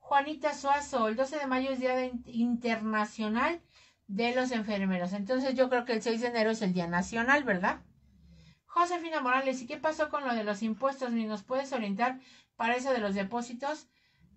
Juanita Suazo, el 12 de mayo es Día Internacional de los Enfermeros. Entonces yo creo que el 6 de enero es el Día Nacional, ¿verdad? Josefina Morales, ¿y qué pasó con lo de los impuestos? ¿Ni ¿Nos puedes orientar para eso de los depósitos?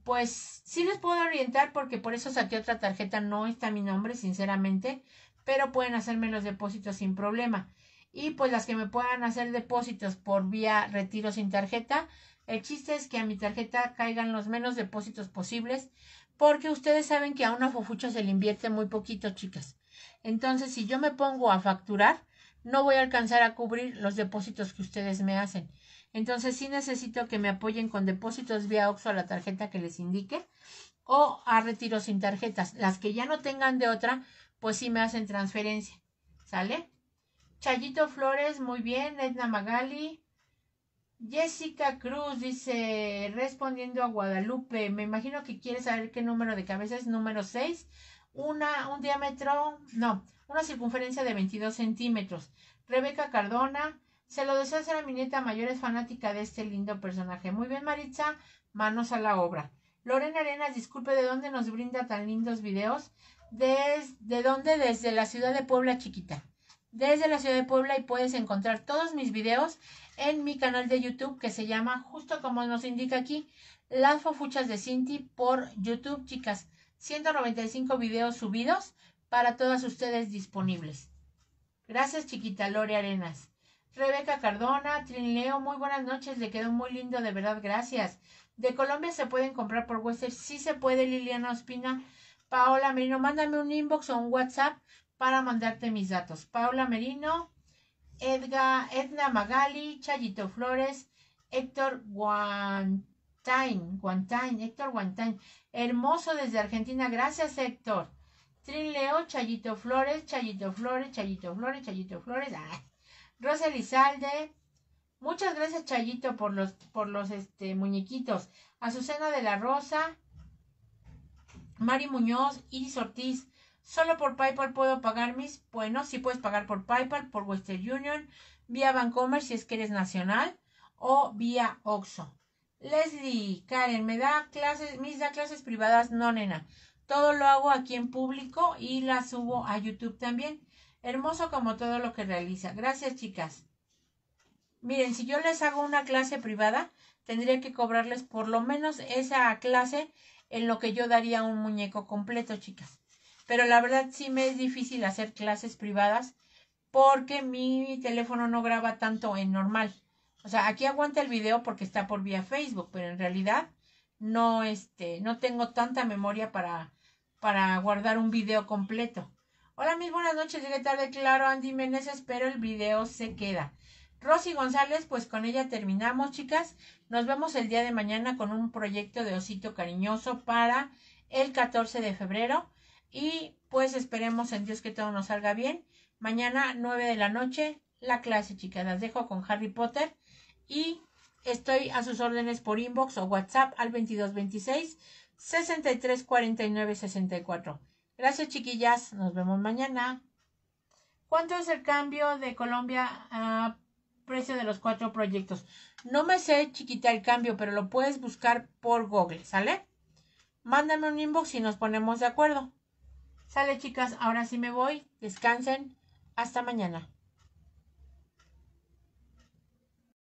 pues sí les puedo orientar porque por eso saqué otra tarjeta, no está mi nombre, sinceramente, pero pueden hacerme los depósitos sin problema. Y pues las que me puedan hacer depósitos por vía retiro sin tarjeta, el chiste es que a mi tarjeta caigan los menos depósitos posibles, porque ustedes saben que a una fofucha se le invierte muy poquito, chicas. Entonces, si yo me pongo a facturar, no voy a alcanzar a cubrir los depósitos que ustedes me hacen. Entonces sí necesito que me apoyen con depósitos vía OXO a la tarjeta que les indique o a Retiro sin tarjetas. Las que ya no tengan de otra, pues sí me hacen transferencia. ¿Sale? Chayito Flores, muy bien. Edna Magali. Jessica Cruz dice, respondiendo a Guadalupe, me imagino que quiere saber qué número de cabeza es, número 6, una, un diámetro, no, una circunferencia de 22 centímetros. Rebeca Cardona, se lo deseo hacer a mi nieta mayor, es fanática de este lindo personaje. Muy bien, Maritza, manos a la obra. Lorena Arenas, disculpe, ¿de dónde nos brinda tan lindos videos? ¿De dónde? Desde la ciudad de Puebla chiquita. Desde la ciudad de Puebla y puedes encontrar todos mis videos en mi canal de YouTube que se llama, justo como nos indica aquí, Las Fofuchas de Cinti por YouTube, chicas. 195 videos subidos para todas ustedes disponibles. Gracias, chiquita Lore Arenas. Rebeca Cardona, Trinleo, muy buenas noches, le quedó muy lindo, de verdad, gracias. De Colombia se pueden comprar por Western, sí se puede, Liliana Ospina. Paola Merino, mándame un inbox o un WhatsApp para mandarte mis datos. Paola Merino, Edgar, Edna Magali, Chayito Flores, Héctor Guantain, Guantain, Héctor Guantain. Hermoso desde Argentina, gracias Héctor. Trinleo, Chayito Flores, Chayito Flores, Chayito Flores, Chayito Flores. Rosa Muchas gracias, Chayito, por los, por los este, muñequitos. Azucena de la Rosa. Mari Muñoz, Iris Ortiz. Solo por PayPal puedo pagar mis. Bueno, sí puedes pagar por PayPal, por Western Union, vía Bancomer si es que eres nacional o vía Oxxo. Leslie, Karen, me da clases, mis da clases privadas, no nena. Todo lo hago aquí en público y la subo a YouTube también. Hermoso como todo lo que realiza. Gracias, chicas. Miren, si yo les hago una clase privada, tendría que cobrarles por lo menos esa clase en lo que yo daría un muñeco completo, chicas. Pero la verdad sí me es difícil hacer clases privadas porque mi teléfono no graba tanto en normal. O sea, aquí aguanta el video porque está por vía Facebook, pero en realidad no, este, no tengo tanta memoria para, para guardar un video completo. Hola, mis buenas noches. Llegué tarde, claro, Andy Meneses, espero el video se queda. Rosy González, pues con ella terminamos, chicas. Nos vemos el día de mañana con un proyecto de osito cariñoso para el 14 de febrero. Y pues esperemos en Dios que todo nos salga bien. Mañana, 9 de la noche, la clase, chicas. Las dejo con Harry Potter. Y estoy a sus órdenes por inbox o WhatsApp al 2226 6349 64. Gracias, chiquillas. Nos vemos mañana. ¿Cuánto es el cambio de Colombia a precio de los cuatro proyectos? No me sé, chiquita, el cambio, pero lo puedes buscar por Google, ¿sale? Mándame un inbox y nos ponemos de acuerdo. Sale, chicas. Ahora sí me voy. Descansen. Hasta mañana.